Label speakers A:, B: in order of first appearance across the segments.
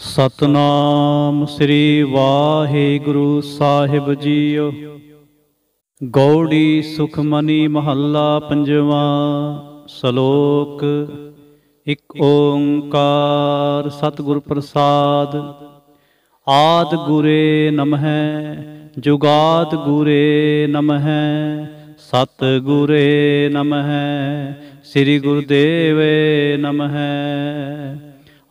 A: ਸਤਨਾਮ ਸ੍ਰੀ ਵਾਹਿਗੁਰੂ ਸਾਹਿਬ ਜੀਓ ਗੌੜੀ ਸੁਖਮਨੀ ਮਹੱਲਾ ਪੰਜਵਾਂ ਸ਼ਲੋਕ ਇਕ ਓੰਕਾਰ ਸਤਿਗੁਰ ਪ੍ਰਸਾਦ ਆਦ ਗੁਰੇ ਨਮਹਿ ਜੁਗਾਦ ਗੁਰੇ ਨਮਹਿ ਸਤ ਗੁਰੇ ਨਮਹਿ ਸ੍ਰੀ ਗੁਰਦੇਵੇ ਨਮਹਿ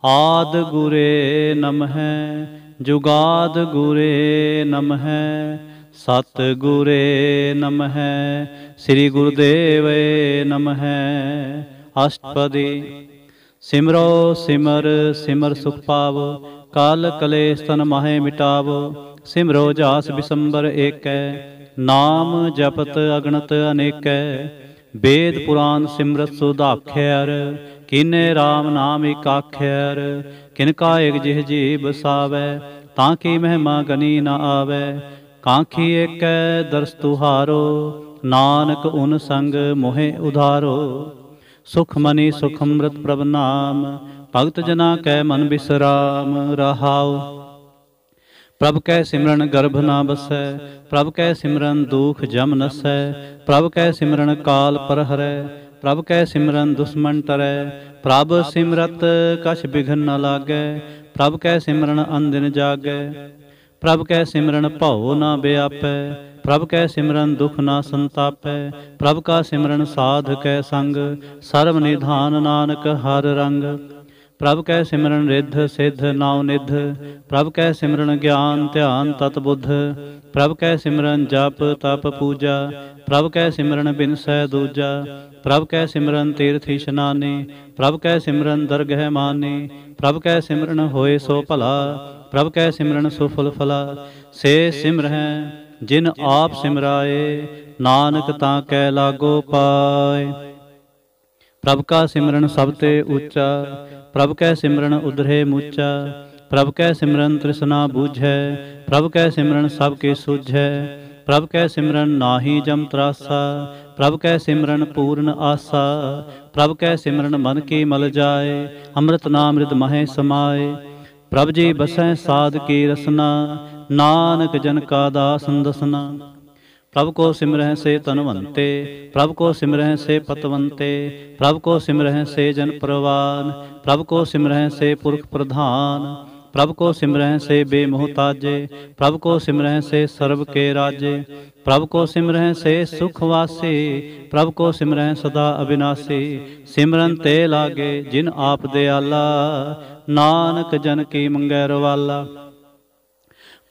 A: ਆਦ ਗੁਰੇ ਨਮਹਿ ਜੁਗਾਦ ਗੁਰੇ ਨਮਹਿ ਸਤ ਗੁਰੇ ਨਮਹਿ ਸ੍ਰੀ ਗੁਰਦੇਵੇ ਨਮਹਿ ਅਸ਼ਟਪਦੀ ਸਿਮਰੋ ਸਿਮਰ ਸਿਮਰ ਸੁਖ ਪਾਵ ਕਾਲ ਕਲੇਸ਼ ਤਨ ਮਾਹੇ ਮਿਟਾਵ ਸਿਮਰੋ ਜਾਸ ਬਿਸੰਬਰ ਏਕੈ ਨਾਮ ਜਪਤ ਅਗਣਤ ਅਨੇਕੈ ਵੇਦ ਪੁਰਾਨ ਸਿਮਰਤ ਸੁਧਾਖਿਆਰ ਕਿਨੇ RAM ਨਾਮ ਇਕ ਆਖਿਰ ਕਿਨ ਕਾ ਇਕ ਜਿਹ ਜੀ ਬਸਾਵੇ ਤਾਂ ਕੀ ਮਹਿਮਾ ਗਨੀ ਨ ਆਵੇ ਕਾਂਖੀ ਏਕੈ ਦਰਸ ਤੁਹਾਰੋ ਨਾਨਕ ਉਨ ਸੰਗ ਮੋਹਿ ਉਧਾਰੋ ਸੁਖ ਮਨੀ ਸੁਖ ਅੰਮ੍ਰਿਤ ਪ੍ਰਭ ਨਾਮ ਭਗਤ ਜਨਾ ਕੈ ਮਨ ਬਿਸਰਾਮ ਰਹਾਉ ਪ੍ਰਭ ਕੈ ਸਿਮਰਨ ਗਰਭ ਨਾ ਬਸੈ ਪ੍ਰਭ ਕੈ ਸਿਮਰਨ ਦੁਖ ਜਮ ਨਸੈ ਪ੍ਰਭ ਕੈ ਸਿਮਰਨ ਕਾਲ ਪਰ ਹਰੈ ਪ੍ਰਭ ਕੈ ਸਿਮਰਨ ਦੁਸ਼ਮਣ ਤਰੈ ਪ੍ਰਭ ਸਿਮਰਤ ਕਛ ਬਿਘਨ ਨ ਲਾਗੈ ਪ੍ਰਭ ਕੈ ਸਿਮਰਨ ਅੰਦਿਨ ਜਾਗੈ ਪ੍ਰਭ ਕੈ ਸਿਮਰਨ ਭਉ ਨ ਬਿਆਪੈ ਪ੍ਰਭ ਕੈ ਸਿਮਰਨ ਦੁਖ ਨ ਸੰਤਾਪੈ ਪ੍ਰਭ ਕਾ ਸਿਮਰਨ ਸਾਧ ਕੈ ਸੰਗ ਸਰਬ ਨਿਧਾਨ ਨਾਨਕ ਹਰ ਰੰਗ ਪ੍ਰਭ ਕੈ ਸਿਮਰਨ ਰਿੱਧ ਸਿੱਧ ਨਾਉ ਨਿਧ ਪ੍ਰਭ ਕੈ ਸਿਮਰਨ ਗਿਆਨ ਧਿਆਨ ਤਤ ਬੁੱਧ ਪ੍ਰਭ ਕੈ ਸਿਮਰਨ ਜਪ ਤਪ ਪੂਜਾ ਪ੍ਰਭ ਕੈ ਸਿਮਰਨ ਬਿਨਸੈ ਦੂਜਾ ਪ੍ਰਭ ਕੈ ਸਿਮਰਨ ਤੀਰਥ ਇਸ਼ਨਾਨੇ ਪ੍ਰਭ ਕੈ ਸਿਮਰਨ ਦਰਗਹਿ ਮਾਨੇ ਪ੍ਰਭ ਕੈ ਸਿਮਰਨ ਹੋਏ ਸੋ ਭਲਾ ਪ੍ਰਭ ਕੈ ਸਿਮਰਨ ਸੋ ਫਲ ਫਲਾ ਸੇ ਸਿਮਰਹਿ ਜਿਨ ਆਪ ਸਿਮਰਾਏ ਨਾਨਕ ਤਾਂ ਕੈ ਲਾਗੋ ਪਾਏ ਪ੍ਰਭ ਕਾ ਸਿਮਰਨ ਸਭ ਤੇ ਉੱਚਾ ਪ੍ਰਭ ਕੈ ਸਿਮਰਨ ਉਧਰੇ ਮੂਚਾ ਪ੍ਰਭ ਕੈ ਸਿਮਰਨ ਤ੍ਰਿਸ਼ਨਾ ਬੂਝੈ ਪ੍ਰਭ ਕੈ ਸਿਮਰਨ ਸਭ ਕੇ ਸੁਝੈ ਪ੍ਰਭ ਕੈ ਸਿਮਰਨ ਨਾਹੀ ਜਮ ਤਰਾਸਾ ਪ੍ਰਭ ਕੈ ਸਿਮਰਨ ਪੂਰਨ ਆਸਾ ਪ੍ਰਭ ਕੈ ਸਿਮਰਨ ਮਨ ਕੀ ਮਲ ਜਾਏ ਅੰਮ੍ਰਿਤ ਨਾਮ ਰਿਤ ਮਹੇ ਸਮਾਏ ਪ੍ਰਭ ਜੀ ਬਸੈ ਸਾਧ ਕੀ ਰਸਨਾ ਨਾਨਕ ਜਨ ਕਾ ਦਾਸ ਦਸਨਾ प्रभु को सिमरह से तनवंते प्रभु को सिमरह से पतवंते प्रभु को सिमरह से जन प्रवान प्रभु को सिमरह से पुरुष प्रधान प्रभु को सिमरह से बेमोहताजे प्रभु को सिमरह से सर्व के राज्य प्रभु को सिमरह से सुखवासी प्रभु को सिमरह सदा अविनाशी सिमरन ते लागे जिन आप दयाला नानक जन की मंगैर वाला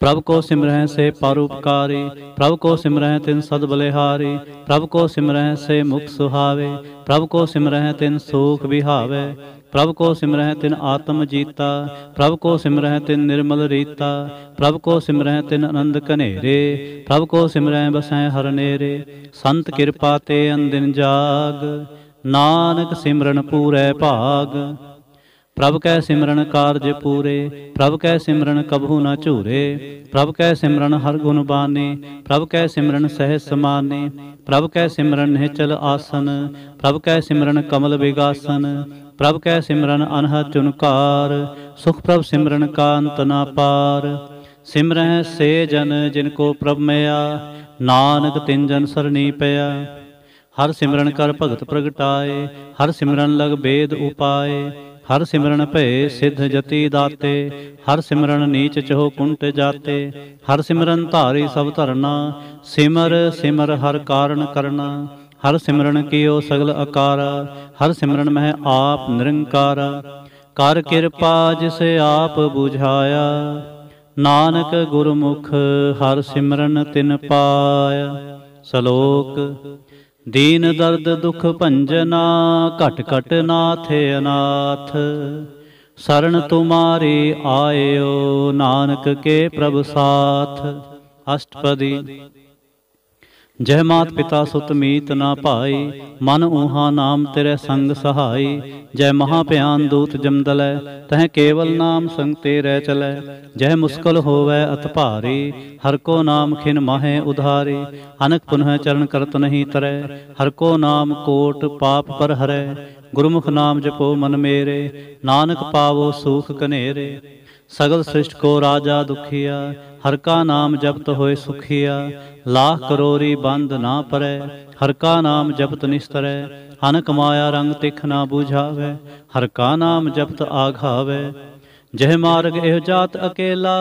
A: प्रभु को सिमरह से परोपकारी प्रभु को सिमरह तिन सद बलिहारी प्रभु को सिमरह से मुख सुहावे प्रभु को सिमरह तिन सुख बिहावे प्रभु को सिमरह तिन आत्म जीता प्रभु को सिमरह तिन निर्मल रीता प्रभु को सिमरह तिन आनंद कनेरे प्रभु को सिमरह बसै हर संत कृपा ते अंदिन जाग नानक सिमरन पूरे भाग ਪ੍ਰਭ ਕੈ ਸਿਮਰਨ ਕਾਰਜ ਪੂਰੇ ਪ੍ਰਭ ਕੈ ਸਿਮਰਨ ਕਬਹੂ ਨਾ ਝੂਰੇ ਪ੍ਰਭ ਕੈ ਸਿਮਰਨ ਹਰ ਗੁਣ ਬਾਣੇ ਪ੍ਰਭ ਕੈ ਸਿਮਰਨ ਸਹਿ ਸਮਾਨੇ ਪ੍ਰਭ ਕੈ ਸਿਮਰਨ ਨਿਚਲ ਆਸਨ ਪ੍ਰਭ ਕੈ ਸਿਮਰਨ ਕਮਲ ਵਿਗਾਸਨ ਪ੍ਰਭ ਕੈ ਸਿਮਰਨ ਅਨਹ ਚੁਨਕਾਰ ਸੁਖ ਪ੍ਰਭ ਸਿਮਰਨ ਕਾ ਅੰਤ ਨਾ ਪਾਰ ਸਿਮਰਹਿ ਸੇ ਜਨ ਜਿਨ ਕੋ ਪ੍ਰਭ ਮਿਆ ਨਾਨਕ ਤਿੰਨ ਜਨ ਸਰਣੀ ਪਿਆ ਹਰ ਸਿਮਰਨ ਕਰ ਭਗਤ ਪ੍ਰਗਟਾਏ ਹਰ ਸਿਮਰਨ ਲਗ ਬੇਦ ਉਪਾਏ ਹਰ ਸਿਮਰਨ ਭਏ ਸਿੱਧ ਜਤੀ ਦਾਤੇ ਹਰ ਸਿਮਰਨ ਨੀਚ ਚੋ ਕੁੰਟ ਜਾਤੇ ਹਰ ਸਿਮਰਨ ਧਾਰੀ ਸਭ ਧਰਨਾ ਸਿਮਰ ਸਿਮਰ ਹਰ ਕਾਰਨ ਕਰਨਾ ਹਰ ਸਿਮਰਨ ਕੀਓ ਸਗਲ ਆਕਾਰ ਹਰ ਸਿਮਰਨ ਮਹਿ ਆਪ ਨਿਰੰਕਾਰ ਕਰ ਕਿਰਪਾ ਜਿਸ ਆਪ 부ਝਾਇਆ ਨਾਨਕ ਗੁਰਮੁਖ ਹਰ ਸਿਮਰਨ ਤਿਨ ਪਾਇਆ ਸ਼ਲੋਕ ਦੀਨ ਦਰਦ ਦੁਖ ਭੰਜਨਾ ਘਟ ਘਟ ਨਾਥ ਅਨਾਥ ਸਰਣ ਤੁਮਾਰੇ ਆਇਓ ਨਾਨਕ ਕੇ ਪ੍ਰਭ ਸਾਥ ਅਸ਼ਟਪਦੀ ਜਹ ਮਾਤ ਪਿਤਾ ਸੁਤ ਮੀਤ ਨਾ ਭਾਈ ਮਨ ਊਹਾ ਨਾਮ ਤੇਰੇ ਸੰਗ ਸਹਾਈ ਜੈ ਮਹਾ ਭਿਆਨ ਦੂਤ ਜਮਦਲੈ ਤਹ ਕੇਵਲ ਨਾਮ ਸੰਗ ਤੇਰੇ ਚਲੈ ਜੈ ਮੁਸਕਲ ਹੋਵੇ ਅਤ ਭਾਰੀ ਹਰ ਕੋ ਨਾਮ ਖਿਨ ਮਾਹੇ ਉਧਾਰੀ ਅਨਕ ਪੁਨਹ ਚਰਨ ਕਰਤ ਨਹੀਂ ਤਰੈ ਹਰ ਕੋ ਨਾਮ ਕੋਟ ਪਾਪ ਪਰ ਹਰੈ ਗੁਰਮੁਖ ਨਾਮ ਜਪੋ ਮਨ ਮੇਰੇ ਨਾਨਕ ਪਾਵੋ ਸੂਖ ਕਨੇਰੇ ਸਗਲ ਸ੍ਰਿਸ਼ਟ ਕੋ ਰਾਜਾ ਦੁਖੀਆ ਹਰ ਕਾ ਨਾਮ ਜਪਤ ਹੋਏ ਸੁਖੀਆ ਲਾਖ ਕਰੋਰੀ ਬੰਦ ਨਾ ਪਰੈ ਹਰ ਕਾ ਨਾਮ ਜਪਤ ਨਿਸਤਰੈ ਅਨਕ ਮਾਇਆ ਰੰਗ ਤਿਖ ਨਾ ਬੁਝਾਵੇ ਹਰ ਕਾ ਨਾਮ ਜਪਤ ਆਘਾਵੇ ਜਹ ਮਾਰਗ ਇਹ ਜਾਤ ਅਕੇਲਾ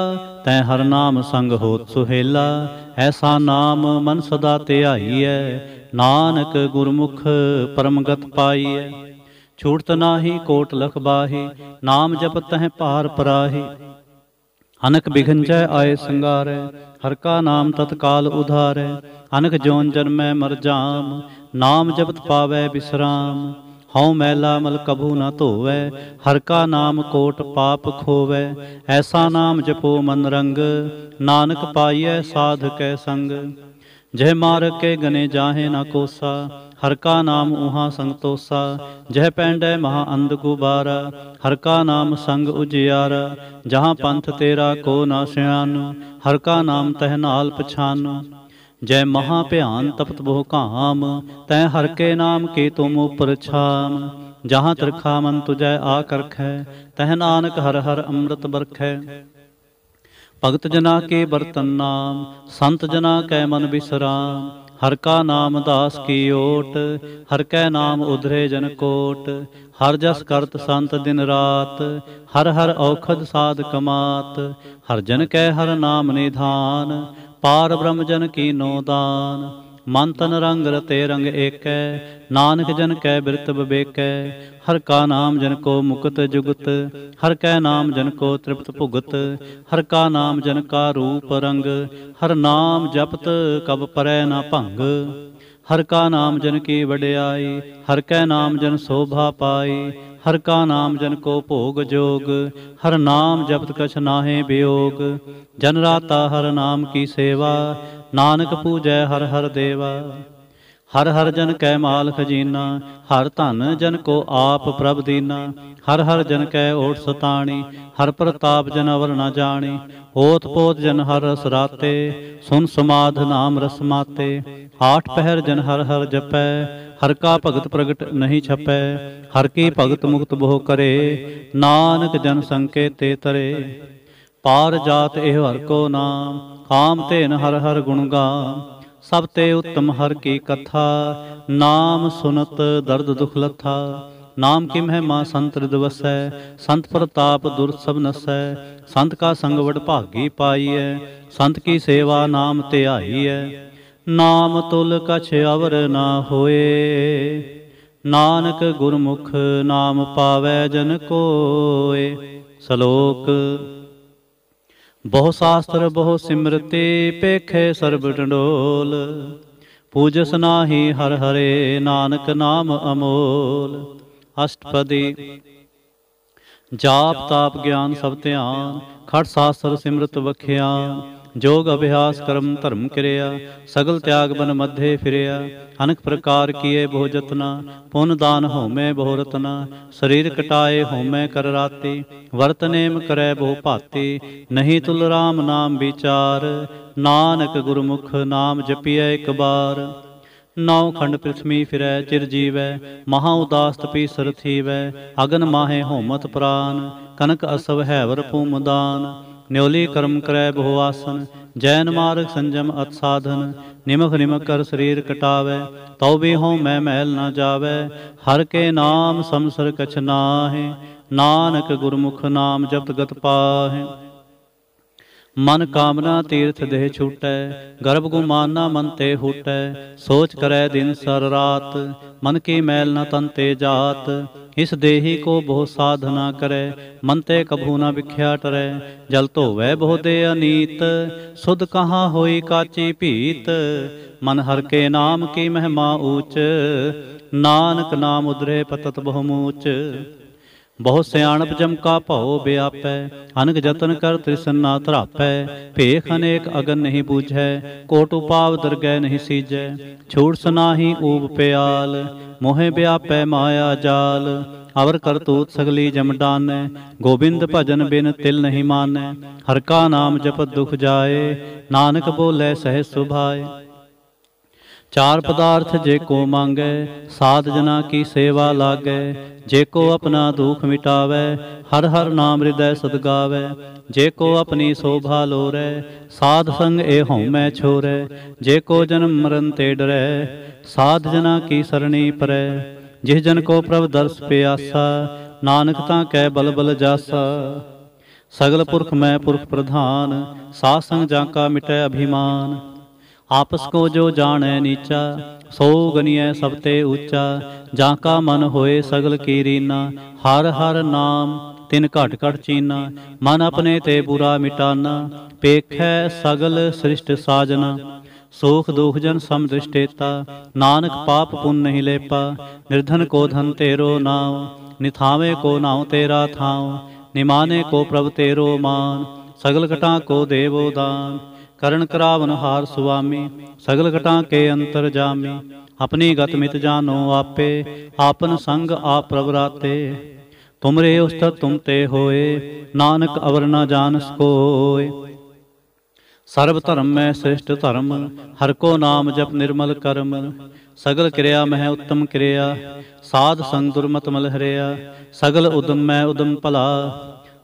A: ਤੈ ਹਰ ਨਾਮ ਸੰਗ ਹੋਤ ਸੁਹੇਲਾ ਐਸਾ ਨਾਮ ਮਨ ਸਦਾ ਧਿਆਈਐ ਨਾਨਕ ਗੁਰਮੁਖ ਪਰਮਗਤ ਪਾਈਐ ਛੂਟਤ ਨਾਹੀ ਕੋਟ ਲਖ ਬਾਹੀ ਨਾਮ ਜਪਤ ਹੈ ਭਾਰ ਪਰਾਹੀ ਅਨਕ ਬਿਖੰਜੈ ਆਏ ਸੰਗਾਰੈ ਹਰ ਕਾ ਨਾਮ ਤਤਕਾਲ ਉਧਾਰੈ ਅਨਕ ਜੋਨ ਜਨਮੈ ਮਰ ਜਾਮ ਨਾਮ ਜਪਤ ਪਾਵੈ ਬਿਸਰਾਮ ਹਉ ਮੈਲਾ ਮਲ ਕਭੂ ਨਾ ਧੋਵੈ ਹਰ ਕਾ ਨਾਮ ਕੋਟ ਪਾਪ ਖੋਵੈ ਐਸਾ ਨਾਮ ਜਪੋ ਮਨ ਰੰਗ ਨਾਨਕ ਪਾਈਐ ਸਾਧ ਕੈ ਸੰਗ ਜਹ ਮਾਰ ਕੇ ਗਨੇ ਜਾਹੇ ਨਾ ਕੋਸਾ ਹਰ ਕਾ ਨਾਮ ਉਹਾ ਸੰਤੋਸਾ ਜਹ ਪੈਂਡੈ ਮਹਾ ਅੰਧ ਗੁਬਾਰ ਹਰ ਕਾ ਨਾਮ ਸੰਗ ਉਜਿਆਰ ਜਹਾਂ ਪੰਥ ਤੇਰਾ ਕੋ ਨਾ ਸਿਆਨੁ ਹਰ ਕਾ ਨਾਮ ਤਹਿ ਨਾਲ ਪਛਾਨੁ ਜੈ ਮਹਾ ਭਿਆਨ ਤਪਤ ਬਹੁ ਕਾਮ ਤੈ ਹਰ ਕੇ ਨਾਮ ਕੇ ਤੁਮ ਉਪਰ ਛਾਮ ਜਹਾਂ ਤਰਖਾ ਮਨ ਤੁਜੈ ਆ ਕਰਖੈ ਤਹਿ ਨਾਨਕ ਹਰ ਹਰ ਅੰਮ੍ਰਿਤ ਬਰਖੈ ਭਗਤ ਜਨਾ ਕੇ ਬਰਤਨ ਨਾਮ ਸੰਤ ਜਨਾ ਕੈ ਮਨ ਬਿਸਰਾਮ ਹਰ ਕਾ ਨਾਮ ਦਾਸ ਕੀ ਓਟ ਹਰ ਕੈ ਨਾਮ ਉਧਰੇ ਜਨ ਕੋਟ ਹਰ ਜਸ ਕਰਤ ਸੰਤ ਦਿਨ ਰਾਤ ਹਰ ਹਰ ਔਖਦ ਸਾਧ ਕਮਾਤ ਹਰ ਜਨ ਕੈ ਹਰ ਨਾਮ ਨਿਧਾਨ ਪਾਰ ਬ੍ਰਹਮ ਜਨ ਕੀ ਨੋ ਦਾਨ ਮਨ ਤਨ ਰੰਗ ਰਤੇ ਰੰਗ ਏਕੈ ਨਾਨਕ ਜਨ ਕੈ ਬਿਰਤ ਬਵੇਕੈ हर का नाम जन को मुकुत जुगत हर कै नाम जन को तृप्त भुगत हर का नाम जन का रूप रंग हर नाम जपत कब परै न भंग हर का नाम जन की वड्याई हर कै नाम जन शोभा पाई हर का नाम जन को भोग जोग हर नाम जपत कछ नाहे वियोग जन राता हर नाम की सेवा नानक पूजय हर हर देवा ਹਰ ਹਰ ਜਨ ਕੈ ਮਾਲ ਖਜ਼ੀਨਾ ਹਰ ਧਨ ਜਨ ਕੋ ਆਪ ਪ੍ਰਭ ਦੀਨਾ ਹਰ ਹਰ ਜਨ ਕੈ ਓਟ ਸਤਾਣੀ ਹਰ ਪ੍ਰਤਾਪ ਜਨ ਅਵਰ ਨਾ ਜਾਣੀ ਹੋਤ ਪੋਤ ਜਨ ਹਰ ਰਸ ਰਾਤੇ ਸੁਨ ਸਮਾਧ ਨਾਮ ਰਸ ਮਾਤੇ ਆਠ ਪਹਿਰ ਜਨ ਹਰ ਹਰ ਜਪੈ ਹਰ ਕਾ ਭਗਤ ਪ੍ਰਗਟ ਨਹੀਂ ਛਪੈ ਹਰ ਕੀ ਭਗਤ ਮੁਕਤ ਬੋਹ ਕਰੇ ਨਾਨਕ ਜਨ ਸੰਕੇ ਤੇ ਤਰੇ ਪਾਰ ਜਾਤ ਇਹ ਹਰ ਕੋ ਨਾਮ ਕਾਮ ਤੇਨ ਹਰ ਹਰ ਗੁਣ ਗਾ सब ते उत्तम हर की कथा नाम सुनत दर्द ਦੁਖ ਲਥਾ नाम किम है माँ संत दिवस है संत प्रताप दुर सब नसै संत का संगवट भागी पाई है संत की सेवा नाम ते आई है नाम तुल कछ अवर ना होए नानक गुरमुख नाम पावै जन कोय श्लोक ਬਹੁ ਸਾਸਤਰ ਬਹੁ ਸਿਮਰਤੇ ਪੇਖੇ ਸਰਬ ਡੰਡੋਲ ਪੂਜਸ ਨਾਹੀ ਹਰ ਹਰੇ ਨਾਨਕ ਨਾਮ ਅਮੋਲ ਅਸ਼ਟਪਦੀ ਜਾਪ ਤਾਪ ਗਿਆਨ ਸਭ ਧਿਆਨ ਖੜ ਸਾਸਤਰ ਸਿਮਰਤ ਵਖਿਆ ਜੋਗ ਅਭਿਆਸ ਕਰਮ ਧਰਮ ਕਿਰਿਆ ਸਗਲ ਤਿਆਗ ਬਨ ਮੱਧੇ ਫਿਰਿਆ ਅਨਕ ਪ੍ਰਕਾਰ ਕੀਏ ਬਹੁ ਜਤਨਾ ਪੁੰਨ ਦਾਨ ਹੋਮੈ ਬਹੁ ਰਤਨਾ ਸਰੀਰ ਕਟਾਏ ਹੋਮੈ ਕਰ ਰਾਤੀ ਵਰਤਨੇਮ ਕਰੈ ਬਹੁ ਭਾਤੀ ਨਹੀਂ ਤੁਲ ਰਾਮ ਨਾਮ ਵਿਚਾਰ ਨਾਨਕ ਗੁਰਮੁਖ ਨਾਮ ਜਪਿਐ ਇਕ ਬਾਰ ਨੌ ਖੰਡ ਪ੍ਰਥਮੀ ਫਿਰੈ ਚਿਰ ਜੀਵੈ ਮਹਾ ਉਦਾਸ ਤਪੀ ਸਰਥੀਵੈ ਅਗਨ ਮਾਹੇ ਹੋਮਤ ਪ੍ਰਾਨ ਕਨਕ ਅਸਵ ਹੈ ਹੈਵਰ ਭੂਮਦਾਨ ਨਿਉਲੀ ਕਰਮ ਕਰੈ ਬਹੁ ਆਸਨ ਜੈਨ ਮਾਰਗ ਸੰਜਮ ਅਤ ਸਾਧਨ ਨਿਮਖ ਨਿਮਖ ਕਰ ਸਰੀਰ ਕਟਾਵੇ ਵੀ ਹਉ ਮੈਂ ਮਹਿਲ ਨਾ ਜਾਵੇ ਹਰ ਕੇ ਨਾਮ ਸੰਸਰ ਕਛ ਨਾਹੇ ਨਾਨਕ ਗੁਰਮੁਖ ਨਾਮ ਜਪਤ ਗਤ ਪਾਹੇ मन कामना तीर्थ देह छूट ਗਰਭ ਗੁਮਾਨਾ ਮਨ ਤੇ ਹੂਟੈ ਸੋਚ ਕਰੈ ਦਿਨ ਸਰ ਰਾਤ ਮਨ ਕੀ ਮੈਲ ਨ ਤਨ ਤੇ ਜਾਤ इस देही को बहुत साधना करे मन ते कभू न विख्या टरे जल तो वह बहु दे अनीत सुध कहाँ होई काची भीत मन हर के नाम की महिमा ऊच नानक नाम उदरे पतत बहुमूच ਬਹੁਤ ਸਿਆਣਪ ਜਮਕਾ ਭਉ ਬਿਆਪੈ ਅਨਕ ਜਤਨ ਕਰ ਤ੍ਰਿਸਨਾ ਧਰਾਪੈ ਭੇਖ ਅਨੇਕ ਅਗਨ ਨਹੀਂ ਬੂਝੈ ਕੋਟ ਉਪਾਵ ਦਰਗਹਿ ਨਹੀਂ ਸੀਜੈ ਛੂੜ ਸਨਾਹੀ ਊਬ ਪਿਆਲ ਮੋਹਿ ਬਿਆਪੈ ਮਾਇਆ ਜਾਲ अवर करतूत सगली जमडान गोविंद भजन बिन तिल नहीं मानै हर का नाम जपत दुख जाए नानक बोले सहज सुभाए ਚਾਰ ਪਦਾਰਥ ਜੇ ਕੋ ਮੰਗੈ ਸਾਧ ਜਨਾ ਕੀ ਸੇਵਾ ਲਾਗੈ ਜੇ ਕੋ ਆਪਣਾ ਦੁਖ ਮਿਟਾਵੇ ਹਰ ਹਰ ਨਾਮ ਹਿਰਦੈ ਸਦਗਾਵੇ ਜੇ ਕੋ ਆਪਣੀ ਸੋਭਾ ਲੋਰੈ ਸਾਧ ਸੰਗ ਇਹ ਹਉਮੈ ਛੋਰੈ ਜੇ ਕੋ ਜਨਮ ਮਰਨ ਤੇ ਡਰੈ ਸਾਧ ਜਨਾ ਕੀ ਸਰਣੀ ਪਰੈ ਜਿਸ ਜਨ ਕੋ ਪ੍ਰਭ ਦਰਸ ਪਿਆਸਾ ਨਾਨਕ ਤਾਂ ਕਹਿ ਬਲਬਲ ਜਾਸਾ ਸਗਲ ਪੁਰਖ ਮੈਂ ਪੁਰਖ ਪ੍ਰਧਾਨ ਸਾਧ ਸੰਗ ਜਾਂ ਕਾ ਮਿਟੈ ਅਭਿਮਾਨ आपस को जो जाने नीचा सो गनिए सबते ऊंचा जाका मन होए सगल की रीना हर हर नाम ਤਿਨ ਘਟ ਘਟ ਚੀਨਾ ਮਨ ਆਪਣੇ ਤੇ ਬੁਰਾ ਮਿਟਾਨਾ ਪੇਖੈ ਸਗਲ ਸ੍ਰਿਸ਼ਟ ਸਾਜਨਾ ਸੋਖ ਦੁਖ ਜਨ ਸਮ ਦ੍ਰਿਸ਼ਟੇਤਾ ਨਾਨਕ ਪਾਪ ਪੁੰਨ ਨਹੀਂ ਲੇਪਾ ਨਿਰਧਨ ਕੋ ਧਨ ਤੇਰੋ ਨਾਮ ਨਿਥਾਵੇ ਕੋ ਨਾਉ ਤੇਰਾ ਥਾਉ ਨਿਮਾਨੇ ਕੋ ਪ੍ਰਭ ਤੇਰੋ ਮਾਨ ਸਗਲ ਘਟਾਂ ਕੋ ਦੇਵੋ ਦਾਨ ਕਰਨ ਕਰਾਵਨ ਹਾਰ ਸੁਆਮੀ ਸਗਲ ਘਟਾਂ ਕੇ ਅੰਤਰ ਜਾਮੀ ਆਪਣੀ ਗਤ ਮਿਤ ਜਾਨੋ ਆਪੇ ਆਪਨ ਸੰਗ ਆ ਪ੍ਰਭ ਰਾਤੇ ਤੁਮਰੇ ਉਸਤ ਤੁਮ ਤੇ ਹੋਏ ਨਾਨਕ ਅਵਰ ਨਾ ਜਾਣਸ ਕੋਏ ਸਰਬ ਧਰਮ ਮੈਂ ਸ੍ਰਿਸ਼ਟ ਧਰਮ ਹਰ ਕੋ ਨਾਮ ਜਪ ਨਿਰਮਲ ਕਰਮ ਸਗਲ ਕਿਰਿਆ ਮੈਂ ਉੱਤਮ ਕਿਰਿਆ ਸਾਧ ਸੰਗ ਦੁਰਮਤ ਮਲ ਹਰਿਆ ਸਗਲ ਉਦਮ ਮੈਂ ਉਦਮ ਭਲਾ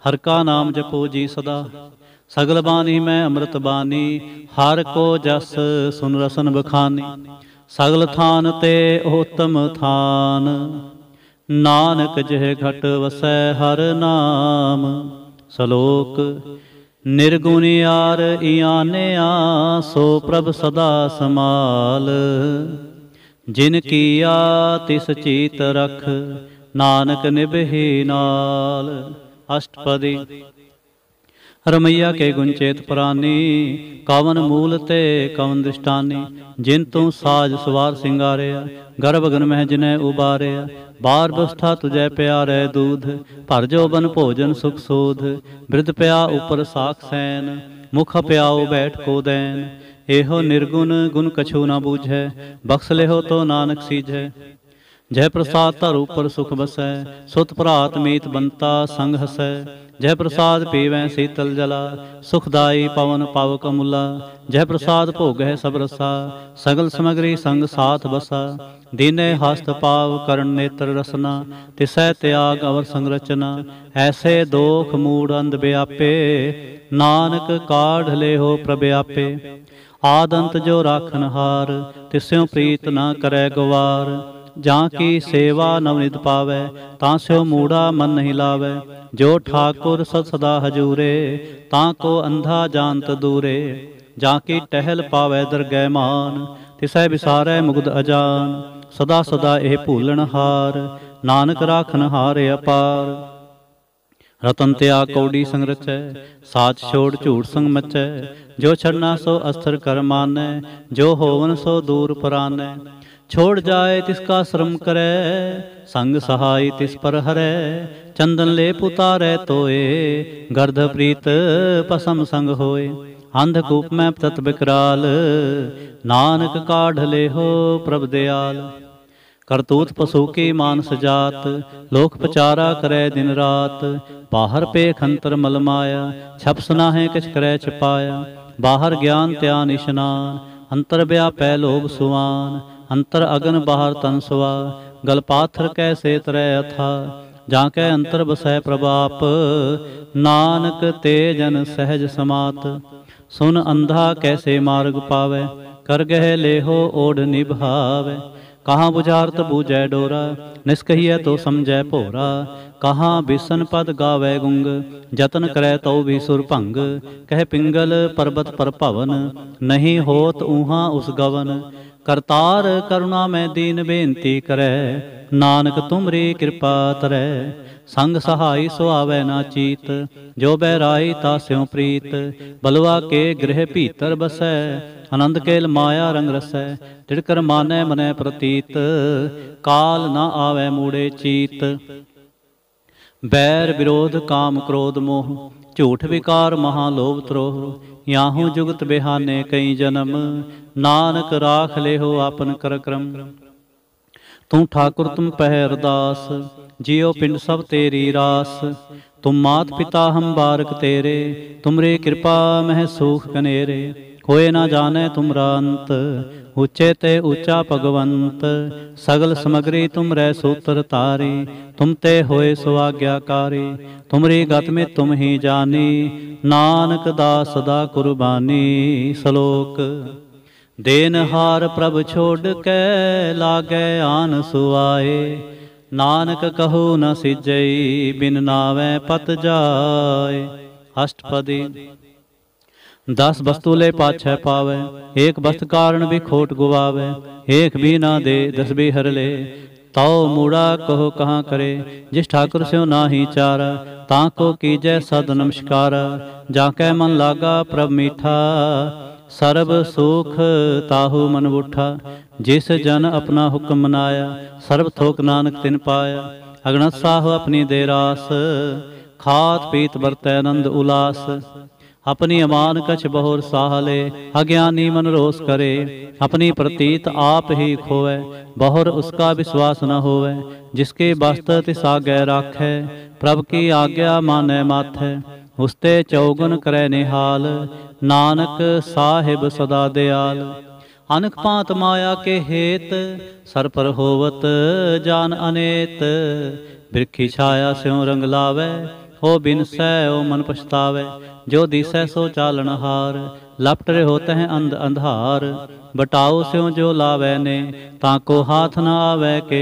A: ਹਰ ਕਾ ਨਾਮ ਜਪੋ ਜੀ ਸਦਾ ਸਗਲ ਬਾਣੀ ਮੈਂ ਅੰਮ੍ਰਿਤ ਬਾਣੀ ਹਰ ਕੋ ਜਸ ਸੁਨ ਰਸਨ ਬਖਾਨੀ ਸਗਲ ਥਾਨ ਤੇ ਉਤਮ ਥਾਨ ਨਾਨਕ ਜਿਹ ਘਟ ਵਸੈ ਹਰ ਨਾਮ ਸ਼ਲੋਕ ਨਿਰਗੁਣ ਯਾਰ ਇਆਨਿਆ ਸੋ ਪ੍ਰਭ ਸਦਾ ਸਮਾਲ ਜਿਨ ਕੀਆ ਤਿਸ ਚੀਤ ਰਖ ਨਾਨਕ ਨਿਭਹਿ ਨਾਲ ਅਸ਼ਟਪਦੀ ਰਮਈਆ ਕੇ ਗੁਣ ਚੇਤ ਪ੍ਰਾਨੀ ਕਵਨ ਮੂਲ ਤੇ ਕਵਨ ਦ੍ਰਿਸ਼ਟਾਨੀ ਜਿਨ ਤੋਂ ਸਾਜ ਸਵਾਰ ਸਿੰਗਾਰਿਆ ਗਰਭ ਗਨ ਮਹਿ ਜਿਨੈ ਉਬਾਰਿਆ ਬਾਰ ਬਸਥਾ ਤੁਜੈ ਪਿਆਰੈ ਦੂਧ ਭਰ ਜੋ ਬਨ ਭੋਜਨ ਸੁਖ ਸੋਧ ਬ੍ਰਿਧ ਪਿਆ ਉਪਰ ਸਾਖ ਸੈਨ ਮੁਖ ਪਿਆਉ ਬੈਠ ਕੋ ਦੈਨ ਇਹੋ ਨਿਰਗੁਣ ਗੁਣ ਕਛੂ ਨਾ ਬੂਝੈ ਬਖਸ ਲਿਓ ਤੋ ਨਾਨਕ ਸੀਝੈ ਜੈ ਪ੍ਰਸਾਦ ਧਰ ਉਪਰ ਸੁਖ ਬਸੈ ਸੁਤ ਭਰਾਤ ਮੀਤ ਬੰਤਾ ਸੰਗ ਹਸੈ ਜੈ ਪ੍ਰਸਾਦ ਪੀਵੈ ਸੀਤਲ ਜਲਾ ਸੁਖਦਾਈ ਪਵਨ ਪਾਵਕ ਮੁਲਾ ਜੈ ਪ੍ਰਸਾਦ ਭੋਗੈ ਸਭ ਰਸਾ ਸਗਲ ਸਮਗਰੀ ਸੰਗ ਸਾਥ ਬਸਾ ਦੀਨੇ ਹਸਤ ਪਾਵ ਕਰਨ ਨੇਤਰ ਰਸਨਾ ਤਿਸੈ ਤਿਆਗ ਅਵਰ ਸੰਗਰਚਨਾ ਐਸੇ ਦੋਖ ਮੂੜ ਅੰਧ ਬਿਆਪੇ ਨਾਨਕ ਕਾਢ ਹੋ ਪ੍ਰਭ ਆਪੇ ਆਦੰਤ ਜੋ ਰਾਖਨ ਹਾਰ ਤਿਸਿਉ ਪ੍ਰੀਤ ਨਾ ਕਰੈ ਗਵਾਰ ਜਾਂ ਕੀ ਸੇਵਾ ਨਵਨਿਤ ਪਾਵੇ ਤਾਂ ਸਿਉ ਮੂੜਾ ਮਨ ਨਹੀਂ ਲਾਵੇ ਜੋ ਠਾਕੁਰ ਸਤ ਸਦਾ ਹਜੂਰੇ ਤਾਂ ਕੋ ਅੰਧਾ ਜਾਣਤ ਦੂਰੇ ਜਾਂ ਕੀ ਟਹਿਲ ਪਾਵੇ ਦਰਗਹਿ ਮਾਨ ਤਿਸੈ ਵਿਸਾਰੈ ਮੁਗਦ ਅਜਾਨ ਸਦਾ ਸਦਾ ਇਹ ਭੂਲਣ ਹਾਰ ਨਾਨਕ ਰਾਖਨ ਹਾਰ ਅਪਾਰ ਰਤਨ ਤਿਆ ਕੌੜੀ ਸੰਗ ਰਚੈ ਸਾਚ ਛੋੜ ਝੂਠ ਸੰਗ ਮਚੈ ਜੋ ਛੜਨਾ ਸੋ ਅਸਰ ਕਰ ਮਾਨੈ ਜੋ ਹੋਵਨ ਸੋ ਦੂਰ ਪਰਾਨੈ छोड़ जाए तिसका श्रम करे संग सहाय तिस पर हरे चंदन लेप उतारे तोए गर्द प्रीत पसम संग होए अंधकूप में तत् विकराल नानक काढ़ ले हो प्रभ दयाल करतूत पशु की मानस जात लोक पचारा करे दिन रात बाहर पे खंतर मलमाया छप सुना है किछ करे छिपाया बाहर ज्ञान त्यान स्नान अंतर ब्या पै लोभ सुवान अंतर अगन बाहर तनसवा गल पाथर कै सेत रह अथा जाके अंतर बसै प्रभाप नानक तेजन सहज समात सुन अंधा कैसे मार्ग पावे कर गह लेहो ओढ़ निभावे कहाँ बुझारत बूझै डोरा निस्कहिय तो समझै भोरा कहाँ बिसन पद गावै गुंग जतन करय तो भी सुर भंग कह पिंगल पर्वत पर भवन नहीं होत ऊहा उस गवन ਕਰਤਾਰ ਕਰੁਣਾ ਮੈਂ ਦੀਨ ਬੇਨਤੀ ਕਰੈ ਨਾਨਕ ਤੁਮਰੀ ਕਿਰਪਾ ਤਰੈ ਸੰਗ ਸਹਾਈ ਸੁਆਵੈ ਨਾ ਚੀਤ ਜੋ ਬਹਿ ਰਾਈ ਤਾ ਸਿਉ ਪ੍ਰੀਤ ਬਲਵਾ ਕੇ ਗ੍ਰਹਿ ਭੀਤਰ ਬਸੈ ਆਨੰਦ ਕੇਲ ਮਾਇਆ ਰੰਗ ਰਸੈ ਟਿੜਕਰ ਮਾਨੈ ਮਨੈ ਪ੍ਰਤੀਤ ਕਾਲ ਨਾ ਆਵੈ ਮੂੜੇ ਚੀਤ ਬੈਰ ਵਿਰੋਧ ਕਾਮ ਕ੍ਰੋਧ ਮੋਹ ਝੂਠ ਵਿਕਾਰ ਮਹਾ ਲੋਭ ਤ੍ਰੋਹ ਯਾਹੂ ਜੁਗਤ ਬਿਹਾਨੇ ਕਈ ਜਨਮ ਨਾਨਕ ਰਾਖ ਲਿਓ ਆਪਨ ਕਰ ਕਰਮ ਤੂੰ ਠਾਕੁਰ ਤੁਮ ਪਹਿ ਅਰਦਾਸ ਜਿਉ ਪਿੰਡ ਸਭ ਤੇਰੀ ਰਾਸ ਤੂੰ ਮਾਤ ਪਿਤਾ ਹਮ ਬਾਰਕ ਤੇਰੇ ਤੁਮਰੇ ਕਿਰਪਾ ਮਹਿ ਸੂਖ ਕਨੇਰੇ ਕੋਏ ਨਾ ਜਾਣੈ ਤੁਮਰਾ ਅੰਤ ਉੱਚੇ ਤੇ ਉੱਚਾ ਭਗਵੰਤ ਸਗਲ ਸਮਗਰੀ ਤੁਮ ਰਹਿ ਸੂਤਰ ਤਾਰੀ ਤੁਮ ਤੇ ਹੋਏ ਸੋ ਤੁਮਰੀ ਗਤ ਮੇ ਤੁਮ ਹੀ ਜਾਣੀ ਨਾਨਕ ਦਾਸ ਦਾ ਕੁਰਬਾਨੀ ਸ਼ਲੋਕ देन हार प्रभ छोड़ के लागे आन सुआए नानक कहो न सिजई बिन नावे पत जाए अष्टपदी दस वस्तुले पाछे पावे एक वस्त कारण भी खोट गुवावे एक भी ना दे दस भी हर ले तो मुड़ा कहो कहाँ करे जिस ठाकुर से ना ही चारा ताको कीजय सद नमस्कार जाके मन लागा प्रभ मीठा ਸਰਬ सुख ताहु ਮਨ ਬੁੱਠਾ ਜਿਸ ਜਨ ਆਪਣਾ ਹੁਕਮ ਮਨਾਇਆ ਸਰਬ ਥੋਕ ਨਾਨਕ ਤਿਨ ਪਾਇਆ ਅਗਣਤ ਸਾਹ ਆਪਣੀ ਦੇ ਰਾਸ ਖਾਤ ਪੀਤ ਵਰਤੈ ਆਨੰਦ अपनी अमान कछ बहुर साहले अज्ञानी मन रोस करे अपनी प्रतीत आप ही खोवे बहुर उसका विश्वास न होवे जिसके वास्तव तिसा गै राखे प्रभ की आज्ञा माने है ਉਸਤੇ ਚੌਗਨ ਕਰੈ ਨਿਹਾਲ ਨਾਨਕ ਸਾਹਿਬ ਸਦਾ ਦਿਆਲ ਅਨਖ ਪਾਤ ਮਾਇਆ ਕੇ ਹੇਤ ਸਰ ਪਰ ਹੋਵਤ ਜਾਨ ਅਨੇਤ ਬਿਰਖੀ ਛਾਇਆ ਸਿਉ ਰੰਗ ਲਾਵੇ ਹੋ ਬਿਨਸੈ ਓ ਮਨ ਪਛਤਾਵੇ ਜੋ ਦਿਸੈ ਸੋ ਚਾਲਣ ਹਾਰ ਲਪਟ ਰਹੇ ਹੋਤ ਹੈ ਅੰਧ ਅੰਧਾਰ ਬਟਾਓ ਸਿਉ ਜੋ ਲਾਵੇ ਨੇ ਤਾਂ ਕੋ ਹਾਥ ਨਾ ਆਵੇ ਕੇ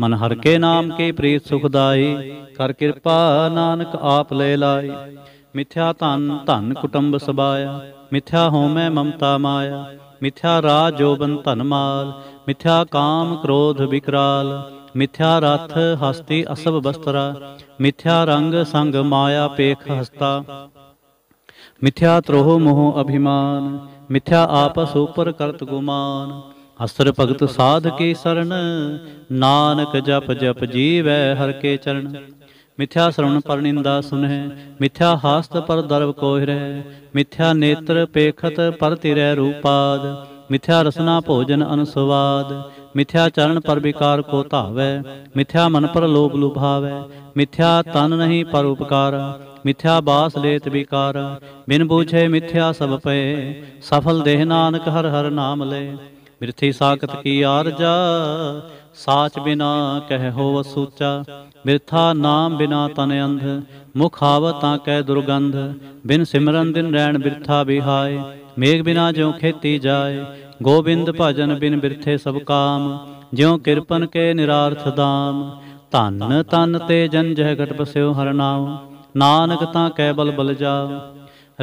A: ਮਨ ਹਰ ਕੇ ਨਾਮ ਕੀ ਪ੍ਰੀਤ ਸੁਖਦਾਈ ਕਰ ਕਿਰਪਾ ਨਾਨਕ ਆਪ ਲੈ ਲਾਈ ਮਿਥਿਆ ਧਨ ਧਨ ਕੁਟੰਬ ਸਬਾਇਆ ਮਿਥਿਆ ਹੋਮੈ ਮਮਤਾ ਮਾਇਆ ਮਿਥਿਆ ਰਾਜ ਜੋਬਨ ਧਨ ਮਾਲ ਮਿਥਿਆ ਕਾਮ ਕ੍ਰੋਧ ਵਿਕਰਾਲ ਮਿਥਿਆ ਰਥ ਹਸਤੀ ਅਸਬ ਬਸਤਰਾ ਮਿਥਿਆ ਰੰਗ ਸੰਗ ਮਾਇਆ ਪੇਖ ਹਸਤਾ ਮਿਥਿਆ ਤ੍ਰੋਹ ਮੋਹ ਅਭਿਮਾਨ ਮਿਥਿਆ ਆਪਸ ਉਪਰ ਕਰਤ ਗੁਮਾਨ ਅਸਰ ਭਗਤ ਸਾਧ ਕੇ ਸਰਣ ਨਾਨਕ ਜਪ ਜਪ ਜੀਵੈ ਹਰ ਕੇ ਚਰਨ मिथ्या श्रवण पर निंदा सुनह मिथ्या हास्त पर दर्व कोहिर मिथ्या नेत्र पेखत पर तिर रूपाद मिथ्या रसना भोजन अनुस्वाद मिथ्या चरण पर विकार को धावै मिथ्या मन पर लोभ लुभावै मिथ्या तन नहीं पर उपकार मिथ्या बास लेत विकार बिन बूझे मिथ्या सब पे सफल देह नानक हर हर नाम ले मिथि साकत की आर जा ਸਾਚ ਬਿਨਾ ਕਹਿਓ ਅਸੂਚਾ ਮਿਰਥਾ ਨਾਮ ਬਿਨਾ ਤਨ ਅੰਧ ਮੁਖ ਆਵ ਤਾਂ ਕਹਿ ਦੁਰਗੰਧ ਬਿਨ ਸਿਮਰਨ ਦਿਨ ਰਹਿਣ ਬਿਰਥਾ ਬਿਹਾਏ ਮੇਘ ਬਿਨਾ ਜਿਉ ਖੇਤੀ ਜਾਏ ਗੋਬਿੰਦ ਭਜਨ ਬਿਨ ਬਿਰਥੇ ਸਭ ਕਾਮ ਜਿਉ ਕਿਰਪਨ ਕੇ ਨਿਰਾਰਥ ਦਾਮ ਧੰਨ ਤਨ ਤੇ ਜਨ ਜਹ ਘਟ ਬਸਿਓ ਹਰ ਨਾਮ ਨਾਨਕ ਤਾਂ ਕਹਿ ਬਲ ਬਲ ਜਾਓ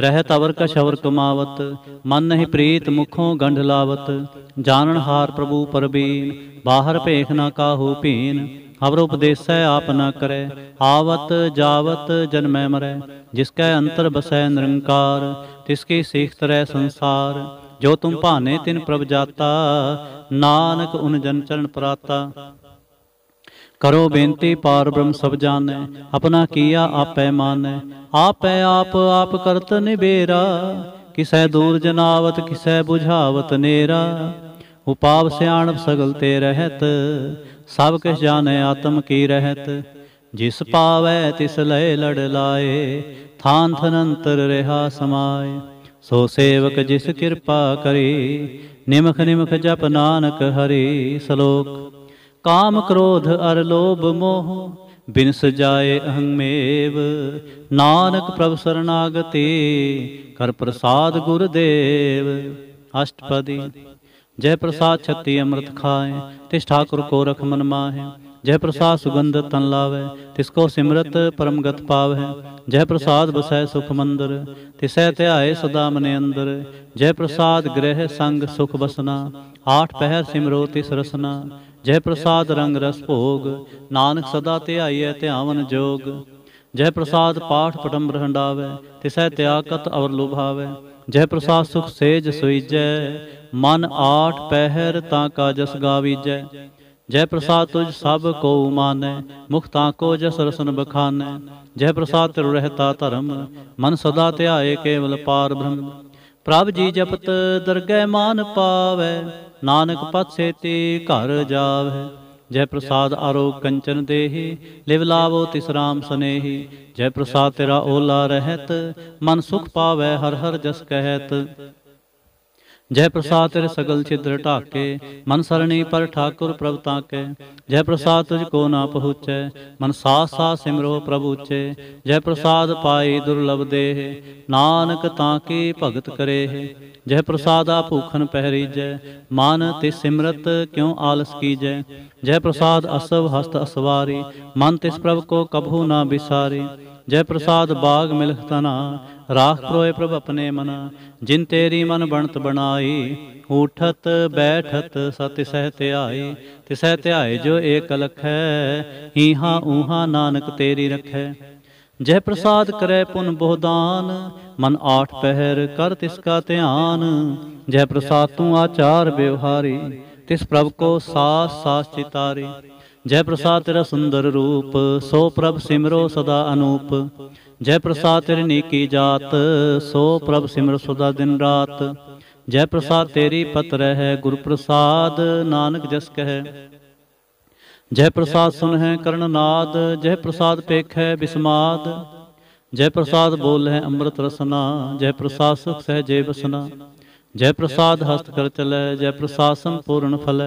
A: ਰਹਿ ਤਵਰ ਕਸ਼ਵਰ ਕਮਾਵਤ ਮਨ ਨਹੀਂ ਪ੍ਰੀਤ ਮੁਖੋਂ ਗੰਢ ਲਾਵਤ ਜਾਣਨ ਹਾਰ ਪ੍ਰਭੂ ਪਰਬੀਨ ਬਾਹਰ ਭੇਖ ਨਾ ਕਾਹੂ ਭੀਨ ਹਵਰ ਉਪਦੇਸੈ ਆਪ ਨਾ ਕਰੈ ਆਵਤ ਜਾਵਤ ਜਨਮੈ ਮਰੈ ਜਿਸ ਕੈ ਅੰਤਰ ਬਸੈ ਨਿਰੰਕਾਰ ਤਿਸ ਕੀ ਸਿਖਤ ਰਹਿ ਸੰਸਾਰ ਜੋ ਤੁਮ ਭਾਨੇ ਤਿਨ ਪ੍ਰਭ ਜਾਤਾ ਨਾਨਕ ਉਨ ਜਨ ਚਰਨ ਪ੍ਰਾਤਾ करो बेनती पार ब्रह्म सब जाने अपना किया आपे माने आपै आप आप करत निबेरा किसै दूर जनावत किसै बुझावत नेरा उपाव सियाणप सगलते रहत सब किस जाने आत्म की रहत जिस पावै तिस लय लड़ लाए थान थनंतर रहा समाय सो सेवक जिस कृपा करी निमख निमख जप नानक हरी श्लोक काम क्रोध अरलोभ मोह बिन सजाए अहमेव नानक प्रभ शरणागति कर प्रसाद गुरुदेव अष्टपदी जय प्रसाद छत्ती अमृत खाए तिस ठाकुर को रख मन माहे जय प्रसाद सुगंध तन लावे तिसको सिमरत परम गत पाव है जय प्रसाद बसै सुख मंदर तिसै त्याय सदा मने अंदर जय प्रसाद ग्रह संग सुख बसना आठ पहर सिमरो तिस रसना जय प्रसाद रंग रस भोग नानक सदा ध्याइए त्यावन जोग जय प्रसाद पाठ पटम रहंडावै तिसै त्यागत अवर लुभावै जय प्रसाद सुख सेज सुई जय मन आठ पहर ता का जस गावीजै जय प्रसाद तुझ सब को माने मुखता को जस रसन बखाने जय प्रसाद तिर रहता धर्म मन सदा त्याय केवल पार भ्रम प्रभ जी जपत दरगह मान पावै नानक पत सेती घर जावै जय प्रसाद आरो कंचन देहि लिव लावो तिसराम स्नेही जय प्रसाद तेरा ओला रहत मन सुख पावै हर हर जस कहत जय प्रसाद तेरे सगल छिद्र ढाके मन सरणी पर ठाकुर प्रभु ताके जय प्रसाद तुझ को ना पहुँचे मन सा सा सिमरो प्रभु चे जय प्रसाद पाई दुर्लभ देह नानक ताके भगत करे जय प्रसाद आभूखन पहरी जय मन ते सिमरत क्यों आलस की जय जय प्रसाद असव हस्त असवारी मन तिस प्रभ को कभू ना बिसारी जय प्रसाद बाग मिलख तना ਰਾਖ ਪ੍ਰੋਏ ਪ੍ਰਭ ਆਪਣੇ ਮਨ ਜਿਨ ਤੇਰੀ ਮਨ ਬਣਤ ਬਣਾਈ ਉਠਤ ਬੈਠਤ ਸਤਿ ਸਹਿ ਧਿਆਈ ਤਿਸਹਿ ਧਿਆਏ ਜੋ ਏਕ ਲਖੈ ਹੀਹਾ ਊਹਾ ਨਾਨਕ ਤੇਰੀ ਰਖੈ ਜੈ ਪ੍ਰਸਾਦ ਕਰੈ ਪੁਨ ਬੋਦਾਨ ਮਨ ਆਠ ਪਹਿਰ ਕਰ ਤਿਸ ਕਾ ਧਿਆਨ ਜੈ ਪ੍ਰਸਾਦ ਤੂੰ ਆਚਾਰ ਵਿਵਹਾਰੀ ਤਿਸ ਪ੍ਰਭ ਕੋ ਸਾਸ ਸਾਸ ਚਿਤਾਰੀ ਜੈ ਪ੍ਰਸਾਦ ਤੇਰਾ ਸੁੰਦਰ ਰੂਪ ਸੋ ਪ੍ਰਭ ਸਿਮਰੋ ਸਦਾ ਅਨੂਪ जय प्रसाद तेरी नीकी जात सो प्रभ सिमर सुदा दिन रात जय प्रसाद तेरी पत है गुरु प्रसाद नानक जस कह जय प्रसाद सुन है कर्ण नाद जय प्रसाद पेख है बिस्माद जय प्रसाद बोल है अमृत रसना जय प्रसाद सुख सह जय बसना जय प्रसाद हस्त कर चल जय प्रसाद संपूर्ण फल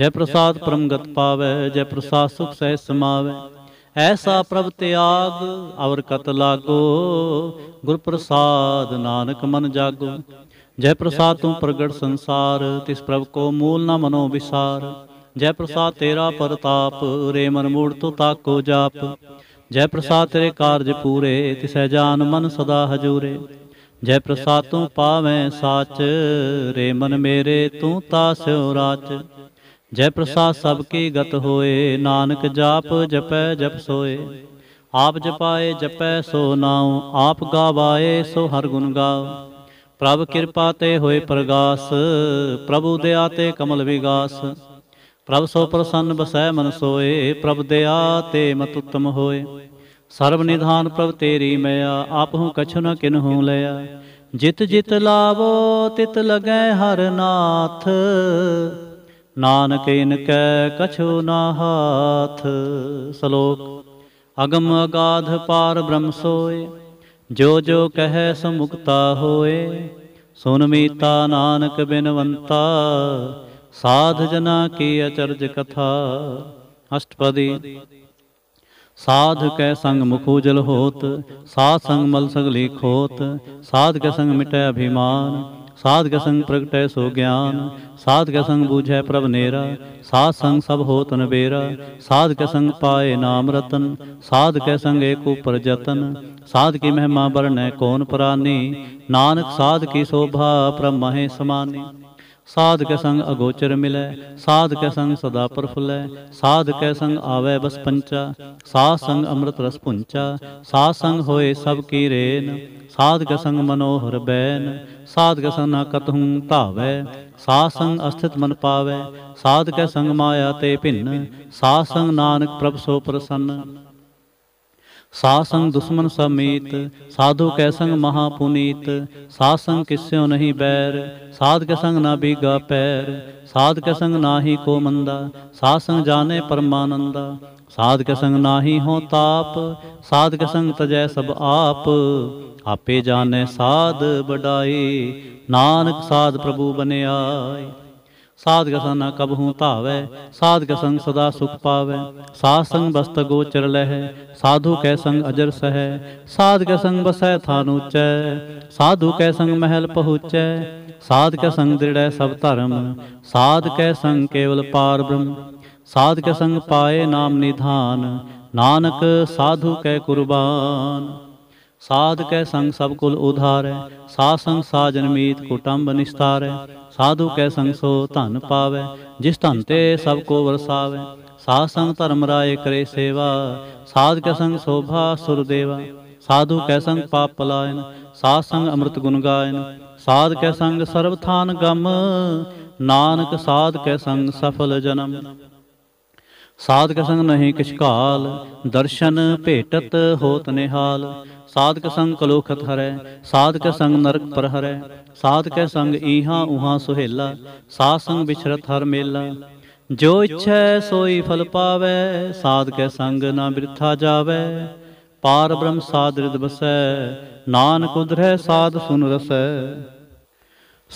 A: जय प्रसाद परमगत पावै जय प्रसाद सुख सह समावै ਐਸਾ ਪ੍ਰਭ ਤਿਆਗ ਔਰ ਕਤ ਲਾਗੋ ਗੁਰ ਪ੍ਰਸਾਦ ਨਾਨਕ ਮਨ ਜਾਗੋ ਜੈ ਪ੍ਰਸਾਦ ਤੂੰ ਪ੍ਰਗਟ ਸੰਸਾਰ ਤਿਸ ਪ੍ਰਭ ਕੋ ਮੂਲ ਨਾ ਮਨੋ ਵਿਸਾਰ ਜੈ ਪ੍ਰਸਾਦ ਤੇਰਾ ਪਰਤਾਪ ਰੇ ਮਨ ਮੂੜ ਤੋ ਤਾਕੋ ਜਾਪ ਜੈ ਪ੍ਰਸਾਦ ਤੇਰੇ ਕਾਰਜ ਪੂਰੇ ਤਿਸੈ ਜਾਨ ਮਨ ਸਦਾ ਹਜੂਰੇ ਜੈ ਪ੍ਰਸਾਦ ਤੂੰ ਪਾਵੇਂ ਸਾਚ ਰੇ ਮਨ ਮੇਰੇ ਤੂੰ ਤਾਸਿਓ ਰਾਚ ਜੈ ਪ੍ਰਸਾਦ ਸਭ ਕੀ ਗਤ ਹੋਏ ਨਾਨਕ ਜਾਪ ਜਪੈ ਜਪ ਸੋਏ ਆਪ ਜਪਾਏ ਜਪੈ ਸੋ ਨਾਉ ਆਪ ਗਾਵਾਏ ਸੋ ਹਰ ਗੁਣ ਗਾਉ ਪ੍ਰਭ ਕਿਰਪਾ ਤੇ ਹੋਏ ਪ੍ਰਗਾਸ ਪ੍ਰਭੂ ਦਇਆ ਤੇ ਕਮਲ ਵਿਗਾਸ ਪ੍ਰਭ ਸੋ ਪ੍ਰਸੰਨ ਬਸੈ ਮਨ ਸੋਏ ਪ੍ਰਭ ਦਇਆ ਤੇ ਮਤ ਉਤਮ ਹੋਏ ਸਰਬ ਨਿਧਾਨ ਪ੍ਰਭ ਤੇਰੀ ਮਇਆ ਆਪ ਹੂੰ ਕਛੁ ਨ ਕਿਨਹੂ ਲਿਆ ਜਿਤ ਜਿਤ ਲਾਵੋ ਤਿਤ ਲਗੈ ਹਰ ਨਾਥ ਨਾਨਕ ਇਨਕੈ ਕਛੁ ਨਾ ਹਾਥ ਸ਼ਲੋਕ ਅਗਮ ਅਗਾਧ ਪਾਰ ਬ੍ਰਹਮ ਸੋਏ ਜੋ ਜੋ ਕਹੈ ਸੋ ਮੁਕਤਾ ਹੋਏ ਸੁਨ ਮੀਤਾ ਨਾਨਕ ਬਿਨਵੰਤਾ ਸਾਧ ਜਨਾ ਕੀ ਅਚਰਜ ਕਥਾ ਅਸ਼ਟਪਦੀ साध कै संग मुख उजल होत साध संग मल सगली खोत साध के संग मिटय अभिमान साध के संग प्रगटय सो ज्ञान साध के संग बूझे प्रभ नेरा साध संग सब हो तन बेरा साध के संग पाए नाम रतन साध के संग एक ऊपर जतन साध की महिमा वर्ण कौन प्राणी नानक साध की शोभा प्रमहे समानी साध के संग अगोचर मिले साध के संग सदा प्रफुल साध के संग आवे बस पंचा साध संग अमृत रस पुंचा साध संग होए सब की रेन साध के संग मनोहर बैन साध के संग न कतहूँ धावै साध संग अस्थित मन पावै साध के संग माया ते भिन्न साध संग नानक प्रभ सो प्रसन्न सासंग दुश्मन समीत साधु कै संग महापुनीत सासंग किस्यो नहीं बैर साध के संग ना बीगा पैर साध के संग ना ही को मंदा सासंग जाने परमानंदा साध के संग ना ही हो ताप साध के संग तजय सब आप ਆਪੇ ਜਾਣੈ ਸਾਧ ਬਡਾਈ ਨਾਨਕ ਸਾਧ ਪ੍ਰਭੂ ਬਨਿਆਈ ਸਾਧ ਕਸਨਾ ਕਬਹੂ ਧਾਵੈ ਸਾਧ ਕਸੰ ਸਦਾ ਸੁਖ ਪਾਵੈ ਸਾਧ ਸੰਗ ਬਸਤ ਗੋਚਰ ਲਹਿ ਸਾਧੂ ਕੈ ਸੰਗ ਅਜਰ ਸਹਿ ਸਾਧ ਕੈ ਸੰਗ ਬਸੈ ਥਾਨ ਉਚੈ ਸਾਧੂ ਕੈ ਸੰਗ ਮਹਿਲ ਪਹੁੰਚੈ ਸਾਧ ਕੈ ਸੰਗ ਦ੍ਰਿੜੈ ਸਭ ਧਰਮ ਸਾਧ ਕੈ ਸੰਗ ਕੇਵਲ ਪਾਰ ਬ੍ਰਹਮ ਸਾਧ ਕੈ ਸੰਗ ਪਾਏ ਨਾਮ ਨਿਧਾਨ ਨਾਨਕ ਸਾਧੂ ਕੈ ਕੁਰਬਾਨ ਸਾਧ ਕੈ ਸੰਗ ਸਭ ਕੁਲ ਉਧਾਰੈ ਸਾਧ ਸੰਗ ਸਾ ਜਨਮੀਤ ਕੁਟੰਬ ਨਿਸਤਾਰੈ ਸਾਧੂ ਕੈ ਸੰਗ ਸੋ ਧਨ ਪਾਵੈ ਜਿਸ ਧਨ ਤੇ ਸਭ ਕੋ ਵਰਸਾਵੈ ਸਾਧ ਸੰਗ ਧਰਮ ਰਾਏ ਕਰੇ ਸੇਵਾ ਸਾਧ ਕੈ ਸੰਗ ਸੋਭਾ ਸੁਰ ਦੇਵਾ ਸਾਧੂ ਕੈ ਸੰਗ ਪਾਪ ਪਲਾਇਨ ਸਾਧ ਸੰਗ ਅੰਮ੍ਰਿਤ ਗੁਣ ਗਾਇਨ ਸਾਧ ਕੈ ਸੰਗ ਸਰਬ ਥਾਨ ਗਮ ਨਾਨਕ ਸਾਧ ਕੈ ਸੰਗ ਸਫਲ ਜਨਮ ਸਾਧਕ ਸੰਗ ਨਹੀਂ ਕਿਛ ਕਾਲ ਦਰਸ਼ਨ ਭੇਟਤ ਹੋਤ ਨਿਹਾਲ ਸਾਧਕ ਸੰਗ ਕਲੋਖਤ ਹਰੈ ਸਾਧਕ ਸੰਗ ਨਰਕ ਪਰ ਹਰੈ ਸਾਧਕ ਸੰਗ ਈਹਾ ਉਹਾ ਸੁਹੇਲਾ ਸਾਧ ਸੰਗ ਵਿਛਰਤ ਹਰ ਮੇਲਾ ਜੋ ਇਛੈ ਸੋਈ ਫਲ ਪਾਵੇ ਸਾਧਕ ਸੰਗ ਨਾ ਬਿਰਥਾ ਜਾਵੇ ਪਾਰ ਬ੍ਰਹਮ ਸਾਧ ਬਸੈ ਨਾਨਕ ਉਧਰੈ ਸਾਧ ਸੁਨ ਰਸੈ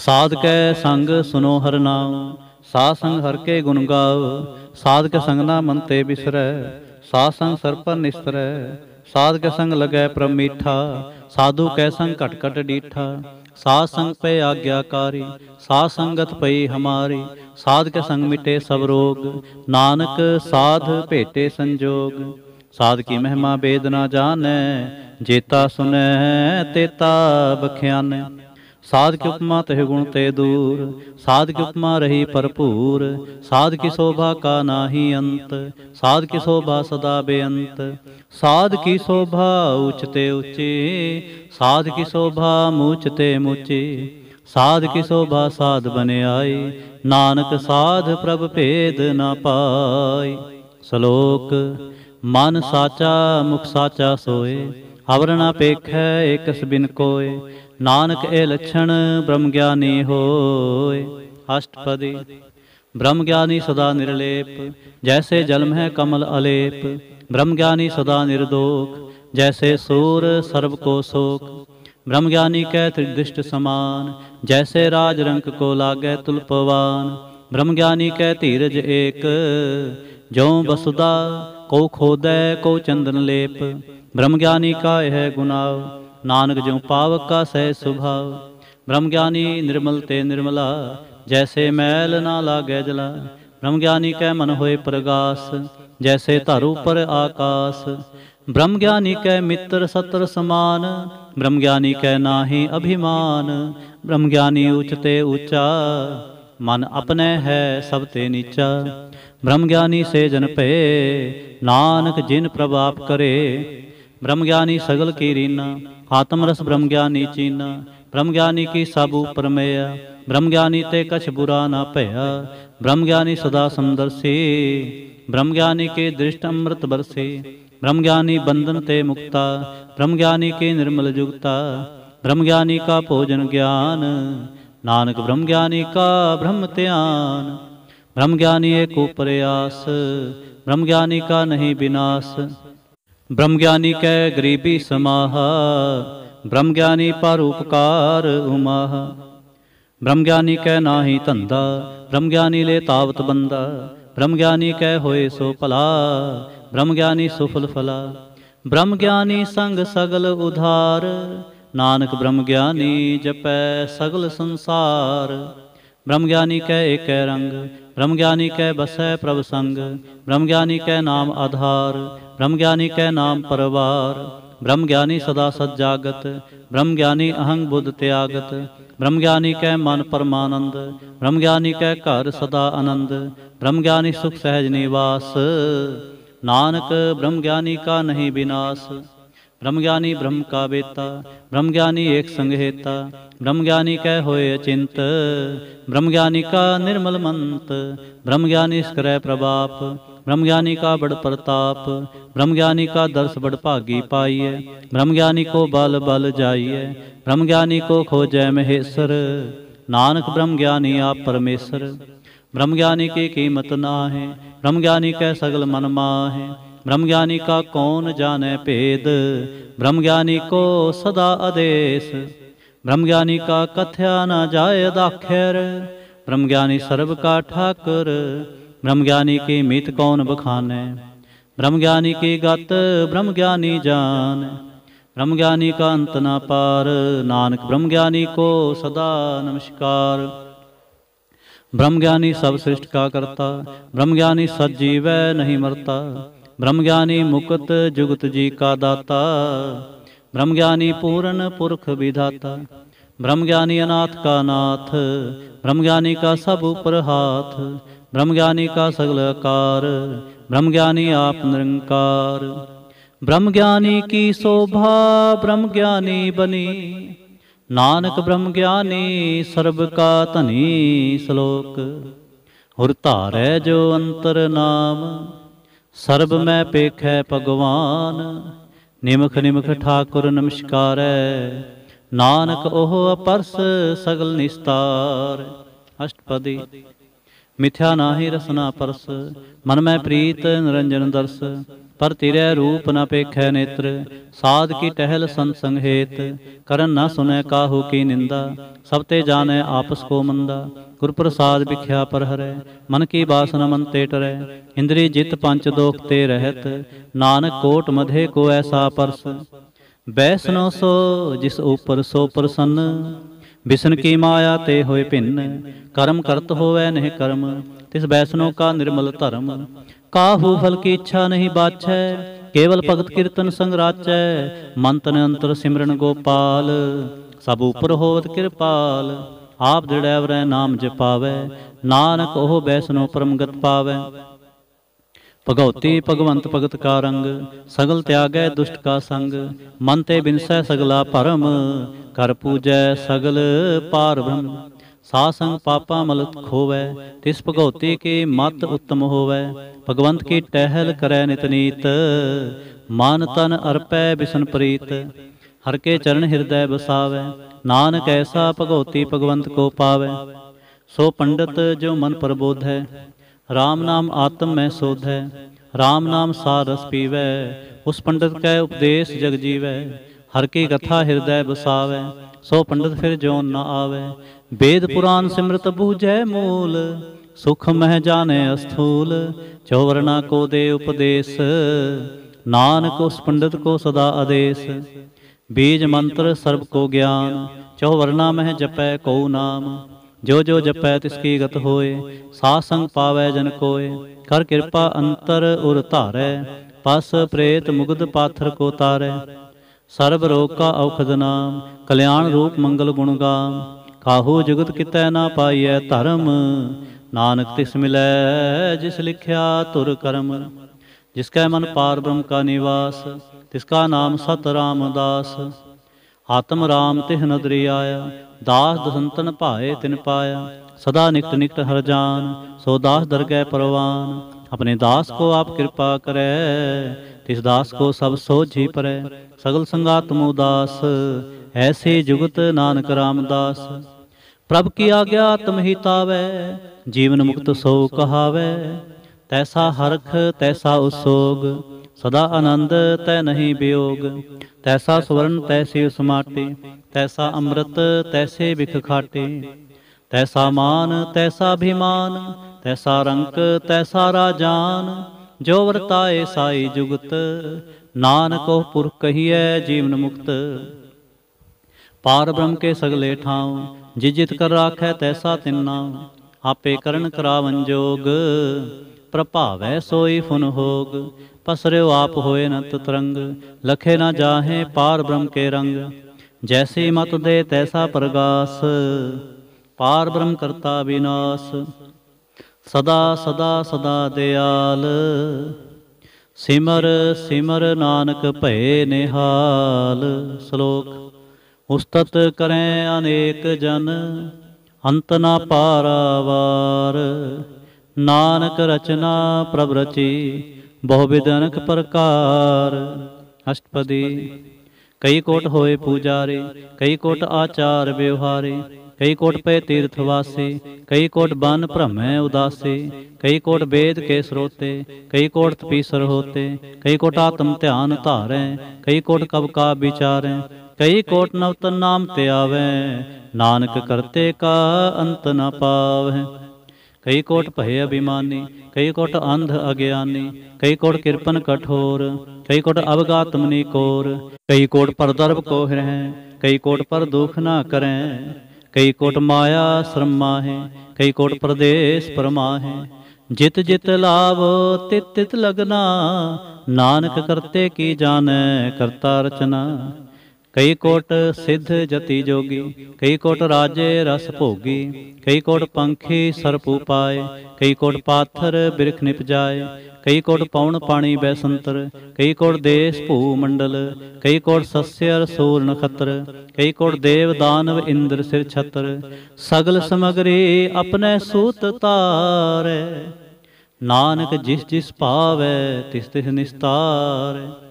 A: ਸਾਧਕੈ ਸੰਗ ਸੁਨੋ ਹਰ ਨਾਮ ਸਾਧ ਸੰਗ ਹਰ ਕੇ ਗੁਣ ਗਾਵ ਸਾਧਕ ਸੰਗ ਨਾ ਮਨ ਤੇ ਬਿਸਰੈ ਸਾਧ ਸੰਗ ਸਰਪਨ ਨਿਸਤਰੈ ਸਾਧਕ ਸੰਗ ਲਗੈ ਪ੍ਰਮ ਮੀਠਾ ਸਾਧੂ ਕੈ ਸੰਗ ਘਟ ਘਟ ਡੀਠਾ ਸਾਧ ਸੰਗ ਪੈ ਆਗਿਆਕਾਰੀ ਸਾਧ ਸੰਗਤ ਪਈ ਹਮਾਰੀ ਸਾਧਕ ਸੰਗ ਮਿਟੇ ਸਭ ਰੋਗ ਨਾਨਕ ਸਾਧ ਭੇਟੇ ਸੰਜੋਗ ਸਾਧ ਕੀ ਮਹਿਮਾ ਬੇਦ ਨਾ ਜਾਣੈ ਜੇਤਾ ਸੁਨੈ ਤੇਤਾ ਬਖਿਆਨੈ ਸਾਧ ਕੀ ਉਪਮਾ ਤਹਿ ਗੁਣ ਤੇ ਦੂਰ ਸਾਧ ਕੀ ਉਪਮਾ ਰਹੀ ਭਰਪੂਰ ਸਾਧ ਕੀ ਸੋਭਾ ਕਾ ਨਾਹੀ ਅੰਤ ਸਾਧ ਕੀ ਸੋਭਾ ਸਦਾ ਬੇਅੰਤ ਸਾਧ ਕੀ ਸੋਭਾ ਉਚ ਤੇ ਉਚੀ ਸਾਧ ਕੀ ਸੋਭਾ ਮੂਚ ਤੇ ਮੂਚੀ ਸਾਧ ਕੀ ਸੋਭਾ ਸਾਧ ਬਨਿਆਈ ਨਾਨਕ ਸਾਧ ਪ੍ਰਭ ਭੇਦ ਨਾ ਪਾਈ ਸ਼ਲੋਕ ਮਨ ਸਾਚਾ ਮੁਖ ਸਾਚਾ ਸੋਏ ਹਵਰ ਨਾ ਪੇਖੈ ਇਕਸ ਬਿਨ ਕੋਏ नानक ए लक्षण ब्रह्म ज्ञानी हो अष्टपदी ब्रह्म ज्ञानी सदा निर्लेप जैसे जलम है कमल अलेप ब्रह्म ज्ञानी सदा निर्दोक जैसे सूर सर्व को शोक ब्रह्म ज्ञानी कह त्रिदृष्ट समान जैसे राज रंक को लागे तुलपवान ब्रह्म ज्ञानी कै धीरज एक जो बसुदा को खोदे को चंदन लेप ब्रह्म ज्ञानी का यह गुनाव नानक ज्यो ਪਾਵਕ का सह ਸੁਭਾਵ ब्रह्म ज्ञानी निर्मल ते निर्मला जैसे मैल ਨਾ ਲਾਗੇ ਜਲਾ ਬ੍ਰਹਮ ਗਿਆਨੀ ਕੈ ਮਨ ਹੋਏ ਪ੍ਰਗਾਸ ਜੈਸੇ ਧਰ ਉਪਰ ਆਕਾਸ ब्रह्म ज्ञानी कै मित्र सत्र समान ब्रह्म ज्ञानी कै नाही अभिमान ब्रह्म ज्ञानी उचते ऊंचा मन अपने है सब ते नीचा ब्रह्म ज्ञानी से जन पे नानक जिन प्रभाप करे ब्रह्म ज्ञानी सगल की रीना आत्मरस ब्रह्म ज्ञानी चीना ब्रह्म ज्ञानी की सब परमेय ब्रह्म ज्ञानी ते कछ बुरा ना भया ब्रह्म ज्ञानी सदा समदर्शी ब्रह्म ज्ञानी के दृष्ट अमृत बरसे ब्रह्म ज्ञानी बंधन ते मुक्ता ब्रह्म ज्ञानी के निर्मल जुगता ब्रह्म ज्ञानी का भोजन ज्ञान नानक ब्रह्म ज्ञानी का ब्रह्म त्यान ब्रह्म ज्ञानी एक प्रयास ब्रह्म ज्ञानी का नहीं विनाश ब्रह्मज्ञानी कै गरीबी समाहा ब्रह्मज्ञानी पर उपकार उमाह ब्रह्मज्ञानी कै नाही धंधा ब्रह्मज्ञानी ले तावत बंदा ब्रह्मज्ञानी कै होए सो भला ब्रह्मज्ञानी सुफल फला ब्रह्मज्ञानी संग सगल उधार नानक ब्रह्मज्ञानी जपै सगल संसार ब्रह्मज्ञानी कै एक रंग ब्रह्मज्ञानी कै बसै प्रभ संग ब्रह्मज्ञानी कै नाम आधार ब्रह्मज्ञानी कै नाम परवार ब्रह्मज्ञानी सदा सजागत ब्रह्मज्ञानी अहंग बुद्ध त्यागत ब्रह्मज्ञानी कै मन परमानंद ब्रह्मज्ञानी कै घर सदा आनंद ब्रह्मज्ञानी सुख सहज निवास नानक ब्रह्मज्ञानी का नहीं विनाश ब्रह्म ज्ञानी ब्रह्म का बेता ज्ञानी एक संगहेता ब्रह्मज्ञानी कह होए अचिंत ब्रह्मज्ञानी का निर्मल मंत ब्रह्म ज्ञानी स्क्रय प्रभाप ब्रह्मज्ञानी का बड़ प्रताप ब्रह्मज्ञानी का दर्श बड़ भागी पाइय ब्रह्म ज्ञानी को बल बल जाइए ज्ञानी को खोजय महेश्वर नानक ब्रह्म ज्ञानी आप परमेश्वर ब्रह्म ज्ञानी की कीमत ना है ज्ञानी कह सगल मन माह है ब्रह्म ज्ञानी का कौन जाने भेद ब्रह्म ज्ञानी को सदा आदेश ब्रह्म ज्ञानी का कथया न जाय दाखर ब्रह्म ज्ञानी सर्व का ठाकुर ब्रह्म ज्ञानी की मित कौन बखाने ब्रह्म ज्ञानी की गत ब्रह्म ज्ञानी जान ब्रह्म ज्ञानी का अंत ना पार नानक ब्रह्म ज्ञानी को सदा नमस्कार ब्रह्म ज्ञानी सब सृष्ट का करता ब्रह्म ज्ञानी सजीव नहीं मरता ब्रह्म ज्ञानी मुक्त जुगत जी का दाता ब्रह्म ज्ञानी पूर्ण पुरख विधाता ब्रह्म ज्ञानी अनाथ का नाथ ब्रह्म ज्ञानी का सब ऊपर हाथ ब्रह्म ज्ञानी का सगल आकार ब्रह्म ज्ञानी आप निरंकार ब्रह्म ज्ञानी की शोभा ब्रह्म ज्ञानी बनी नानक ब्रह्म ज्ञानी सर्व का तनी श्लोक हुर जो अंतर नाम ਸਰਬ ਮੈਂ ਪੇਖੈ ਭਗਵਾਨ ਨਿਮਖ ਨਿਮਖ ਠਾਕੁਰ ਨਮਸਕਾਰੈ ਨਾਨਕ ਉਹ ਅਪਰਸ ਸਗਲ ਨਿਸਤਾਰ ਅਸ਼ਟਪਦੀ ਮਿਥਿਆ ਨਾਹੀ ਰਸਨਾ ਪਰਸ ਮਨ ਮੈਂ ਪ੍ਰੀਤ ਨਰੰਜਨ ਦਰਸ ਪਰ ਤੇਰੇ ਰੂਪ ਨ ਪੇਖੈ ਨੇਤਰ ਸਾਧ ਕੀ ਟਹਿਲ ਸੰਸੰਗ ਹੇਤ ਕਰਨ ਨ ਸੁਨੈ ਕਾਹੂ ਕੀ ਨਿੰਦਾ ਸਭ ਤੇ ਜਾਣੈ ਆਪਸ ਕੋ ਮੰਦਾ ਗੁਰ ਪ੍ਰਸਾਦ ਵਿਖਿਆ ਪਰਹਰੈ ਮਨ ਕੀ ਬਾਸਨ ਮਨ ਤੇ ਟਰੈ ਇੰਦਰੀ ਜਿਤ ਪੰਚ ਦੋਖ ਤੇ ਰਹਿਤ ਨਾਨਕ ਕੋਟ ਮਧੇ ਕੋ ਐਸਾ ਪਰਸ ਬੈਸਨੋ ਸੋ ਜਿਸ ਉਪਰ ਸੋ ਪ੍ਰਸੰਨ ਬਿਸਨ ਕੀ ਮਾਇਆ ਤੇ ਹੋਏ ਭਿੰਨ ਕਰਮ ਕਰਤ ਹੋਵੇ ਨਹਿ ਕਰਮ ਤਿਸ ਬੈਸਨੋ ਕਾ ਨਿਰਮਲ ਧਰਮ ਕਾਹੂ ਫਲ ਕੀ ਇੱਛਾ ਨਹੀਂ ਬਾਛੈ ਕੇਵਲ ਭਗਤ ਕੀਰਤਨ ਸੰਗ ਰਾਚੈ ਤਨ ਅੰਤਰ ਸਿਮਰਨ ਗੋਪਾਲ ਸਭ ਉਪਰ ਹੋਵਤ ਕਿਰਪਾਲ ਆਪ ਜਿਹੜਾ ਵਰੈ ਨਾਮ ਜਪਾਵੇ ਨਾਨਕ ਉਹ ਬੈਸਨੋ ਪਰਮਗਤ ਪਾਵੇ ਭਗਉਤੀ ਭਗਵੰਤ ਭਗਤ ਕਾ ਰੰਗ ਸਗਲ ਤਿਆਗੈ ਦੁਸ਼ਟ ਕਾ ਸੰਗ ਮਨ ਤੇ ਬਿਨਸੈ ਸਗਲਾ ਭਰਮ ਕਰ ਪੂਜੈ ਸਗਲ ਪਾਰ ਸਾ ਸੰਗ ਪਾਪਾ ਮਲ ਖੋਵੈ ਤਿਸ ਭਗਉਤੀ ਕੀ ਮਤ ਉਤਮ ਹੋਵੈ ਭਗਵੰਤ ਕੀ ਟਹਿਲ ਕਰੈ ਨਿਤਨੀਤ ਮਨ ਤਨ ਅਰਪੈ ਬਿਸਨ ਪ੍ਰੀਤ ਹਰ ਕੇ ਚਰਨ ਹਿਰਦੈ ਬਸਾਵੇ नानक ऐसा भगवती भगवंत को पावे सो पंडित जो मन प्रबोध है राम नाम आत्म में शोध है राम नाम सारस पीवै उस पंडित का उपदेश जग जीवै हर की कथा हृदय बसावे सो पंडित फिर जो न आवे वेद पुराण सिमृत बूझै मूल सुख मह जाने स्थूल चौवर्णा को दे उपदेश नानक उस पंडित को सदा आदेश बीज मंत्र सर्व को ज्ञान वर्णा मह जपै को नाम जो जो जपै तिसकी गत होए सा संग जन कोय कर कृपा अंतर उर धारै पस प्रेत मुगद पाथर को तारै सर्व रोग का औखद नाम कल्याण रूप मंगल गुण गाम काहू जुगत कितै ना पाइयै धर्म नानक ਤਿਸ मिले जिस ਲਿਖਿਆ तुर कर्म जिसका मन पार ਪਾਰ का निवास तिसका नाम सत रामदास आत्म राम तिह ਨਦਰਿ ਆਇਆ ਦਾਸ ਦਸੰਤਨ ਭਾਏ ਤਿਨ ਪਾਇਆ ਸਦਾ निकट ਨਿਕਟ ਹਰ ਜਾਨ ਸੋ ਦਾਸ ਦਰਗਹਿ ਪਰਵਾਨ अपने दास को आप कृपा करे तिस दास को सब सोझी पर सगल संगात मुदास ऐसे जुगत नानक रामदास प्रभ की आज्ञा आत्म ही तावै जीवन मुक्त सो कहावै तैसा हरख तैसा उस सोग सदा आनंद तै नहीं वियोग तैसा स्वर्ण तैसे समाटे तैसा अमृत तैसे बिखखाटे तैसा मान तैसा अभिमान तैसा रंक तैसा राजान जो वर्ताए साई जुगत नानको कही है जीवन मुक्त पार ब्रह्म के सगले ठाव जिजित कर राख है तैसा तिन्ना आपे करण करावन जोग प्रभावै सोई फुन होग ਪਸਰਿਓ ਆਪ ਹੋਏ ਨ ਤਰੰਗ ਲਖੇ ਨ ਜਾਹੇ ਪਾਰ ਬ੍ਰਹਮ ਕੇ ਰੰਗ ਜੈਸੀ ਮਤ ਦੇ ਤੈਸਾ ਪ੍ਰਗਾਸ ਪਾਰ ਬ੍ਰਹਮ ਕਰਤਾ ਵਿਨਾਸ਼ ਸਦਾ ਸਦਾ ਸਦਾ ਦਿਆਲ ਸਿਮਰ ਸਿਮਰ ਨਾਨਕ ਭਏ ਨਿਹਾਲ ਸ਼ਲੋਕ ਉਸਤਤ ਕਰੈ ਅਨੇਕ ਜਨ ਅੰਤ ਨਾ ਪਾਰਾਵਾਰ ਨਾਨਕ ਰਚਨਾ ਪ੍ਰਭ ਰਚੀ बहुविधनक प्रकार अष्टपदी कई कोट होए पूजारे कई कोट आचार व्यवहारे कई कोट पे तीर्थवासे कई कोट बन भ्रम उदासे कई कोट वेद के स्रोते कई कोट तपीसर होते कई कोट आत्म ध्यान धारे कई कोट कब का विचारें कई कोट नवतन नाम त्यावे नानक करते का अंत न पावे कई कोट भय अभिमानी कई कोट अंध अज्ञानी कई कोट किरपन कठोर कई कोट अवगातमनी कोर कई कोट पर दर्भ को कई कोट पर दुख ना करें कई कोट माया श्रम माहे कई कोट प्रदेश परमाहे जित जित लाभ तित तित लगना नानक करते की जाने करता रचना ਕਈ ਕੋਟ ਸਿੱਧ ਜਤੀ ਜੋਗੀ ਕਈ ਕੋਟ ਰਾਜੇ ਰਸ ਭੋਗੀ ਕਈ ਕੋਟ ਪੰਖੀ ਸਰਪੂ ਪਾਏ ਕਈ ਕੋਟ ਪਾਥਰ ਬਿਰਖ ਨਿਪ ਜਾਏ ਕਈ ਕੋਟ ਪੌਣ ਪਾਣੀ ਬੈਸੰਤਰ ਕਈ ਕੋਟ ਦੇਸ ਭੂ ਮੰਡਲ ਕਈ ਕੋਟ ਸਸਿਅਰ ਸੂਰ ਨਖਤਰ ਕਈ ਕੋਟ ਦੇਵ ਦਾਨਵ ਇੰਦਰ ਸਿਰ ਛਤਰ ਸਗਲ ਸਮਗਰੀ ਆਪਣੇ ਸੂਤ ਤਾਰੇ ਨਾਨਕ ਜਿਸ ਜਿਸ ਭਾਵੇ ਤਿਸ ਤਿਸ ਨਿਸਤਾਰੇ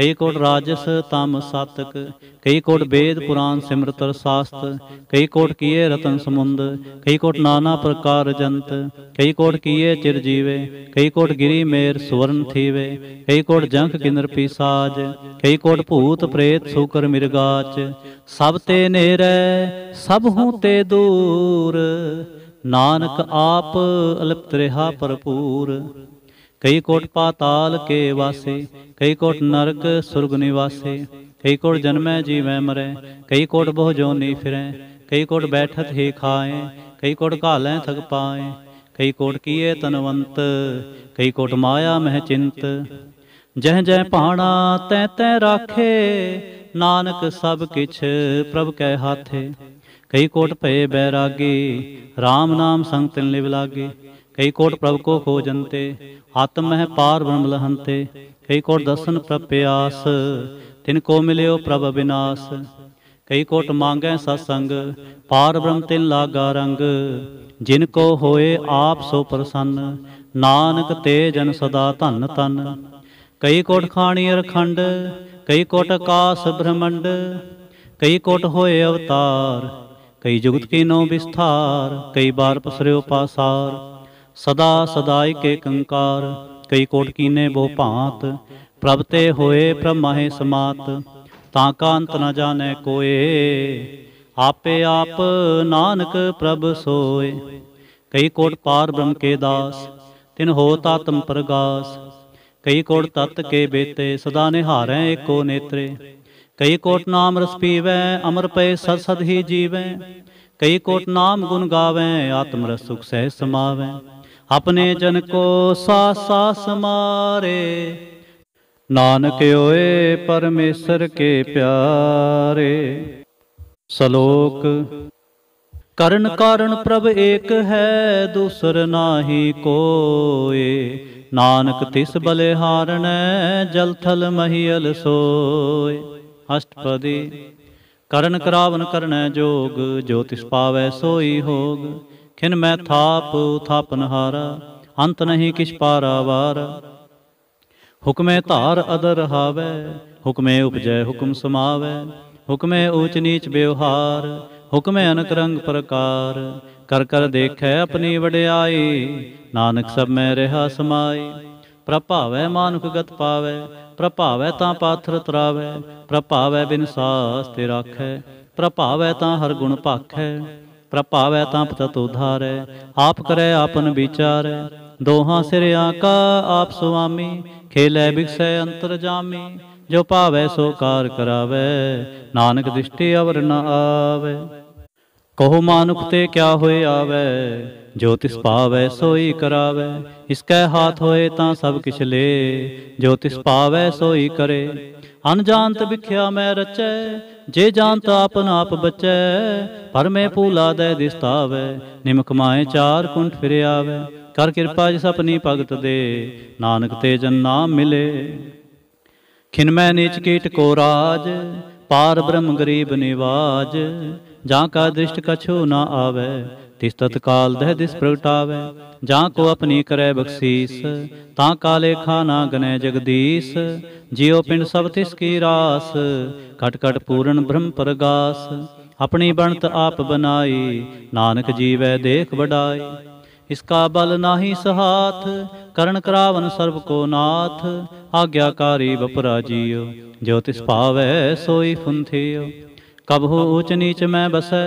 A: ਕਈ ਕੋਟ ਰਾਜਸ ਤਮ ਸਤਕ ਕਈ ਕੋਟ ਵੇਦ ਪੁਰਾਨ ਸਿਮਰਤਰ ਸਾਸਤ ਕਈ ਕੋਟ ਕੀਏ ਰਤਨ ਸਮੁੰਦ ਕਈ ਕੋਟ ਨਾਨਾ ਪ੍ਰਕਾਰ ਜੰਤ ਕਈ ਕੋਟ ਕੀਏ ਚਿਰ ਜੀਵੇ ਕਈ ਕੋਟ ਗਿਰੀ ਮੇਰ ਸੁਵਰਨ ਥੀਵੇ ਕਈ ਕੋਟ ਜੰਖ ਪੀ ਪੀਸਾਜ ਕਈ ਕੋਟ ਭੂਤ ਪ੍ਰੇਤ ਸੂਕਰ ਮਿਰਗਾਚ ਸਭ ਤੇ ਨੇਰੇ ਸਭ ਹੂੰ ਤੇ ਦੂਰ ਨਾਨਕ ਆਪ ਅਲਪਤ ਰਹਾ ਭਰਪੂਰ कई कोट पाताल के वासे कई कोट नरक सुर्ग निवासे कई कोट जन्मे जीवै मरे कई कोट बहु जोनी फिरे कई कोट बैठत ही खाए कई कोट कालें थक पाए कई कोट किए तनवंत कई कोट माया मह चिंत जह जय पहाड़ा तै तै राखे नानक सब किछ प्रभ कै हाथे कई कोट भय बैरागी राम नाम संग तिन कोट प्रभ को खोजनते आत्म है पार ब्रह्म लहंते कई कोट दर्शन प्रप्यास तिनको मिल्यो प्रभ विनाश कई कोट मांगे सत्संग पार ब्रह्म तिन लागा रंग जिनको होए आप सो प्रसन्न नानक ते जन सदा धन तन कई कोट खाणी अरखंड कई कोट ਆਕਾਸ ਬ੍ਰਹਮੰਡ ਕਈ ਕੋਟ ਹੋਏ ਅਵਤਾਰ कई जुगत की नो विस्थार कई बार ਪਸਰਿਓ पासार ਸਦਾ ਸਦਾਇ ਕੇ ਕੰਕਾਰ ਕਈ ਕੋਟ ਕੀਨੇ ਬੋ ਭਾਂਤ ਪ੍ਰਭ ਤੇ ਹੋਏ ਪ੍ਰਮਾਹੇ ਸਮਾਤ ਤਾਂ ਕਾ ਅੰਤ ਨ ਜਾਣੈ ਕੋਏ ਆਪੇ ਆਪ ਨਾਨਕ ਪ੍ਰਭ ਸੋਏ ਕਈ ਕੋਟ ਪਾਰ ਬ੍ਰਹਮ ਕੇ ਦਾਸ ਤਿਨ ਹੋ ਤਾਤਮ ਪ੍ਰਗਾਸ ਕਈ ਕੋਟ ਤਤ ਕੇ ਬੇਤੇ ਸਦਾ ਨਿਹਾਰੈ ਏਕੋ ਨੇਤਰੇ ਕਈ ਕੋਟ ਨਾਮ ਰਸ ਪੀਵੈ ਅਮਰ ਪਏ ਸਦ ਸਦ ਹੀ ਜੀਵੈ ਕਈ ਕੋਟ ਨਾਮ ਗੁਣ ਗਾਵੈ ਆਤਮ ਰਸ ਸੁਖ ਸਹਿ ਸਮਾਵੈ ਆਪਣੇ ਜਨ ਕੋ ਸਾ ਸਾ ਸਮਾਰੇ ਨਾਨਕ ਓਏ ਪਰਮੇਸ਼ਰ ਕੇ ਪਿਆਰੇ ਸ਼ਲੋਕ ਕਰਨ ਕਾਰਨ ਪ੍ਰਭ ਏਕ ਹੈ ਦੂਸਰ ਨਾਹੀ ਕੋਏ ਨਾਨਕ ਤਿਸ ਬਲਿਹਾਰਣੈ ਜਲ ਥਲ ਮਹੀਲ ਸੋਏ ਅਸ਼ਟਪਦੀ ਕਰਨ ਕਰਾਵਨ ਕਰਨੈ ਜੋਗ ਜੋ ਤਿਸ ਪਾਵੈ ਸੋਈ ਹੋਗ ਖਿਨ ਮੈਂ ਥਾਪ ਥਾਪਨ ਹਾਰਾ ਅੰਤ ਨਹੀਂ ਕਿਛ ਪਾਰਾਵਾਰ ਹੁਕਮੇ ਧਾਰ ਅਦਰ ਹਾਵੇ ਹੁਕਮੇ ਉਪਜੈ ਹੁਕਮ ਸਮਾਵੇ ਹੁਕਮੇ ਊਚ ਨੀਚ ਬਿਵਹਾਰ ਹੁਕਮੇ ਅਨਕ ਰੰਗ ਪ੍ਰਕਾਰ ਕਰ ਕਰ ਦੇਖੈ ਆਪਣੀ ਵਡਿਆਈ ਨਾਨਕ ਸਭ ਮੈਂ ਰਹਾ ਸਮਾਈ ਪ੍ਰਭਾਵੈ ਮਾਨੁਖ ਗਤ ਪਾਵੇ ਪ੍ਰਭਾਵੈ ਤਾਂ ਪਾਥਰ ਤਰਾਵੇ ਪ੍ਰਭਾਵੈ ਬਿਨ ਸਾਸ ਤੇ ਰਾਖੈ ਪ੍ਰਭਾਵੈ ਤਾਂ ਹਰ ਗੁਣ ਭਾਖੈ ਪ੍ਰਭਾਵੈ ਤਾਂ ਪਤਤ ਉਧਾਰੈ ਆਪ ਕਰੈ ਆਪਨ ਵਿਚਾਰੈ ਦੋਹਾਂ ਸਿਰ ਆਕਾ ਆਪ ਸੁਆਮੀ ਖੇਲੇ ਬਿਖਸੈ ਅੰਤਰ ਜਾਮੀ ਜੋ ਭਾਵੈ ਸੋ ਕਾਰ ਕਰਾਵੇ ਨਾਨਕ ਦ੍ਰਿਸ਼ਟੀ ਅਵਰ ਨ ਆਵੇ ਕਹੁ ਮਾਨੁਖ ਤੇ ਕਿਆ ਹੋਏ ਆਵੇ ਜੋ ਤਿਸ ਪਾਵੇ ਸੋਈ ਕਰਾਵੇ ਇਸ ਕੈ ਹਾਥ ਹੋਏ ਤਾਂ ਸਭ ਕਿਛ ਲੇ ਜੋ ਤਿਸ ਪਾਵੇ ਸੋਈ ਕਰੇ ਅਨਜਾਨਤ ਵਿਖਿਆ ਮੈਂ ਰਚੈ ਜੇ ਜਾਣ ਤਾ ਆਪਨ ਆਪ ਬਚੈ ਪਰਮੇ ਭੂਲਾ ਦੇ ਦਿਸਤਾਵੇ ਨਿਮਕ ਮਾਏ ਚਾਰ ਕੁੰਠ ਫਿਰੇ ਆਵੇ ਕਰ ਕਿਰਪਾ ਜਿਸ ਆਪਣੀ ਭਗਤ ਦੇ ਨਾਨਕ ਤੇ ਜਨ ਨਾਮ ਮਿਲੇ ਖਿਨ ਖਿਨਮੈ ਨੀਚ ਕੀਟ ਕੋ ਰਾਜ ਪਾਰ ਬ੍ਰਹਮ ਗਰੀਬ ਨਿਵਾਜ ਜਾਂ ਕਾ ਦ੍ਰਿਸ਼ਟ ਕਛੂ ਨਾ ਆਵੇ ਤਿਸ ਤਤਕਾਲ ਦਹਿ ਦਿਸ ਪ੍ਰਗਟਾਵੇ ਜਾਂ ਕੋ ਆਪਣੀ ਕਰੈ ਬਖਸ਼ੀਸ ਤਾਂ ਕਾਲੇ ਖਾਨਾ ਗਨੈ ਜਗਦੀਸ਼ ਜਿਉ ਪਿੰਡ ਸਭ ਤਿਸ ਕੀ ਰਾਸ ਘਟ ਘਟ ਪੂਰਨ ਬ੍ਰਹਮ ਪ੍ਰਗਾਸ ਆਪਣੀ ਬਣਤ ਆਪ ਬਨਾਈ ਨਾਨਕ ਜੀਵੈ ਦੇਖ ਵਡਾਈ इसका बल नाही सहाथ करण करावन सर्व को नाथ आज्ञाकारी बपरा जियो ज्योतिष पावै सोई फुंथियो कबहू ऊच नीच मैं बसै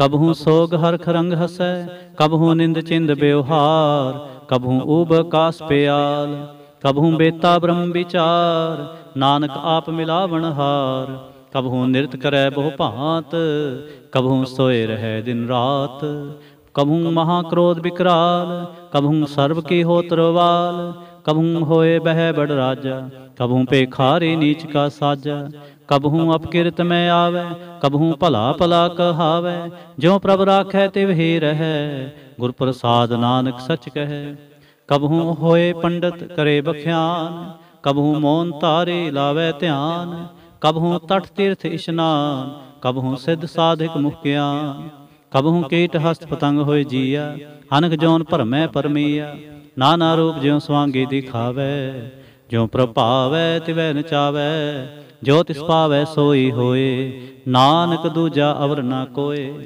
A: कबहू सोग हरख रंग हसै कबहू निंद चिंद व्यवहार कबहू ऊब कास प्याल कबहू बेता ब्रह्म विचार नानक आप मिलावण हार कबहू नृत करय बहु भांत कबहू सोए रहे दिन रात कबहू महाक्रोध विकराल कबहू सर्व की हो तरवाल कबहू होए बह बड़ राजा कबहू पे खारी नीच का साजा ਕਬਹੂ ਅਪਕਿਰਤ ਮੈਂ ਆਵੇ ਕਬਹੂ ਭਲਾ ਭਲਾ ਕਹਾਵੇ ਜਿਉ ਪ੍ਰਭ ਰਾਖੈ ਤਿਵ ਹੀ ਰਹੈ ਗੁਰ ਪ੍ਰਸਾਦ ਨਾਨਕ ਸਚ ਕਹੈ ਕਬਹੂ ਹੋਏ ਪੰਡਤ ਕਰੇ ਬਖਿਆਨ ਕਬਹੂ ਮੋਨ ਤਾਰੇ ਲਾਵੇ ਧਿਆਨ ਕਬਹੂ ਤਟ ਤੀਰਥ ਇਸ਼ਨਾਨ ਕਬਹੂ ਸਿੱਧ ਸਾਧਿਕ ਮੁਖਿਆ ਕਬਹੂ ਕੀਟ ਹਸਤ ਪਤੰਗ ਹੋਏ ਜੀਆ ਅਨਕ ਜੋਨ ਭਰਮੈ ਪਰਮੀਆ ਨਾਨਾ ਰੂਪ ਜਿਉ ਸਵਾਂਗੀ ਦਿਖਾਵੇ ਜਿਉ ਪ੍ਰਭਾਵੈ ਤਿਵੈ ਨਚਾਵੇ ਜੋ ਤਿਸ ਪਾਵੈ ਸੋਈ ਹੋਏ ਨਾਨਕ ਦੂਜਾ ਅਵਰ ਨਾ ਕੋਏ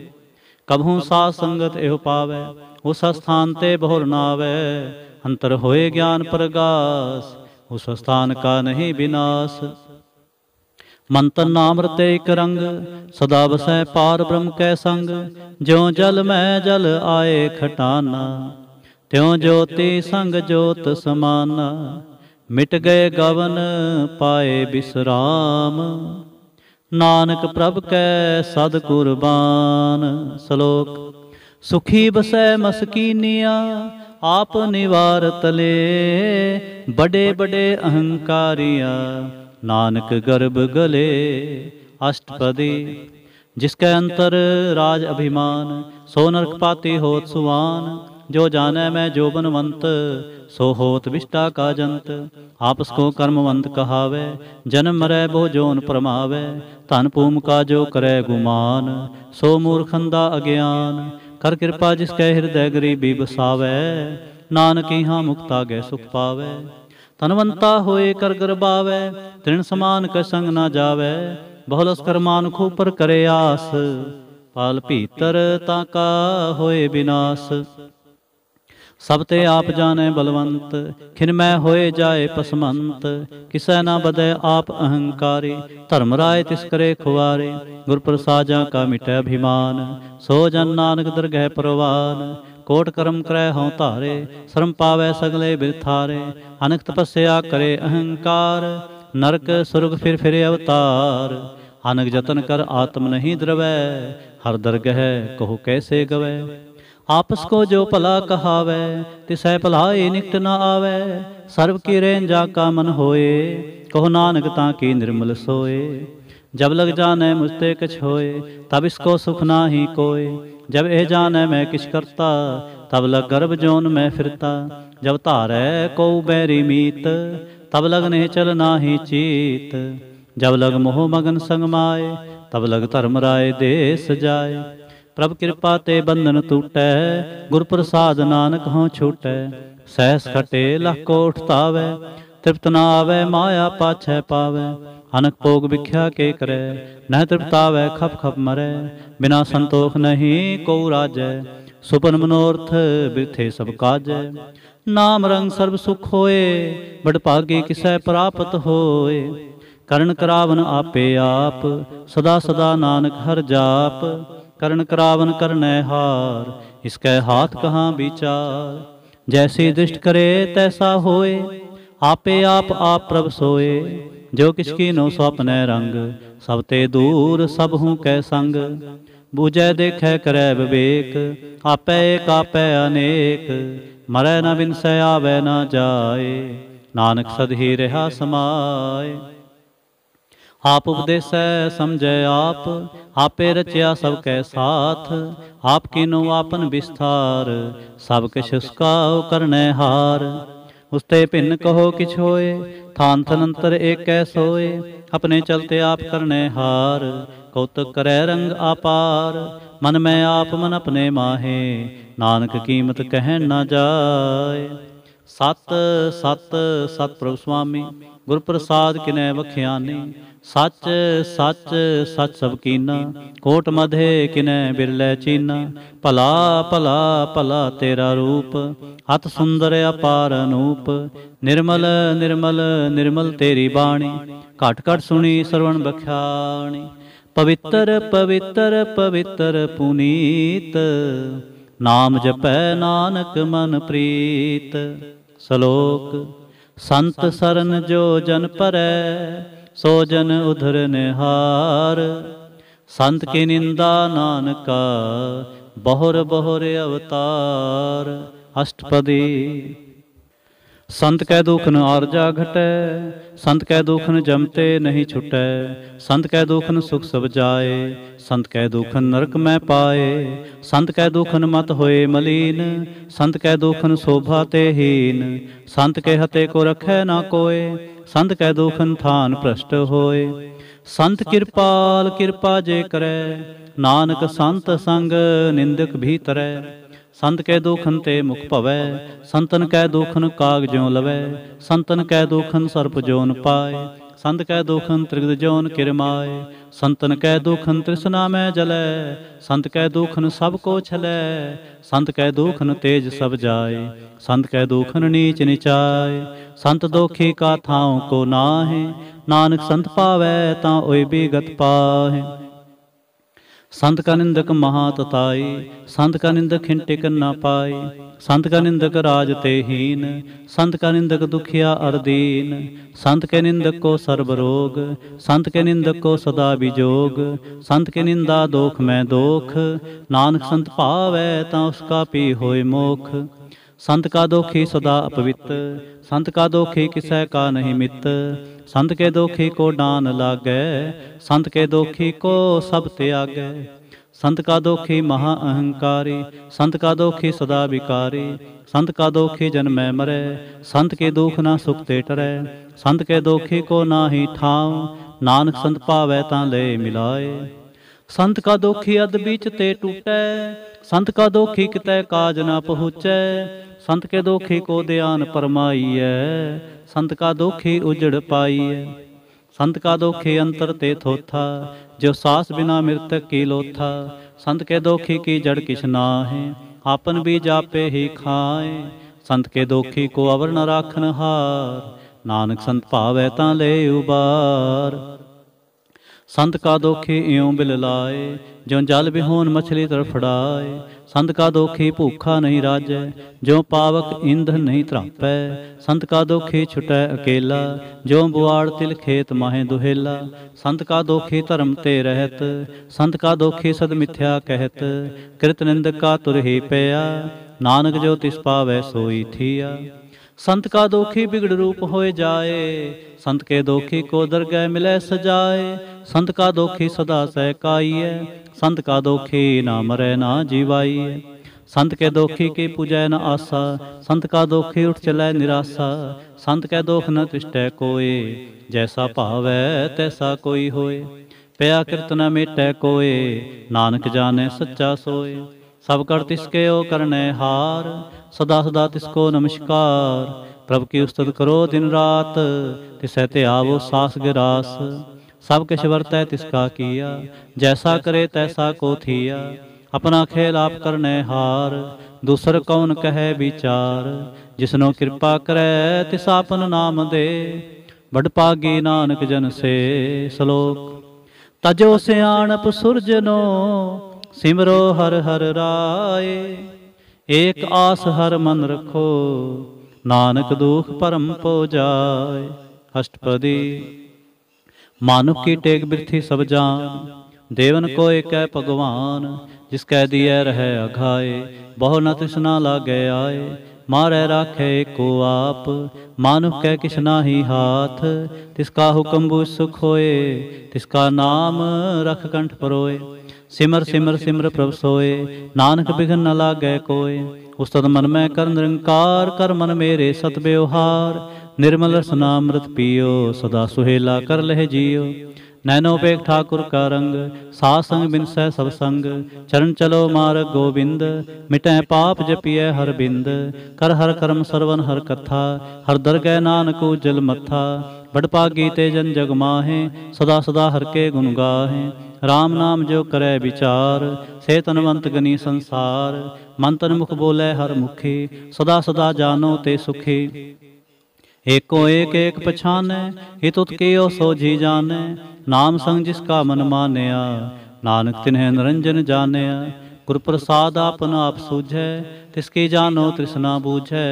A: ਕਭੂ ਸਾਧ ਸੰਗਤ ਇਹੋ ਪਾਵੈ ਉਸ ਸਥਾਨ ਤੇ ਬਹੁਰ ਨਾ ਆਵੇ ਅੰਤਰ ਹੋਏ ਗਿਆਨ ਪ੍ਰਗਾਸ ਉਸ ਸਥਾਨ ਕਾ ਨਹੀਂ ਵਿਨਾਸ਼ ਮੰਤਨ ਨਾਮ ਰਤੇ ਇਕ ਰੰਗ ਸਦਾ ਵਸੈ ਪਾਰ ਬ੍ਰਹਮ ਕੈ ਸੰਗ ਜਿਉ ਜਲ ਮੈਂ ਜਲ ਆਏ ਖਟਾਨਾ ਤਿਉ ਜੋਤੀ ਸੰਗ ਜੋਤ ਸਮਾਨਾ मिट गए गवन पाए विश्राम नानक प्रभ कै सद कुर्बान श्लोक सुखी बसै मस्कीनिया आप निवार तले बड़े बड़े अहंकारिया नानक गर्भ गले अष्टपदी जिसके अंतर राज अभिमान सोनर पाती होत सुवान ਜੋ ਜਾਣੈ ਮੈਂ ਜੋ ਬਨਵੰਤ ਸੋ ਹੋਤ ਵਿਸ਼ਟਾ ਕਾ ਜੰਤ ਆਪਸ ਕੋ ਕਰਮਵੰਤ ਕਹਾਵੇ ਜਨਮ ਮਰੈ ਬੋ ਜੋਨ ਪਰਮਾਵੇ ਧਨ ਪੂਮ ਕਾ ਜੋ ਕਰੈ ਗੁਮਾਨ ਸੋ ਮੂਰਖੰ ਦਾ ਅਗਿਆਨ ਕਰ ਕਿਰਪਾ ਜਿਸ ਕੈ ਹਿਰਦੈ ਗਰੀਬੀ ਬਸਾਵੇ ਨਾਨਕ ਹੀ ਹਾਂ ਮੁਕਤਾ ਗੈ ਸੁਖ ਪਾਵੇ ਤਨਵੰਤਾ ਹੋਏ ਕਰ ਗਰਬਾਵੇ ਤ੍ਰਿਣ ਸਮਾਨ ਕ ਸੰਗ ਨਾ ਜਾਵੇ ਬਹੁਲਸ ਕਰਮਾਨ ਖੂਪਰ ਕਰੇ ਆਸ ਪਾਲ ਭੀਤਰ ਤਾਂ ਕਾ ਹੋਏ ਬਿਨਾਸ਼ ਸਭ ਤੇ ਆਪ ਜਾਣੈ ਬਲਵੰਤ ਖਿਨ ਮੈਂ ਹੋਏ ਜਾਏ ਪਸਮੰਤ ਕਿਸੈ ਨਾ ਬਦੈ ਆਪ ਅਹੰਕਾਰੀ ਧਰਮ ਰਾਏ ਤਿਸ ਕਰੇ ਖੁਆਰੇ ਗੁਰ ਪ੍ਰਸਾਦਿਆ ਕਾ ਮਿਟੈ ਅਭਿਮਾਨ ਸੋ ਜਨ ਨਾਨਕ ਦਰਗਹਿ ਪਰਵਾਨ ਕੋਟ ਕਰਮ ਕਰੈ ਹਉ ਧਾਰੇ ਸ਼ਰਮ ਪਾਵੈ ਸਗਲੇ ਬਿਰਥਾਰੇ ਅਨਕ ਤਪੱਸਿਆ ਕਰੇ ਅਹੰਕਾਰ ਨਰਕ ਸੁਰਗ ਫਿਰ ਫਿਰੇ ਅਵਤਾਰ ਅਨਕ ਜਤਨ ਕਰ ਆਤਮ ਨਹੀਂ ਦਰਵੈ ਹਰ ਦਰਗਹਿ ਕਹੋ ਕੈਸੇ ਗਵੈ आपस को जो भला कहावे तिसै भलाए निकट ना आवे सर्व की रेंजा का मन होए कहो नानक ता की निर्मल सोए जब लग जाने मुझते कछ होए तब इसको सुख ना ही कोय जब ए जाने मैं किस करता तब लग गर्भ जोन में फिरता जब धारै को बैरी मीत तब लग नहीं चल ना ही चीत जब लग मोह मगन संगमाए तब लग धर्म राय देश जाए ਪ੍ਰਭ ਕਿਰਪਾ ਤੇ ਬੰਧਨ ਟੂਟੈ ਗੁਰ ਪ੍ਰਸਾਦ ਨਾਨਕ ਹਉ ਛੂਟੈ ਸਹਿਸ ਖਟੇ ਲਖ ਕੋਠ ਤਾਵੇ ਤ੍ਰਿਪਤ ਨਾ ਆਵੇ ਮਾਇਆ ਪਾਛੈ ਪਾਵੇ ਅਨਕ ਭੋਗ ਵਿਖਿਆ ਕੇ ਕਰੈ ਨਹਿ ਤ੍ਰਿਪਤਾਵੇ ਖਪ ਖਪ ਮਰੈ ਬਿਨਾ ਸੰਤੋਖ ਨਹੀਂ ਕੋ ਰਾਜੈ ਸੁਪਨ ਮਨੋਰਥ ਬਿਰਥੇ ਸਭ ਕਾਜੈ ਨਾਮ ਰੰਗ ਸਰਬ ਸੁਖ ਹੋਏ ਬੜ ਭਾਗੇ ਕਿਸੈ ਪ੍ਰਾਪਤ ਹੋਏ ਕਰਨ ਕਰਾਵਨ ਆਪੇ ਆਪ ਸਦਾ ਸਦਾ ਨਾਨਕ ਹਰ ਜਾਪ करण करावन करनय हार इसके हाथ कहाँ विचार जैसी दृष्ट करे तैसा होए आपे आप आप प्रभ सोए जो किसकी नो स्वप्न रंग सबते दूर सब हूँ कै संग बूझे देखे करे विवेक आपे एक आपे अनेक मरे न बिन सया वै न जाए नानक सद ही रहा समाए आप उपदेश समझे आप आपे रचया सबके साथ आपकी नो आपन विस्तार सब किश उसका करने हार उसते भिन्न कहो किछ होए थान थनंतर एक सोए अपने चलते आप करने हार कौतुक करे रंग आपार मन में आप मन अपने माहे नानक कीमत कह न जाए सत सत सत प्रभु स्वामी प्रसाद किने वख्यानी ਸੱਚ ਸੱਚ ਸੱਚ ਸਭ ਕੀਨਾ ਕੋਟ ਮਧੇ ਕਿਨੈ ਬਿਰਲੇ ਚੀਨਾ ਭਲਾ ਭਲਾ ਭਲਾ ਤੇਰਾ ਰੂਪ ਅਤ ਸੁੰਦਰ ਅਪਾਰ ਅਨੂਪ ਨਿਰਮਲ ਨਿਰਮਲ ਨਿਰਮਲ ਤੇਰੀ ਬਾਣੀ ਘਟ ਘਟ ਸੁਣੀ ਸਰਵਣ ਬਖਿਆਣੀ ਪਵਿੱਤਰ ਪਵਿੱਤਰ ਪਵਿੱਤਰ ਪੁਨੀਤ ਨਾਮ ਜਪੈ ਨਾਨਕ ਮਨ ਪ੍ਰੀਤ ਸ਼ਲੋਕ ਸੰਤ ਸਰਨ ਜੋ ਜਨ ਪਰੈ ਸੋ ਜਨ ਉਧਰ ਨਿਹਾਰ ਸੰਤ ਕੀ ਨਿੰਦਾ ਨਾਨਕਾ ਬਹੁਰ ਬਹੁਰ ਅਵਤਾਰ ਅਸ਼ਟਪਦੀ ਸੰਤ ਕੈ ਦੁਖਨ ਨ ਜਾ ਘਟੈ ਸੰਤ ਕੈ ਦੁਖਨ ਜਮਤੇ ਨਹੀਂ ਛੁਟੈ ਸੰਤ ਕੈ ਦੁਖਨ ਸੁਖ ਸਭ ਜਾਏ ਸੰਤ ਕੈ ਦੁਖਨ ਨਰਕ ਮੈਂ ਪਾਏ ਸੰਤ ਕੈ ਦੁਖਨ ਮਤ ਹੋਏ ਮਲੀਨ ਸੰਤ ਕੈ ਦੁਖਨ ਸੋਭਾ ਤੇ ਹੀਨ ਸੰਤ ਕੈ ਹਤੇ ਕੋ ਰਖੈ ਨਾ ਕੋਏ ਸੰਤ ਕੈ ਦੋਖਨ ਥਾਨ ਪ੍ਰਸ਼ਟ ਹੋਏ ਸੰਤ ਕਿਰਪਾਲ ਕਿਰਪਾ ਜੇ ਕਰੈ ਨਾਨਕ ਸੰਤ ਸੰਗ ਨਿੰਦਕ ਭੀਤਰੈ ਸੰਤ ਕੈ ਦੁਖਨ ਤੇ ਮੁਖ ਭਵੈ ਸੰਤਨ ਕੈ ਦੁਖਨ ਕਾਗਜੋਂ ਲਵੈ ਸੰਤਨ ਕੈ ਦੁਖਨ ਸਰਪ ਜੋਨ ਪਾਏ ਸੰਤ ਕੈ ਦੁਖੰ ਤ੍ਰਿਗਤ ਜੋਨ ਕਿਰਮਾਏ ਸੰਤਨ ਕੈ ਦੁਖੰ ਤ੍ਰਿਸ਼ਨਾ ਮੈਂ ਜਲੈ ਸੰਤ ਕੈ ਦੁਖਨ ਸਭ ਕੋ ਛਲੈ ਸੰਤ ਕੈ ਦੁਖਨ ਤੇਜ ਸਭ ਜਾਏ ਸੰਤ ਕੈ ਦੁਖਨ ਨੀਚ ਨਿਚਾਏ ਸੰਤ ਦੋਖੀ ਕਾ ਥਾਉ ਕੋ ਨਾਹੇ ਨਾਨਕ ਸੰਤ ਪਾਵੈ ਤਾਂ ਓਏ ਬੀਗਤ ਪਾਹੇ संत का निंदक महा संत का निंदक हिंटे कर पाए संत का निंदक राज ते हीन संत का निंदक दुखिया अरदीन संत के निंदक को सर्व रोग संत के निंदक को सदा विजोग संत के निंदा दोख मैं दोख नानक संत पावै ता उसका पी होय मोख संत का दोखी सदा अपवित्र संत का दोखी किसै का नहीं मित्र ਸੰਤ ਕੇ ਦੋਖੀ ਕੋ ਡਾਨ ਲਾਗੈ ਸੰਤ ਕੇ ਦੋਖੀ ਕੋ ਸਭ ਤਿਆਗੈ ਸੰਤ ਕਾ ਦੋਖੀ ਮਹਾ ਅਹੰਕਾਰੀ ਸੰਤ ਕਾ ਦੋਖੀ ਸਦਾ ਵਿਕਾਰੀ ਸੰਤ ਕਾ ਦੋਖੀ ਜਨਮੈ ਮਰੈ ਸੰਤ ਕੇ ਦੋਖ ਨਾ ਸੁਖ ਤੇ ਟਰੈ ਸੰਤ ਕੇ ਦੋਖੀ ਕੋ ਨਾਹੀ ਠਾਉ ਨਾਨਕ ਸੰਤ ਪਾਵੈ ਤਾਂ ਲੈ ਮਿਲਾਏ ਸੰਤ ਕਾ ਦੋਖੀ ਅਦ ਵਿੱਚ ਤੇ ਟੁੱਟੈ ਸੰਤ ਕਾ ਦੋਖੀ ਕਿਤੈ ਕਾਜ ਨਾ ਪਹੁੰਚੈ ਸੰਤ ਕੇ ਦੋਖੀ ਕੋ ਧਿਆਨ ਪਰਮਾਈਐ ਸੰਤ ਕਾ ਦੋਖੇ ਉਜੜ ਪਾਈਐ ਸੰਤ ਕਾ ਦੋਖੇ ਅੰਤਰ ਤੇ ਥੋਥਾ ਜੋ ਸਾਸ ਬਿਨਾ ਮਿਰਤਕ ਕੀ ਲੋਥਾ ਸੰਤ ਕੇ ਦੋਖੀ ਕੀ ਜੜ ਕਿਛ ਨਾ ਹੈ ਆਪਨ ਵੀ ਜਾਪੇ ਹੀ ਖਾਏ ਸੰਤ ਕੇ ਦੋਖੀ ਕੋ ਅਵਰ ਨ ਰਾਖਨ ਹਾਰ ਨਾਨਕ ਸੰਤ ਭਾਵੈ ਤਾਂ ਲੈ ਉਬਾਰ ਸੰਤ ਕਾ ਦੋਖੇ ਇਉਂ ਬਿਲ ਲਾਏ ਜਿਉ ਜਲ ਬਿਹੋਨ ਮਛਲੀ ਤਰਫੜਾਏ ਸੰਤ ਕਾ ਦੋਖੀ ਭੁੱਖਾ ਨਹੀਂ ਰਾਜੈ ਜਿਉ ਪਾਵਕ ਇੰਧ ਨਹੀਂ ਧਰਾਪੈ ਸੰਤ ਕਾ ਦੋਖੀ ਛੁਟੈ ਅਕੇਲਾ ਜਿਉ ਬੁਆੜ ਤਿਲ ਖੇਤ ਮਾਹੇ ਦੁਹੇਲਾ ਸੰਤ ਕਾ ਦੋਖੀ ਧਰਮ ਤੇ ਰਹਿਤ ਸੰਤ ਕਾ ਦੋਖੀ ਸਦ ਮਿਥਿਆ ਕਹਿਤ ਕਿਰਤ ਨਿੰਦਕਾ ਕਾ ਤੁਰਹੀ ਪਿਆ ਨਾਨਕ ਜੋ ਤਿਸ ਪਾਵੈ ਸੋਈ ਥੀਆ ਸੰਤ ਕਾ ਦੋਖੀ ਬਿਗੜ ਰੂਪ ਹੋਏ ਜਾਏ ਸੰਤ ਕੇ ਦੋਖੀ ਕੋ ਦਰਗਹਿ ਮਿਲੇ ਸਜਾਏ ਸੰਤ ਕਾ ਦੋਖੀ ਸਦਾ ਸਹਿ ਕਾਈਐ ਸੰਤ ਕਾ ਦੋਖੀ ਨਾ ਮਰੈ ਨਾ ਜੀਵਾਈਐ ਸੰਤ ਕੇ ਦੋਖੀ ਕੀ ਪੁਜੈ ਨ ਆਸਾ ਸੰਤ ਕਾ ਦੋਖੀ ਉਠ ਚਲੈ ਨਿਰਾਸਾ ਸੰਤ ਕੈ ਦੋਖ ਨ ਤਿਸ਼ਟੈ ਕੋਏ ਜੈਸਾ ਭਾਵੈ ਤੈਸਾ ਕੋਈ ਹੋਏ ਪਿਆ ਕਿਰਤ ਨ ਮੇਟੈ ਕੋਏ ਨਾਨਕ ਜਾਣੈ ਸੱਚਾ ਸੋਏ ਸਭ ਕਰ ਤਿਸਕੇ ਓ ਕਰਨੇ ਹਾਰ ਸਦਾ ਸਦਾ ਤਿਸ ਕੋ ਨਮਸਕਾਰ ਪ੍ਰਭ ਕੀ ਉਸਤਤ ਕਰੋ ਦਿਨ ਰਾਤ ਤਿਸੈ ਤੇ ਆਵੋ ਸਾਸ ਗਿਰਾਸ ਸਭ ਕਿਛ ਵਰਤੈ ਤਿਸ ਕਾ ਕੀਆ ਜੈਸਾ ਕਰੇ ਤੈਸਾ ਕੋ ਥੀਆ ਆਪਣਾ ਖੇਲ ਆਪ ਕਰਨੇ ਹਾਰ ਦੂਸਰ ਕੌਣ ਕਹੇ ਵਿਚਾਰ ਜਿਸਨੋ ਕਿਰਪਾ ਕਰੈ ਤਿਸ ਆਪਨ ਨਾਮ ਦੇ ਵਡ ਪਾਗੀ ਨਾਨਕ ਜਨ ਸੇ ਸ਼ਲੋਕ ਤਜੋ ਸਿਆਣਪ ਸੁਰਜਨੋ ਸਿਮਰੋ ਹਰ ਹਰ ਰਾਏ ਏਕ ਆਸ ਹਰ ਮਨ ਰਖੋ ਨਾਨਕ ਦੁਖ ਪਰਮ ਪੋ ਜਾਏ ਅਸ਼ਟਪਦੀ ਮਾਨੁਖ ਕੀ ਟੇਕ ਬਿਰਥੀ ਸਭ ਜਾਨ ਦੇਵਨ ਕੋ ਏਕੈ ਭਗਵਾਨ ਜਿਸ ਕੈ ਦੀਐ ਰਹਿ ਅਘਾਏ ਬਹੁ ਨ ਨਾ ਲਾਗੇ ਆਏ ਮਾਰੇ ਰਾਖੇ ਕੋ ਆਪ ਮਾਨੁਖ ਕੈ ਕਿਛ ਨਾਹੀ ਹਾਥ ਤਿਸ ਕਾ ਹੁਕਮ ਬੁ ਸੁਖ ਹੋਏ ਤਿਸ ਕਾ ਨਾਮ ਰਖ ਕੰਠ ਪਰੋਏ ਸਿਮਰ ਸਿਮਰ ਸਿਮਰ ਪ੍ਰਭ ਸੋਏ ਨਾਨਕ ਬਿਗਨ ਨ ਲਾਗੈ ਕੋਏ ਉਸਤਤ ਮਨ ਮੈਂ ਕਰ ਨਿਰੰਕਾਰ ਕਰ ਮਨ ਮੇਰੇ ਸਤ ਬਿਵਹਾਰ ਨਿਰਮਲ ਰਸਨਾ ਅੰਮ੍ਰਿਤ ਪੀਓ ਸਦਾ ਸੁਹੇਲਾ ਕਰ ਲਹਿ ਜੀਓ ਨੈਨੋ ਪੇਖ ਠਾਕੁਰ ਕਾ ਰੰਗ ਸਾਧ ਸੰਗ ਬਿਨ ਸਹਿ ਸਭ ਸੰਗ ਚਰਨ ਚਲੋ ਮਾਰਗ ਗੋਬਿੰਦ ਮਿਟੈ ਪਾਪ ਜਪੀਐ ਹਰ ਬਿੰਦ ਕਰ ਹਰ ਕਰਮ ਸਰਵਨ ਹਰ ਕਥਾ ਹਰ ਦਰਗਹਿ ਨਾਨਕ ਉਜਲ ਮੱਥਾ बड़पा गीते जन जग माहे सदा सदा हर के गुण गाहे राम नाम जो करे विचार से तनवंत गनी संसार मंत्र मुख बोले हर मुखी सदा सदा जानो ते सुखी एको एक एक पछाने हित उत्कियो सो जी जाने नाम संग जिसका मन मानया नानक तिन्हें निरंजन जानया ਗੁਰ ਪ੍ਰਸਾਦ ਆਪਨ ਆਪ ਸੂਝੈ ਤਿਸ ਕੀ ਜਾਨੋ ਤ੍ਰਿਸ਼ਨਾ ਬੂਝੈ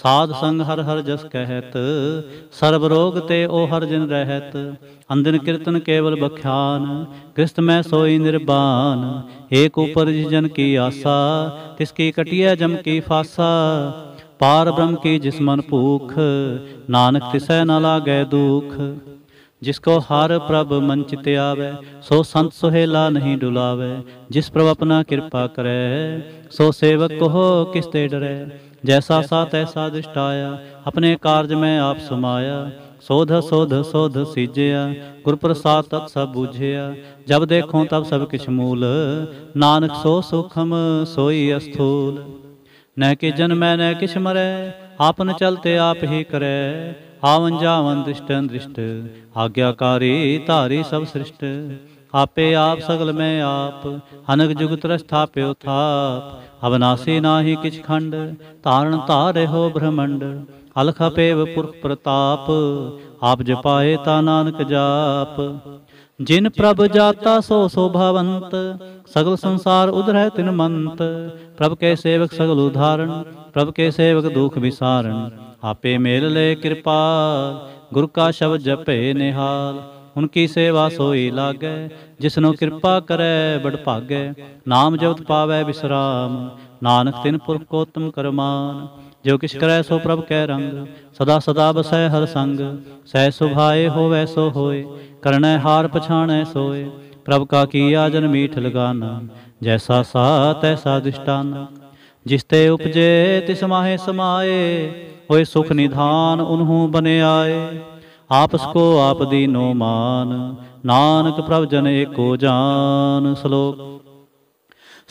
A: ਸਾਧ ਸੰਗ ਹਰ ਹਰ ਜਸ ਕਹਿਤ ਸਰਬ ਰੋਗ ਤੇ ਓ ਹਰ ਜਨ ਰਹਿਤ ਅੰਦਨ ਕੀਰਤਨ ਕੇਵਲ ਬਖਿਆਨ ਕ੍ਰਿਸਤ ਮੈਂ ਸੋਈ ਨਿਰਬਾਨ ਏਕ ਉਪਰ ਜਿ ਜਨ ਕੀ ਆਸਾ ਤਿਸ ਕੀ ਕਟਿਆ ਜਮ ਕੀ ਫਾਸਾ ਪਾਰ ਬ੍ਰਹਮ ਕੀ ਜਿਸ ਮਨ ਭੂਖ ਨਾਨਕ ਤਿਸੈ ਨ ਲਾਗੈ ਦੁਖ जिसको हर प्रभ मन चित आवे सो संत सोहेला नहीं डुलावे जिस प्रभ अपना कृपा करे सो सेवक को हो किस ते डरे जैसा सा तैसा दृष्टाया अपने कार्य में आप समाया सोध सोध सोध सीजया गुरप्रसाद तत् सब बुझया जब देखो तब सब किछ मूल नानक सो सुखम सोई अस्थूल न कि जन्म न किछ मरे आपन चलते आप ही करे ਆਵਨ ਜਾਵਨ ਦਿਸ਼ਟਨ ਦ੍ਰਿਸ਼ਟ ਆਗਿਆਕਾਰੀ ਧਾਰੀ ਸਭ ਸ੍ਰਿਸ਼ਟ ਆਪੇ ਆਪ ਸਗਲ ਮੈਂ ਆਪ ਅਨਕ ਜੁਗਤ ਰਸਥਾਪਿਓ ਥਾਪ ਅਵਨਾਸੀ ਨਾਹੀ ਕਿਛ ਖੰਡ ਤਾਰਨ ਤਾਰੇ ਹੋ ਬ੍ਰਹਮੰਡ ਅਲਖ ਅਪੇਵ ਪੁਰਖ ਪ੍ਰਤਾਪ ਆਪ ਜਪਾਏ ਤਾ ਨਾਨਕ ਜਾਪ जिन प्रभ जाता सो शोभावंत सगल संसार उधर तिन मंत प्रभ के सेवक सगल उदाहरण प्रभ के सेवक दुख विसारण आपे मेल ले कृपा गुरु का शब जपे निहाल उनकी सेवा सोई लागै जिसनु कृपा करै बड़ भागै नाम जबत पावै विश्राम नानक तिन पुरख को तुम करमान जो किस करੈ सो प्रभ कै रंग सदा सदा बसै हर संग सह सुभाए हो वैसो होए करण हार पछाण सोए प्रभ का किया जन मीठ लगाना जैसा सा तैसा दिष्टाना जिसते उपजे तिस माहे समाए ਹੋਏ ਸੁਖ ਨਿਧਾਨ ਉਨਹੂ ਬਨਿਆਏ ਆਪਸ ਕੋ ਆਪ ਦੀ ਨੋ ਮਾਨ ਨਾਨਕ ਪ੍ਰਭ ਜਨ ਏਕੋ ਜਾਨ ਸ਼ਲੋਕ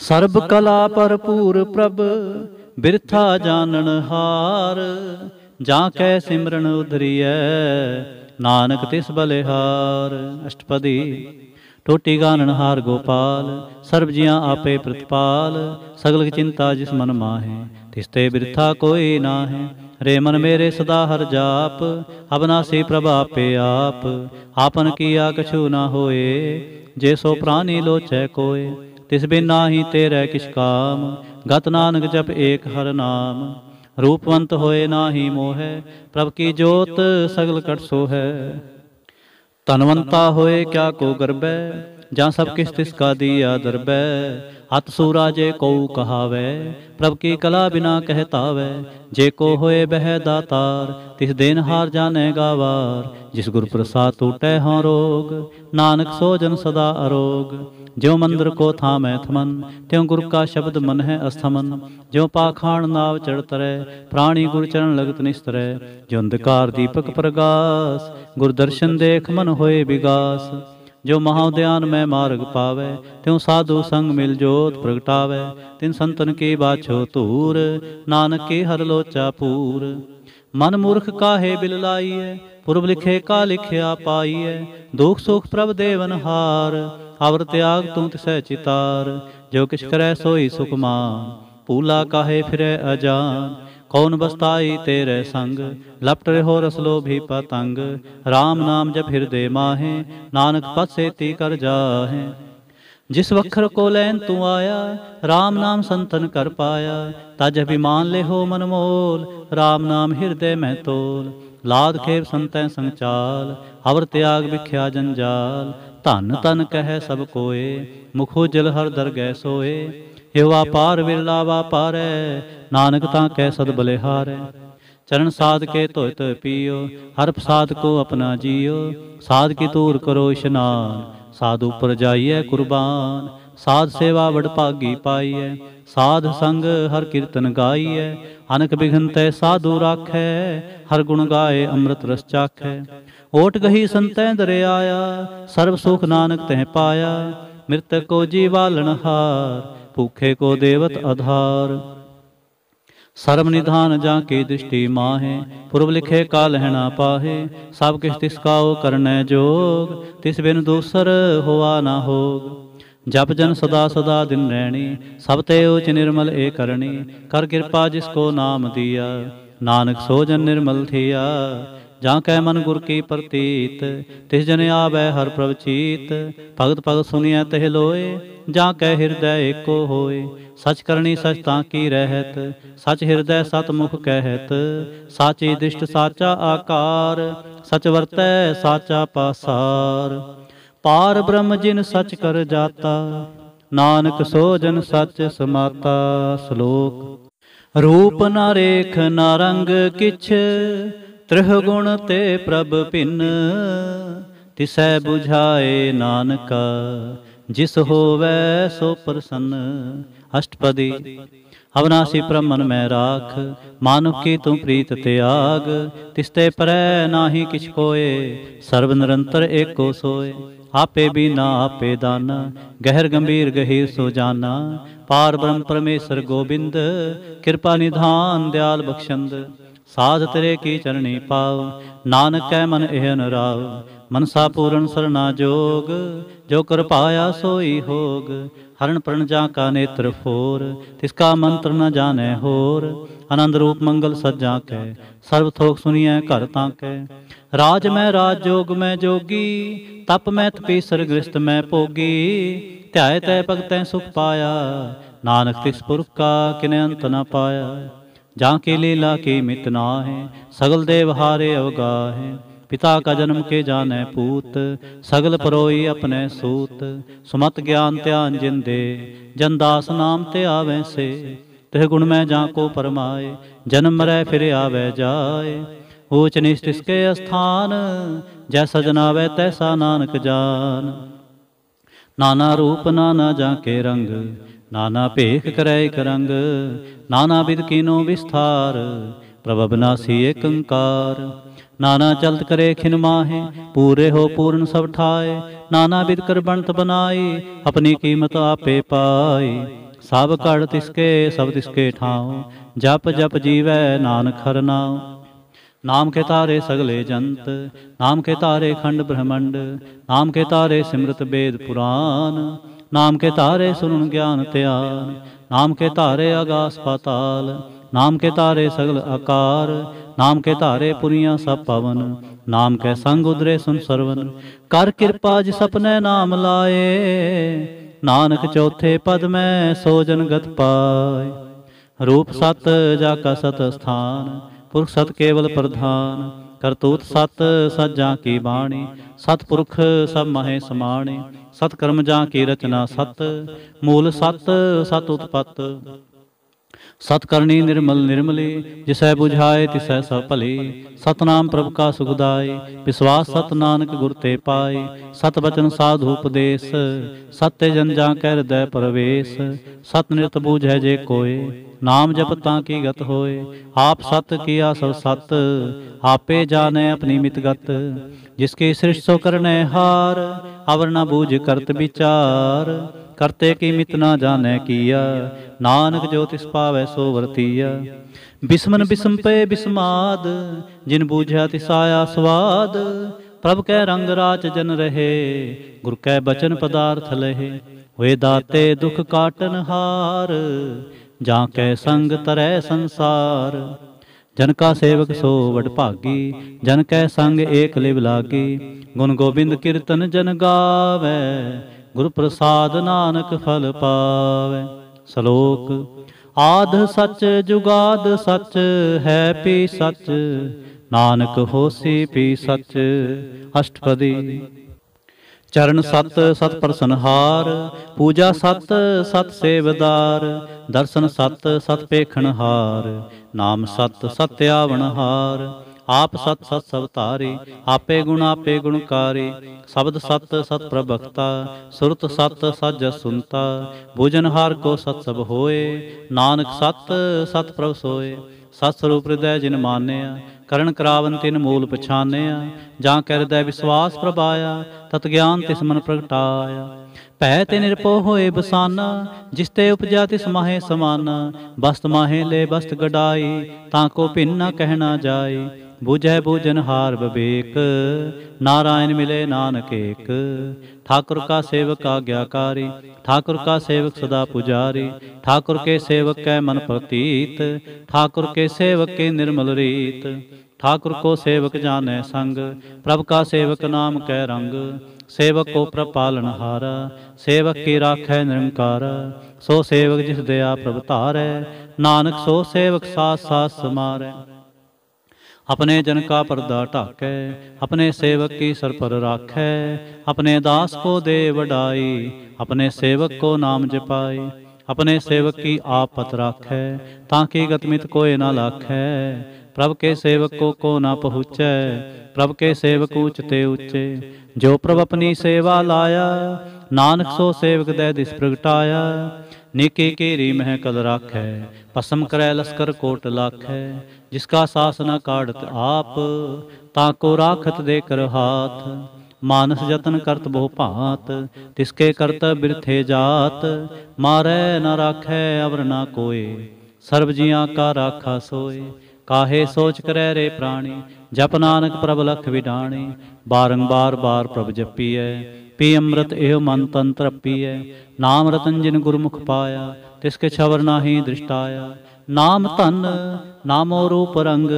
A: ਸਰਬ ਕਲਾ ਭਰਪੂਰ ਪ੍ਰਭ ਬਿਰਥਾ ਜਾਣਨ ਹਾਰ ਜਾਂ ਕੈ ਸਿਮਰਨ ਉਧਰੀਐ ਨਾਨਕ ਤਿਸ ਬਲਿਹਾਰ ਅਸ਼ਟਪਦੀ ਟੋਟੀਗਾ ਨਨਹਾਰ ਗੋਪਾਲ ਸਰਬ ਜੀਆਂ आपे ਪ੍ਰਤਪਾਲ सगल चिंता ਜਿਸ ਮਨ ਮਾਹੇ ਤਿਸਤੇ ਬਿਰਥਾ ਕੋਈ ਨਾ ਹੈ रे मन मेरे सदा हर जाप अबनासी प्रभा पे आप आपन किया कछु ना होए जे सो प्राणी लोचै कोय तिस बिन ही तेरे किस काम गत नानक जप एक हर नाम रूपवंत होए ना ही मोह प्रभ की जोत सगल कट सो है ਤਨਵੰਤਾ ਹੋਏ ਕਿਆ ਕੋ ਗਰਬੈ जा जहाँ सबके स्थित का दिया दरबै हत सूराजे को कहावे प्रभ की कला बिना कहतावे जे को होए बह दातार तिस दिन हार जाने गावार जिस गुर प्रसाद टूटे हों रोग नानक सो जन सदा अरोग ज्यो मंदिर को थामै थमन त्यों गुर का शब्द मन है अस्थमन ज्यो पाखाण नाव चढ़तरे प्राणी गुर चरण लगत निस्तरे ज्यो अंधकार दीपक प्रगास गुरदर्शन देख मन होए विगास ਜੋ ਮਹਾ ਧਿਆਨ ਮੈਂ ਮਾਰਗ ਪਾਵੇ ਤਿਉ ਸਾਧੂ ਸੰਗ ਮਿਲ ਜੋਤ ਪ੍ਰਗਟਾਵੇ ਤਿਨ ਸੰਤਨ ਕੇ ਬਾਛੋ ਧੂਰ ਨਾਨਕ ਕੇ ਹਰ ਲੋਚਾ ਪੂਰ ਮਨ ਮੂਰਖ ਕਾਹੇ ਬਿਲ ਲਾਈਐ ਪੁਰਬ ਲਿਖੇ ਕਾ ਲਿਖਿਆ ਪਾਈਐ ਦੁਖ ਸੁਖ ਪ੍ਰਭ ਦੇਵਨ ਹਾਰ ਅਵਰ ਤਿਆਗ ਤੂੰ ਤਿਸੈ ਚਿਤਾਰ ਜੋ ਕਿਛ ਕਰੈ ਸੋਈ ਸੁਖ ਪੂਲਾ ਕਾਹੇ ਫਿਰੈ ਅਜਾਨ कौन बसताई तेरे संग लपट रहो रसलो भी पतंग राम नाम जब हृदय माहे नानक पद ती कर जाहे जिस वखर को लैन तू आया राम नाम संतन कर पाया तज अभिमान ले हो मनमोल राम नाम हृदय में तोल लाद खेप संतै संचाल अवर त्याग विख्या जंजाल धन तन कह सब कोए मुखो जल हर दर गै सोए ਹਿਵਾ ਪਾਰ ਵਿਰਲਾ ਵਾਪਾਰੈ ਨਾਨਕ नानक तै सद बलिहार चरण साध के धोय तो पियो हर प्रसाद को अपना जियो साध की धूर करो स्नान साध ऊपर जाइए कुर्बान साध सेवा वडभागी पाइए साध संग हर कीर्तन गाइए अनक बिघन तय साधु राख हर गुण गाए अमृत रस चाख ओट गही संतै दरे आया सर्व सुख नानक तह पाया मृतक को जीवालन हार ਭੁਖੇ ਕੋ ਦੇਵਤ ਆਧਾਰ ਸਰਬ ਨਿਧਾਨ ਜਾਂ ਕੀ ਦ੍ਰਿਸ਼ਟੀ ਮਾਹੇ ਪੁਰਬ ਲਿਖੇ ਕਾ ਲਹਿਣਾ ਪਾਹੇ ਸਭ ਕਿਛ ਤਿਸ ਕਾਉ ਕਰਨੈ ਜੋਗ ਤਿਸ ਬਿਨ ਦੂਸਰ ਹੋਆ ਨਾ ਹੋਗ ਜਪ ਜਨ ਸਦਾ ਸਦਾ ਦਿਨ ਰਹਿਣੀ ਸਭ ਤੇ ਉਚ ਨਿਰਮਲ ਏ ਕਰਨੀ ਕਰ ਕਿਰਪਾ ਜਿਸ ਕੋ ਨਾਮ ਦਿਆ ਨਾਨਕ ਸੋ ਜਨ ਨਿਰਮਲ ਥਿਆ ਜਾਂ ਕੈ ਮਨ ਗੁਰ ਕੀ ਪ੍ਰਤੀਤ ਤਿਸ ਜਨ ਆਵੈ ਹਰ ਪ੍ਰਭ ਚੀਤ ਭਗਤ ਭਗਤ ਸੁਨਿਐ ਤਹਿ ਲੋਏ ਜਾਂ ਕੈ ਹਿਰਦੈ ਏਕੋ ਹੋਏ ਸਚ ਕਰਨੀ ਸਚ ਤਾਂ ਕੀ ਰਹਿਤ ਸਚ ਹਿਰਦੈ ਸਤਮੁਖ ਕਹਿਤ ਸਾਚੀ ਦਿਸ਼ਟ ਸਾਚਾ ਆਕਾਰ ਸਚ ਵਰਤੈ ਸਾਚਾ ਪਾਸਾਰ ਪਾਰ ਬ੍ਰਹਮ ਜਿਨ ਸਚ ਕਰ ਜਾਤਾ ਨਾਨਕ ਸੋ ਜਨ ਸਚ ਸਮਾਤਾ ਸ਼ਲੋਕ ਰੂਪ ਨਾ ਰੇਖ ਨਾ ਰੰਗ ਕਿਛ ਤ੍ਰਿਹ ਗੁਣ ਤੇ ਪ੍ਰਭ ਭਿੰਨ ਤਿਸੈ 부ਝਾਏ ਨਾਨਕਾ ਜਿਸ ਹੋਵੇ ਸੋ ਪ੍ਰਸੰਨ ਅਸ਼ਟਪਦੀ ਅਵਨਾਸੀ ਪ੍ਰਮਨ ਮੈਂ ਰਾਖ ਮਾਨੁਖ ਕੀ ਤੂੰ ਪ੍ਰੀਤ ਤਿਆਗ ਤਿਸਤੇ ਪਰੈ ਨਾਹੀ ਕਿਛ ਕੋਏ ਸਰਬ ਨਿਰੰਤਰ ਏਕੋ ਸੋਏ ਆਪੇ ਬਿਨਾ ਆਪੇ ਦਾਨ ਗਹਿਰ ਗੰਭੀਰ ਗਹਿਰ ਸੋ ਜਾਨਾ ਪਾਰ ਬ੍ਰਹਮ ਪਰਮੇਸ਼ਰ ਗੋਬਿੰਦ ਕਿਰਪਾ ਨਿਧਾਨ ਦਿਆਲ ਬਖਸ਼ੰਦ ਸਾਧ ਤੇਰੇ ਕੀ ਚਰਣੀ ਪਾਉ ਨਾਨਕ ਕੈ ਮਨ ਇਹ ਅਨੁਰਾਵ मनसा ਪੂਰਨ ਸਰਨਾ ਜੋਗ ਜੋ ਕਰ सोई होग हरण प्रण जा का नेत्र फोर तिसका मंत्र न जाने होर आनंद रूप मंगल सज्जा के सर्व थोक सुनिए कर ताके राज में राज जोग में जोगी तप में तपी सरगृष्ट में पोगी त्याय तय भगत सुख पाया नानक तिस पुरख का किने अंत न पाया जाके लीला की मित ना है सगल देव हारे अवगाहे पिता का जन्म के जाने पूत सगल परोई अपने सूत सुमत ज्ञान त्यान जिंदे जनदास नाम ते आवे से तह गुण में जा को परमाए जन्म मरे फिर आवे जाए ऊच निष्ठ इसके स्थान जैसा जनावे तैसा नानक जान नाना रूप नाना जाके रंग नाना भेख करय रंग नाना विद किनो विस्तार प्रभव सी एक अंकार नाना चलत करे खिन माहे पूरे हो पूर्ण सब ठाए नाना विद कर बनत बनाई अपनी कीमत आपे पाई सब कड़ तिसके सब तिसके ठाओ जप जप जीवै नानक हर नाओ नाम के तारे सगले जंत नाम के तारे खंड ब्रह्मंड नाम के तारे सिमरत वेद पुराण नाम के तारे सुन ज्ञान त्यान नाम के तारे आगास पाताल नाम के तारे सगल आकार ਨਾਮ ਕੇ ਧਾਰੇ ਪੁਰੀਆਂ ਸਭ ਪਵਨ ਨਾਮ ਕੈ ਸੰਗ ਉਦਰੇ ਸੁਨ ਸਰਵਨ ਕਰ ਕਿਰਪਾ ਜਿ ਸਪਨੇ ਨਾਮ ਲਾਏ ਨਾਨਕ ਚੌਥੇ ਪਦ ਮੈਂ ਸੋ ਜਨ ਗਤ ਪਾਏ ਰੂਪ ਸਤ ਜਾ ਕਾ ਸਤ ਸਥਾਨ ਪੁਰਖ ਸਤ ਕੇਵਲ ਪ੍ਰਧਾਨ ਕਰਤੂਤ ਸਤ ਸਜਾ ਕੀ ਬਾਣੀ ਸਤ ਪੁਰਖ ਸਭ ਮਹੇ ਸਮਾਣੇ ਸਤ ਕਰਮ ਜਾਂ ਕੀ ਰਚਨਾ ਸਤ ਮੂਲ ਸਤ ਸਤ ਉਤਪਤ सतकर्णी निर्मल निर्मले जिसै बुझाए तिसै सब सतनाम प्रभु का सुखदाय विश्वास सत नानक गुर ते पाए सत वचन साधु उपदेश सत्य जन जा कह हृदय प्रवेश सत निरत बूझै जे कोय नाम जपता की गत होए आप सत किया सब सत आपे जाने अपनी मित गत जिसके सृष्टो करने हार अवर न बूझ करत विचार ਕਰਤੇ ਕੀਮਿਤ ਨਾ ਜਾਣੈ ਕੀਆ ਨਾਨਕ ਜੋ ਤਿਸ ਪਾਵੈ ਸੋ ਵਰਤੀਆ ਬਿਸਮਨ ਬਿਸਮ ਪਏ ਬਿਸਮਾਦ ਜਿਨ ਬੂਝਿਆ ਤਿਸ ਆਇਆ ਸਵਾਦ ਪ੍ਰਭ ਕੈ ਰੰਗ ਰਾਚ ਜਨ ਰਹੇ ਗੁਰ ਕੈ ਬਚਨ ਪਦਾਰਥ ਲਹੇ ਹੋਏ ਦਾਤੇ ਦੁਖ ਕਾਟਨ ਹਾਰ ਜਾਂ ਕੈ ਸੰਗ ਤਰੈ ਸੰਸਾਰ ਜਨ ਕਾ ਸੇਵਕ ਸੋ ਵਡ ਭਾਗੀ ਜਨ ਕੈ ਸੰਗ ਏਕ ਲਿਵ ਲਾਗੀ ਗੁਣ ਗੋਬਿੰਦ ਕੀਰਤਨ ਜਨ ਗਾਵੇ ਗੁਰੂ ਪ੍ਰਸਾਦ ਨਾਨਕ ਫਲ ਪਾਵੇ ਸ਼ਲੋਕ ਆਧ ਸਚ ਜੁਗਾਦ ਸਚ ਹੈ ਪੀ ਸਚ ਨਾਨਕ ਹੋਸੀ ਪੀ ਸਚ ਅਸ਼ਟਪਦੀ ਚਰਨ ਸਤ ਸਤ ਪ੍ਰਸਨਹਾਰ ਪੂਜਾ ਸਤ ਸਤ ਸੇਵਦਾਰ ਦਰਸ਼ਨ ਸਤ ਸਤ ਪੇਖਣ ਹਾਰ ਨਾਮ ਸਤ ਸਤਿਆਵਣ ਹਾਰ ਆਪ ਸਤ ਸਤ ਸਭ ਧਾਰੇ ਆਪੇ ਗੁਣ ਆਪੇ ਗੁਣਕਾਰੇ ਸ਼ਬਦ ਸਤ ਸਤ ਪ੍ਰਭਖਤਾ ਸੁਰਤ ਸਤ ਸਜ ਸੁਨਤਾ ਭੋਜਨ ਹਾਰ ਕੋ ਸਤ ਸਭ ਹੋਏ ਨਾਨਕ ਸਤ ਸਤ ਪ੍ਰਭ ਸੋਏ ਸਤ ਸਰੂਪ ਹਿਰਦੈ ਜਿਨ ਮਾਨਿਆ ਕਰਨ ਕਰਾਵਨ ਤਿਨ ਮੂਲ ਪਛਾਨਿਆ ਜਾਂ ਕਰ ਹਿਰਦੈ ਵਿਸ਼ਵਾਸ ਪ੍ਰਭਾਇਆ ਤਤ ਗਿਆਨ ਤਿਸ ਮਨ ਪ੍ਰਗਟਾਇਆ ਭੈ ਤੇ ਨਿਰਪੋ ਹੋਏ ਬਸਾਨਾ ਜਿਸ ਤੇ ਉਪਜਾ ਤਿਸ ਮਾਹੇ ਸਮਾਨਾ ਬਸਤ ਮਾਹੇ ਲੈ ਬਸਤ ਗਡਾਈ ਤਾਂ ਕੋ ਭਿੰਨ ਨਾ ਕਹਿਣਾ ਜਾਏ ਬੂਝੈ ਬੂਝਨ हार विवेक नारायण मिले नानक एक ठाकुर का सेवक आज्ञाकारी ठाकुर का सेवक सदा पुजारी ठाकुर के सेवक के मन प्रतीत ठाकुर के सेवक के निर्मल रीत ठाकुर को सेवक जाने संग प्रभ का सेवक नाम कै रंग सेवक को प्रपालन हारा सेवक की राख है निरंकार सो सेवक जिस दया प्रभतार नानक सो सेवक साथ साथ समार अपने जन का पर्दा ढाकै अपने सेवक की सर पर राखै अपने दास को दे वडाई अपने सेवक को नाम जपाई अपने सेवक की आपत राख ताकि गतमित कोई ना लाखै प्रभ के सेवक को को ना पहुँचै प्रभ के सेवक उचते उच्चे जो प्रभ अपनी सेवा लाया नानक सो सेवक दे दिस प्रगटाया निकी केरी मह है कल राखै पसम करै लस्कर कोट लाखै जिसका सास न काढ़त आप ताको राखत दे कर हाथ मानस जतन करत बहु भात तिसके करत बिरथे जात मारै न राखै अवर न कोय सर्व जिया का राखा सोय सोच ਸੋਚ रे प्राणी जप नानक ਨਾਨਕ ਪ੍ਰਭ ਲਖ बारंबार बार प्रभ जपी है पी अमृत एह मन तंत्र है नाम रतन जिन गुरमुख पाया तिसके छवर नाही दृष्टाया नाम धन नामो रूप रंग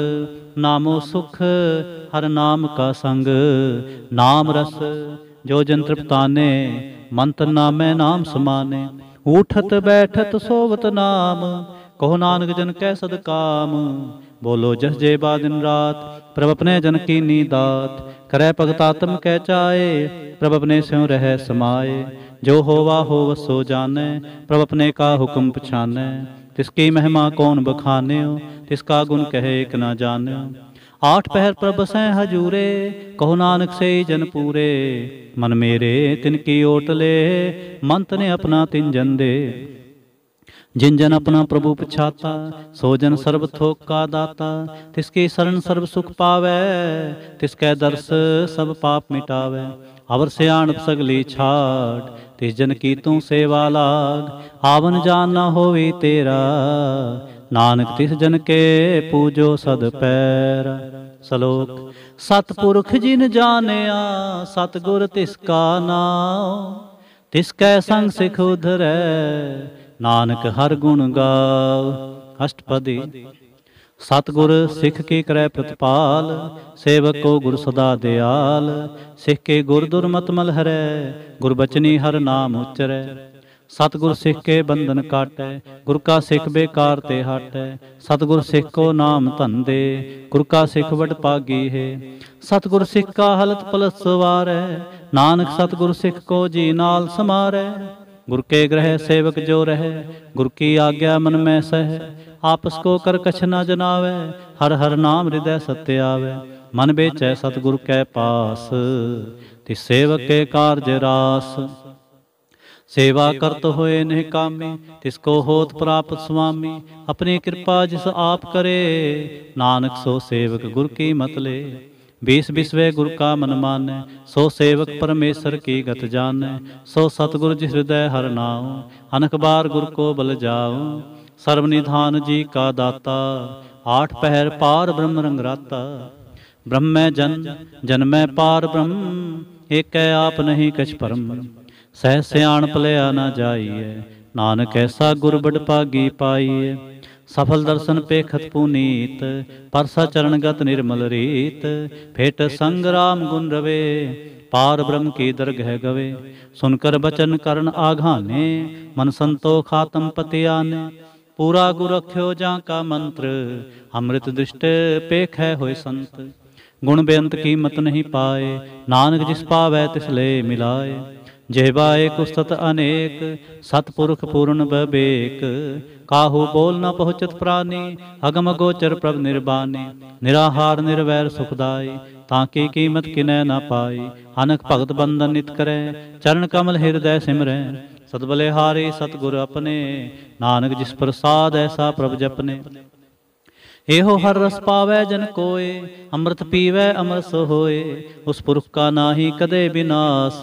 A: नामो सुख हर नाम का संग नाम रस जो जन तृप्ताने मंत्र नामे नाम समाने उठत बैठत सोवत नाम कहो नानक जन कै सद काम बोलो जस जे बा दिन रात प्रभ अपने जन की दात करय पगतातम कह चाए प्रभ अपने स्यों रह समाए जो होवा हो सो जाने प्रभ अपने का हुक्म पछाने तिसकी महिमा कौन बखान्यो तिसका गुण कहे एक ना जाने आठ पहर प्रभ सै हजूरे कहो नानक से जन पूरे मन मेरे तिनकी ओटले मंत ने अपना तिन जन दे जिन जन अपना प्रभु पिछाता सोजन सर्व थोक का दाता तिसके शरण सर्व सुख पावे तिसके दर्श सब पाप मिटावे अवर से आण सगली छाट तिस जन की तू सेवा लाग आवन जान ना होवे तेरा नानक तिस जन के पूजो सद पैर सलोक सतपुरख जिन जानिया सतगुर तिसका ना तिसके संग सिख उधरै ਨਾਨਕ ਹਰ ਗੁਣ ਗਾਵ ਅਸ਼ਟਪਦੀ ਸਤਗੁਰ ਸਿੱਖ ਕੇ ਕਰੈ ਪ੍ਰਤਪਾਲ ਸੇਵਕ ਕੋ ਗੁਰ ਸਦਾ ਦਿਆਲ ਸਿੱਖ ਕੇ ਗੁਰ ਦੁਰਮਤ ਮਲ ਹਰੈ ਗੁਰਬਚਨੀ ਹਰ ਨਾਮ ਉਚਰੈ ਸਤਗੁਰ ਸਿੱਖ ਕੇ ਬੰਧਨ ਕਾਟੈ ਗੁਰ ਕਾ ਸਿੱਖ ਬੇਕਾਰ ਤੇ ਹਟੈ ਸਤਗੁਰ ਸਿੱਖ ਕੋ ਨਾਮ ਧੰਦੇ ਗੁਰ ਕਾ ਸਿੱਖ ਵਡ ਪਾਗੀ ਹੈ ਸਤਗੁਰ ਸਿੱਖ ਕਾ ਹਲਤ ਪਲਸ ਨਾਨਕ ਸਤਗੁਰ ਸਿੱਖ ਕੋ ਜੀ ਨਾਲ ਸਮਾਰੈ गुरु के ग्रह सेवक जो रह गुर की आज्ञा मन में सह आपस को कर कछ न जनावे हर हर नाम हृदय सत्य आवे मन बेच सतगुरु के पास ति सेवक के कार्य रास सेवा करत होए निह कामी तिसको होत प्राप्त स्वामी अपनी कृपा जिस आप करे नानक सो सेवक गुरु की मतले बीस बिस्वे गुरु का मनमान सो सेवक परमेश्वर की गत जान सो सतगुरु जी हृदय हर नाव अनखबार बार गुरु को बल जाओ सर्वनिधान जी का दाता आठ पहर पार ब्रह्म रंगराता ब्रह्म जन जन्मै पार ब्रह्म एक आप नहीं कछ परम सह सियाण पलया न जाइए नानक ऐसा गुरु बड़ पागी पाइए सफल दर्शन पेखत पुनीत परसा चरणगत निर्मल रीत फेट संग्राम गुण रवे पार ब्रह्म की दरगह गवे सुनकर बचन करण आघाने मन संतोखातम पतियाने पूरा गुरख्यो जा का मंत्र अमृत दृष्ट पेख है होय संत गुण बेअंत कीमत नहीं पाए नानक जिस पावे तिसले मिलाए ਜਿਹਵਾ ਏਕ ਉਸਤਤ ਅਨੇਕ ਸਤਪੁਰਖ ਪੂਰਨ ਬਵੇਕ ਕਾਹੂ ਬੋਲ ਨ ਪਹੁੰਚਤ ਪ੍ਰਾਨੀ ਅਗਮ ਗੋਚਰ ਪ੍ਰਭ ਨਿਰਬਾਨੇ ਨਿਰਾਹਾਰ ਨਿਰਵੈਰ ਸੁਖਦਾਈ ਤਾਂ ਕੀ ਕੀਮਤ ਕਿਨੈ ਨਾ ਪਾਈ ਅਨਕ ਭਗਤ ਬੰਦਨ ਨਿਤ ਕਰੈ ਚਰਨ ਕਮਲ ਹਿਰਦੈ ਸਿਮਰੈ ਸਤਬਲੇ ਹਾਰੇ ਸਤਗੁਰ ਆਪਣੇ ਨਾਨਕ ਜਿਸ ਪ੍ਰਸਾਦ ਐਸਾ ਪ੍ਰਭ ਜਪਨੇ एहो हर रस पावै जन कोय अमृत ਪੀਵੈ ਅਮਰ ਸੋ उस ਉਸ का ਕਾ ਨਾਹੀ ਕਦੇ ਵਿਨਾਸ਼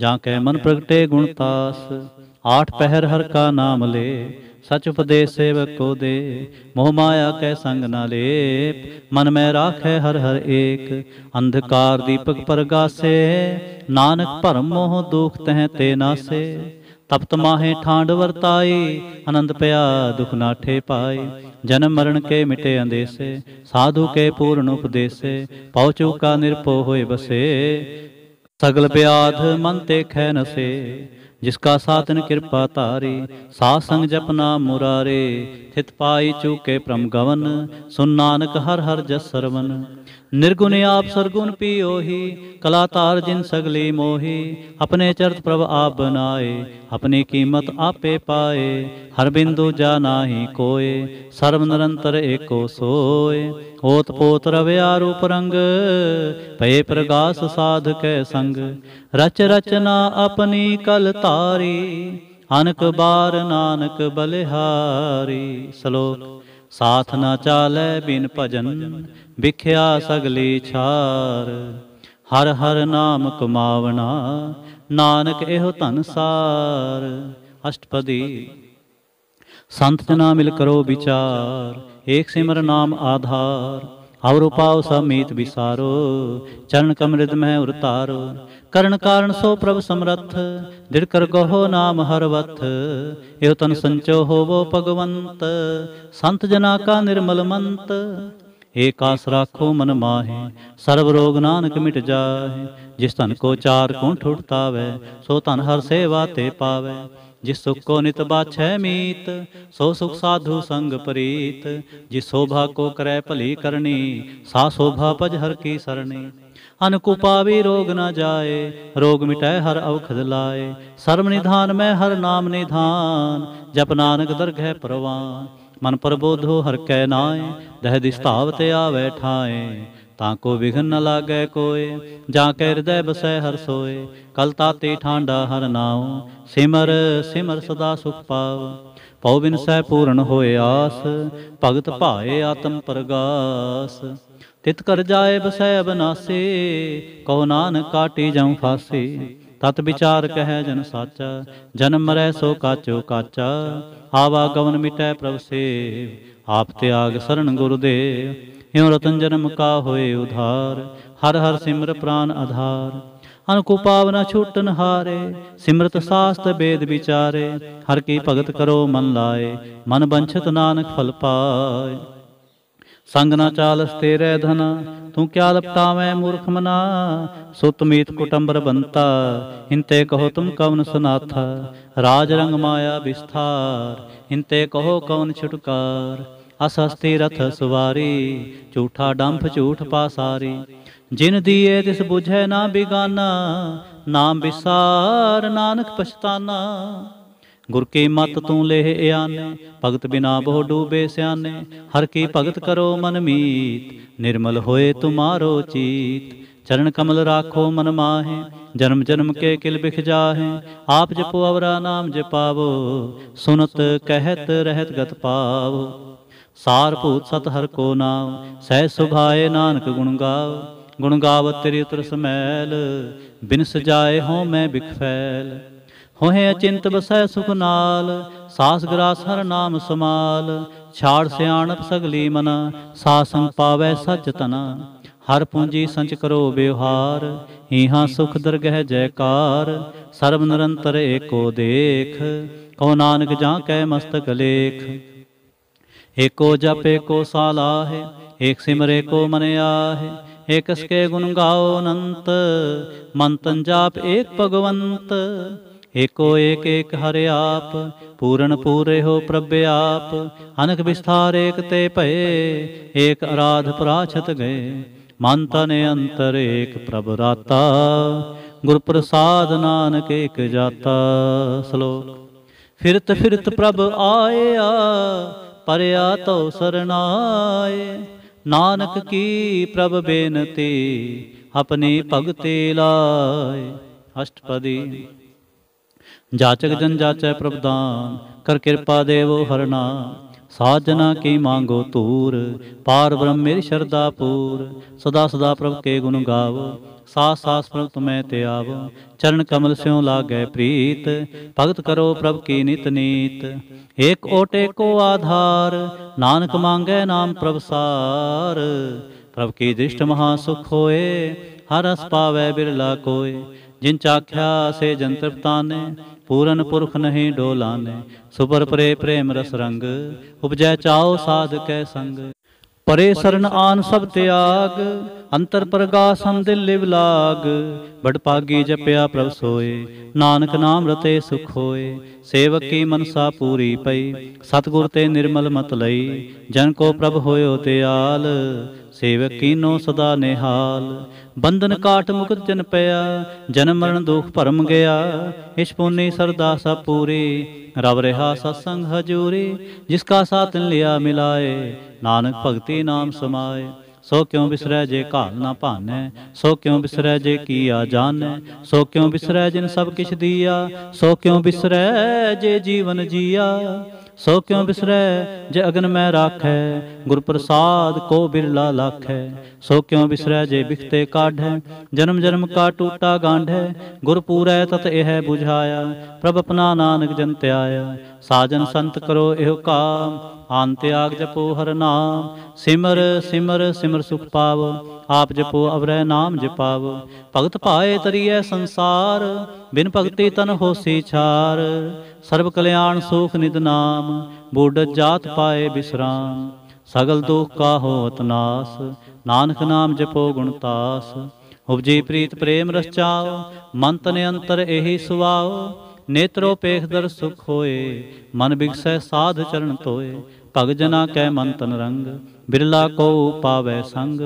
A: ਜਾਂ ਕੈ ਮਨ ਪ੍ਰਗਟੇ ਗੁਣ आठ पहर हर का नाम ले सच उपदेश सेवक को दे मोह माया कै संग न ले मन में राख है हर हर एक अंधकार दीपक परगासे नानक भरम मोह दुख तह ते नासे ਤਪਤ ਮਾਹੇ ਠਾਂਡ ਵਰਤਾਈ ਆਨੰਦ ਪਿਆ ਦੁਖ ਨਾਠੇ ਪਾਏ ਜਨਮ ਮਰਨ ਕੇ ਮਿਟੇ ਅੰਦੇਸੇ ਸਾਧੂ ਕੇ ਪੂਰਨ ਉਪਦੇਸੇ ਪਉਚੂ ਕਾ ਨਿਰਪੋ ਹੋਏ ਬਸੇ ਸਗਲ ਬਿਆਧ ਮਨ ਤੇ ਖੈ ਨਸੇ ਜਿਸ ਕਾ ਸਾਤਨ ਕਿਰਪਾ ਧਾਰੇ ਸਾਧ ਸੰਗ ਜਪਨਾ ਮੁਰਾਰੇ ਥਿਤ ਪਾਈ ਚੂਕੇ ਪ੍ਰਮ ਗਵਨ ਸੁਨ ਨਾਨਕ ਹਰ ਹਰ ਜਸ ਸਰਵਨ निर्गुण आप सरगुण पियो ही कला तार जिन सगली मोही अपने चर्च प्रभ आप बनाए अपनी कीमत आपे पाए हर बिंदु जा नाही कोय सर्व निरंतर एको सोय ओत पोत रव्या रंग भय प्रकाश साध कै संग रच रचना अपनी कल तारी अनक बार नानक बलिहारी श्लोक ਸਾਥ ਨਾ ਚਾਲੈ ਬਿਨ ਭਜਨ ਵਿਖਿਆ ਸਗਲੀ ਛਾਰ ਹਰ ਹਰ ਨਾਮ ਕਮਾਵਣਾ ਨਾਨਕ ਇਹੋ ਧਨ ਸਾਰ ਅਸ਼ਟਪਦੀ ਸੰਤ ਜਨਾ ਮਿਲ ਕਰੋ ਵਿਚਾਰ ਏਕ ਸਿਮਰ ਨਾਮ ਆਧਾਰ और उपाव समेत विसारो चरण कमृद में उतारो कर्ण कारण सो प्रभ समरथ दृढ़ कर गहो नाम हरवथ एव तन संचो हो वो भगवंत संत जना का निर्मल मंत एकास राखो मन माहे सर्व रोग नानक मिट जाहे जिस तन को चार कुंठ उठता वह सो तन हर सेवा ते पावे जिस सुख को नित बाछह मीत सो सुख साधु संग प्रीत जिस शोभा को करय भली करनी सा शोभा पज हर की सरणी भी रोग न जाए रोग मिटाए हर अवखद लाए सर्व निधान में हर नाम निधान जप नानक दर्ग है प्रवान मन प्रबोध हो हर कै नाय दह दिस्तावते आवे ठाए ਤਾਂ ਕੋ ਵਿਘਨ ਨ ਲਾਗੈ ਕੋਏ ਜਾਂ ਕੈ ਹਿਰਦੈ ਬਸੈ ਹਰ ਸੋਏ ਕਲ ਤਾਤੇ ਠਾਂਡਾ ਹਰ ਨਾਉ ਸਿਮਰ ਸਿਮਰ ਸਦਾ ਸੁਖ ਪਾਵ ਪਉ ਬਿਨ ਸਹਿ ਪੂਰਨ ਹੋਏ ਆਸ ਭਗਤ ਭਾਏ ਆਤਮ ਪ੍ਰਗਾਸ ਤਿਤ ਕਰ ਜਾਏ ਬਸੈ ਅਬਨਾਸੀ ਕਉ ਨਾਨਕ ਕਾਟੀ ਜਮ ਫਾਸੀ ਤਤ ਵਿਚਾਰ ਕਹੈ ਜਨ ਸਾਚਾ ਜਨਮ ਮਰੈ ਸੋ ਕਾਚੋ ਕਾਚਾ ਆਵਾ ਗਵਨ ਮਿਟੈ ਪ੍ਰਭ ਸੇਵ ਆਪ ਤਿਆਗ ਸਰਣ ਗੁਰਦੇਵ ह्यो रतन जन्म का होए उधार हर हर सिमर प्राण आधार अनकु पावना छूटन हारे सिमरत शास्त्र वेद विचारे हर की भगत करो मन लाए मन बंशत नानक फल पाए संग न चालस तेरे धना तू क्या मैं मूर्ख मना सुतमीत कुटुम्बर बनता इनते कहो तुम कवन सनाथा राज रंग माया विस्तार इनते कहो कवन छुटकार ਅਸ ਹਸਤੇ ਰਥ ਸਵਾਰੀ ਝੂਠਾ ਡੰਫ ਝੂਠ ਪਾਸਾਰੀ ਜਿਨ ਦੀਏ ਤਿਸ ਬੁਝੈ ਨਾ ਬਿਗਾਨਾ ਨਾਮ ਵਿਸਾਰ ਨਾਨਕ ਪਛਤਾਨਾ ਗੁਰ ਕੀ ਮਤ ਤੂੰ ਲੇਹ ਆਨੇ ਭਗਤ ਬਿਨਾ ਬਹੁ ਡੂਬੇ ਸਿਆਨੇ ਹਰ ਕੀ ਭਗਤ ਕਰੋ ਮਨ ਮੀਤ ਨਿਰਮਲ ਹੋਏ ਤੁਮਾਰੋ ਚੀਤ ਚਰਨ ਕਮਲ ਰਾਖੋ ਮਨ ਮਾਹੇ ਜਨਮ ਜਨਮ ਕੇ ਕਿਲ ਬਿਖ ਜਾਹੇ ਆਪ ਜਪੋ ਅਵਰਾ ਨਾਮ ਜਪਾਵੋ ਸੁਨਤ ਕਹਿਤ ਰਹਿਤ ਗਤ ਪਾਵੋ ਸਾਰ ਭੂਤ ਸਤ ਹਰ ਕੋ ਨਾਮ ਸਹਿ ਸੁਭਾਏ ਨਾਨਕ ਗੁਣ ਗਾਵ ਗੁਣ ਗਾਵਤ ਤੇਰੇ ਉਤਰ ਸਮੈਲ ਬਿਨ ਸਜਾਏ ਹੋ ਮੈਂ ਬਿਖਫੈਲ ਹੋਏ ਅਚਿੰਤ ਬਸੈ ਸੁਖ ਨਾਲ ਸਾਸ ਗਰਾਸ ਹਰ ਨਾਮ ਸਮਾਲ ਛਾੜ ਸਿਆਣਪ ਸਗਲੀ ਮਨ ਸਾਸੰ ਪਾਵੈ ਸੱਚ ਤਨ ਹਰ ਪੂੰਜੀ ਸੰਚ ਕਰੋ ਵਿਵਹਾਰ ਹੀਹਾ ਸੁਖ ਦਰਗਹਿ ਜੈਕਾਰ ਸਰਬ ਨਿਰੰਤਰ ਏਕੋ ਦੇਖ ਕਉ ਨਾਨਕ ਜਾਂ ਕੈ ਮਸਤਕ ਲੇਖ एको जप एको साला है एक सिमरे को मनया है एक इसके गुण गाओ अनंत मंतन जाप एक भगवंत एको एक एक हरे आप पूर्ण पूरे हो प्रभ्य आप अनक विस्तार एक ते भय एक आराध पराछत गए मंतन अंतर एक प्रभ राता गुरु प्रसाद नानक एक जाता सलो फिरत फिरत प्रभ आया ਪਰਿਆ ਤਉ ਸਰਨਾਏ ਨਾਨਕ ਕੀ ਪ੍ਰਭ ਬੇਨਤੀ ਆਪਣੀ ਭਗਤੇ ਲਾਏ ਅਸ਼ਟਪਦੀ ਜਾਚਕ ਜਨ ਜਾਚੈ ਪ੍ਰਭ ਦਾਨ ਕਰ ਕਿਰਪਾ ਦੇਵੋ ਹਰਨਾ साजना की मांगो तूर पार ब्रह्म मेरी श्रद्धा पूर सदा सदा प्रभु के गुण गावो सास सास प्रभु तुम्हें ते चरण कमल स्यों लागे प्रीत भगत करो प्रभु की नित नीत एक ओटे को आधार नानक मांगे नाम प्रभु सार प्रभु की दृष्ट महासुख होए हरस पावे बिरला कोय ਜਿਨ ਚਾਖਿਆ ਸੇ ਜੰਤਰ ਤਾਨੇ ਪੂਰਨ ਪੁਰਖ ਨਹੀਂ ਡੋਲਾਨੇ ਸੁਪਰ ਪਰੇ ਪ੍ਰੇਮ ਰਸ ਰੰਗ ਉਪਜੈ ਚਾਉ ਸਾਧ ਕੈ ਸੰਗ ਪਰੇ ਸਰਨ ਆਨ ਸਭ ਤਿਆਗ ਅੰਤਰ ਪ੍ਰਗਾਸਨ ਦਿਲ ਲਿਵ ਲਾਗ ਬੜ ਪਾਗੀ ਜਪਿਆ ਪ੍ਰਭ ਸੋਏ ਨਾਨਕ ਨਾਮ ਰਤੇ ਸੁਖ ਹੋਏ ਸੇਵਕ ਕੀ ਮਨਸਾ ਪੂਰੀ ਪਈ ਸਤਗੁਰ ਤੇ ਨਿਰਮਲ ਮਤ ਲਈ ਜਨ ਕੋ ਪ੍ਰਭ ਹੋਇਓ ਤੇ ਆਲ ਸੇਵਕ ਕੀਨੋ ਸਦਾ ਨਿਹਾਲ ਬੰਧਨ ਕਾਟ ਮੁਕਤ ਜਨ ਪਿਆ ਜਨਮ ਮਰਨ ਦੁਖ ਭਰਮ ਗਿਆ ਇਸ ਪੁੰਨੀ ਸਰਦਾ ਸਾ ਪੂਰੀ ਰਵ ਰਹਾ ਸਤਸੰਗ ਹਜੂਰੀ ਜਿਸ ਕਾ ਸਾਥ ਲਿਆ ਮਿਲਾਏ ਨਾਨਕ ਭਗਤੀ ਨਾਮ ਸਮਾਏ ਸੋ ਕਿਉ ਬਿਸਰੈ ਜੇ ਘਾਲ ਨਾ ਭਾਨੈ ਸੋ ਕਿਉ ਬਿਸਰੈ ਜੇ ਕੀਆ ਜਾਣੈ ਸੋ ਕਿਉ ਬਿਸਰੈ ਜਿਨ ਸਭ ਕਿਛ ਦੀਆ ਸੋ ਕਿਉ ਬਿਸਰੈ ਜੇ ਜੀਵਨ ਜੀਆ ਸੋ ਕਿਉ ਬਿਸਰੈ ਜੇ ਅਗਨ ਮੈਂ ਰਾਖੈ ਗੁਰ ਪ੍ਰਸਾਦ ਕੋ ਬਿਰਲਾ ਲਾਖੈ ਸੋ ਕਿਉ ਬਿਸਰੈ ਜੇ ਬਿਖਤੇ ਕਾਢੈ ਜਨਮ ਜਨਮ ਕਾ ਟੂਟਾ ਗਾਂਢੈ ਗੁਰ ਪੂਰੈ ਤਤ ਇਹੈ 부ਝਾਇਆ ਪ੍ਰਭ ਆਪਣਾ ਨਾਨਕ ਜਨ ਤਿਆਇਆ ਸਾਜਨ ਸੰਤ ਕਰੋ ਇਹੋ ਕਾਮ ਆਨ ਤਿਆਗ ਜਪੋ ਹਰ ਨਾਮ ਸਿਮਰ ਸਿਮਰ ਸਿਮਰ ਸੁਖ ਪਾਵ ਆਪ ਜਪੋ ਅਵਰੈ ਨਾਮ ਜਪਾਵ ਭਗਤ ਭਾਏ ਤਰੀਐ ਸੰਸਾਰ ਬਿਨ ਭਗਤੀ ਤਨ ਹੋਸੀ ਛਾਰ ਸਰਬ ਕਲਿਆਣ ਸੁਖ ਨਿਤ ਨਾਮ ਬੋਡਤ ਜਾਤ ਪਾਏ ਬਿਸਰਾਮ ਸਗਲ ਦੁਖ ਕਾ ਹੋਤ ਨਾਸ ਨਾਨਕ ਨਾਮ ਜਪੋ ਗੁਣ ਤਾਸ ਉਪਜੀ ਪ੍ਰੀਤ ਪ੍ਰੇਮ ਰਸ ਚਾਉ ਮਨ ਤਨ ਅੰਤਰ ਇਹੀ ਸੁਆਉ ਨੇਤਰੋ ਪੇਖ ਦਰ ਸੁਖ ਹੋਏ ਮਨ ਬਿਗਸੈ ਸਾਧ ਚਰਨ ਤੋਏ ਭਗ ਜਨਾ ਕੈ ਮਨ ਤਨ ਰੰਗ ਬਿਰਲਾ ਕੋ ਪਾਵੇ ਸੰਗ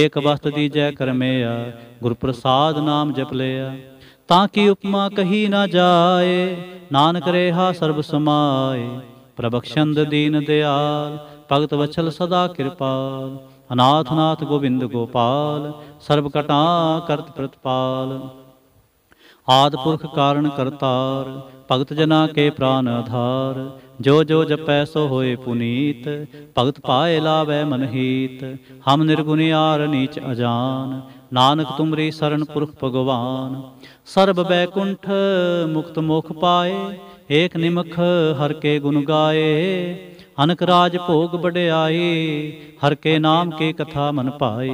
A: ਏਕ ਵਸਤ ਦੀ ਜੈ ਕਰਮੇਆ ਗੁਰ ਪ੍ਰਸਾਦ ਨਾਮ ਜਪ ਲਿਆ ताकि उपमा कही ना जाए नानक रेहा सर्व समाए प्रबक्षंद दीन दयाल भगत वचल सदा कृपाल अनाथ नाथ गोविंद गोपाल सर्वकटा करत प्रतपाल आदि पुरख कारण करतार ਭਗਤ ਜਨਾ ਕੇ ਪ੍ਰਾਨ ਆਧਾਰ ਜੋ ਜੋ ਜਪੈ ਸੋ ਹੋਏ ਪੁਨੀਤ ਭਗਤ ਪਾਏ ਲਾਵੇ ਮਨਹੀਤ ਹਮ ਨਿਰਗੁਣੀ ਆਰ ਨੀਚ ਅਜਾਨ ਨਾਨਕ ਤੁਮਰੀ ਸਰਣ ਪੁਰਖ ਭਗਵਾਨ ਸਰਬ ਬੈਕੁੰਠ ਮੁਕਤ ਮੁਖ ਪਾਏ ਏਕ ਨਿਮਖ ਹਰ ਕੇ ਗੁਣ ਗਾਏ ਅਨਕ ਰਾਜ ਭੋਗ ਵਡਿਆਈ ਹਰ ਕੇ ਨਾਮ ਕੇ ਕਥਾ ਮਨ ਪਾਏ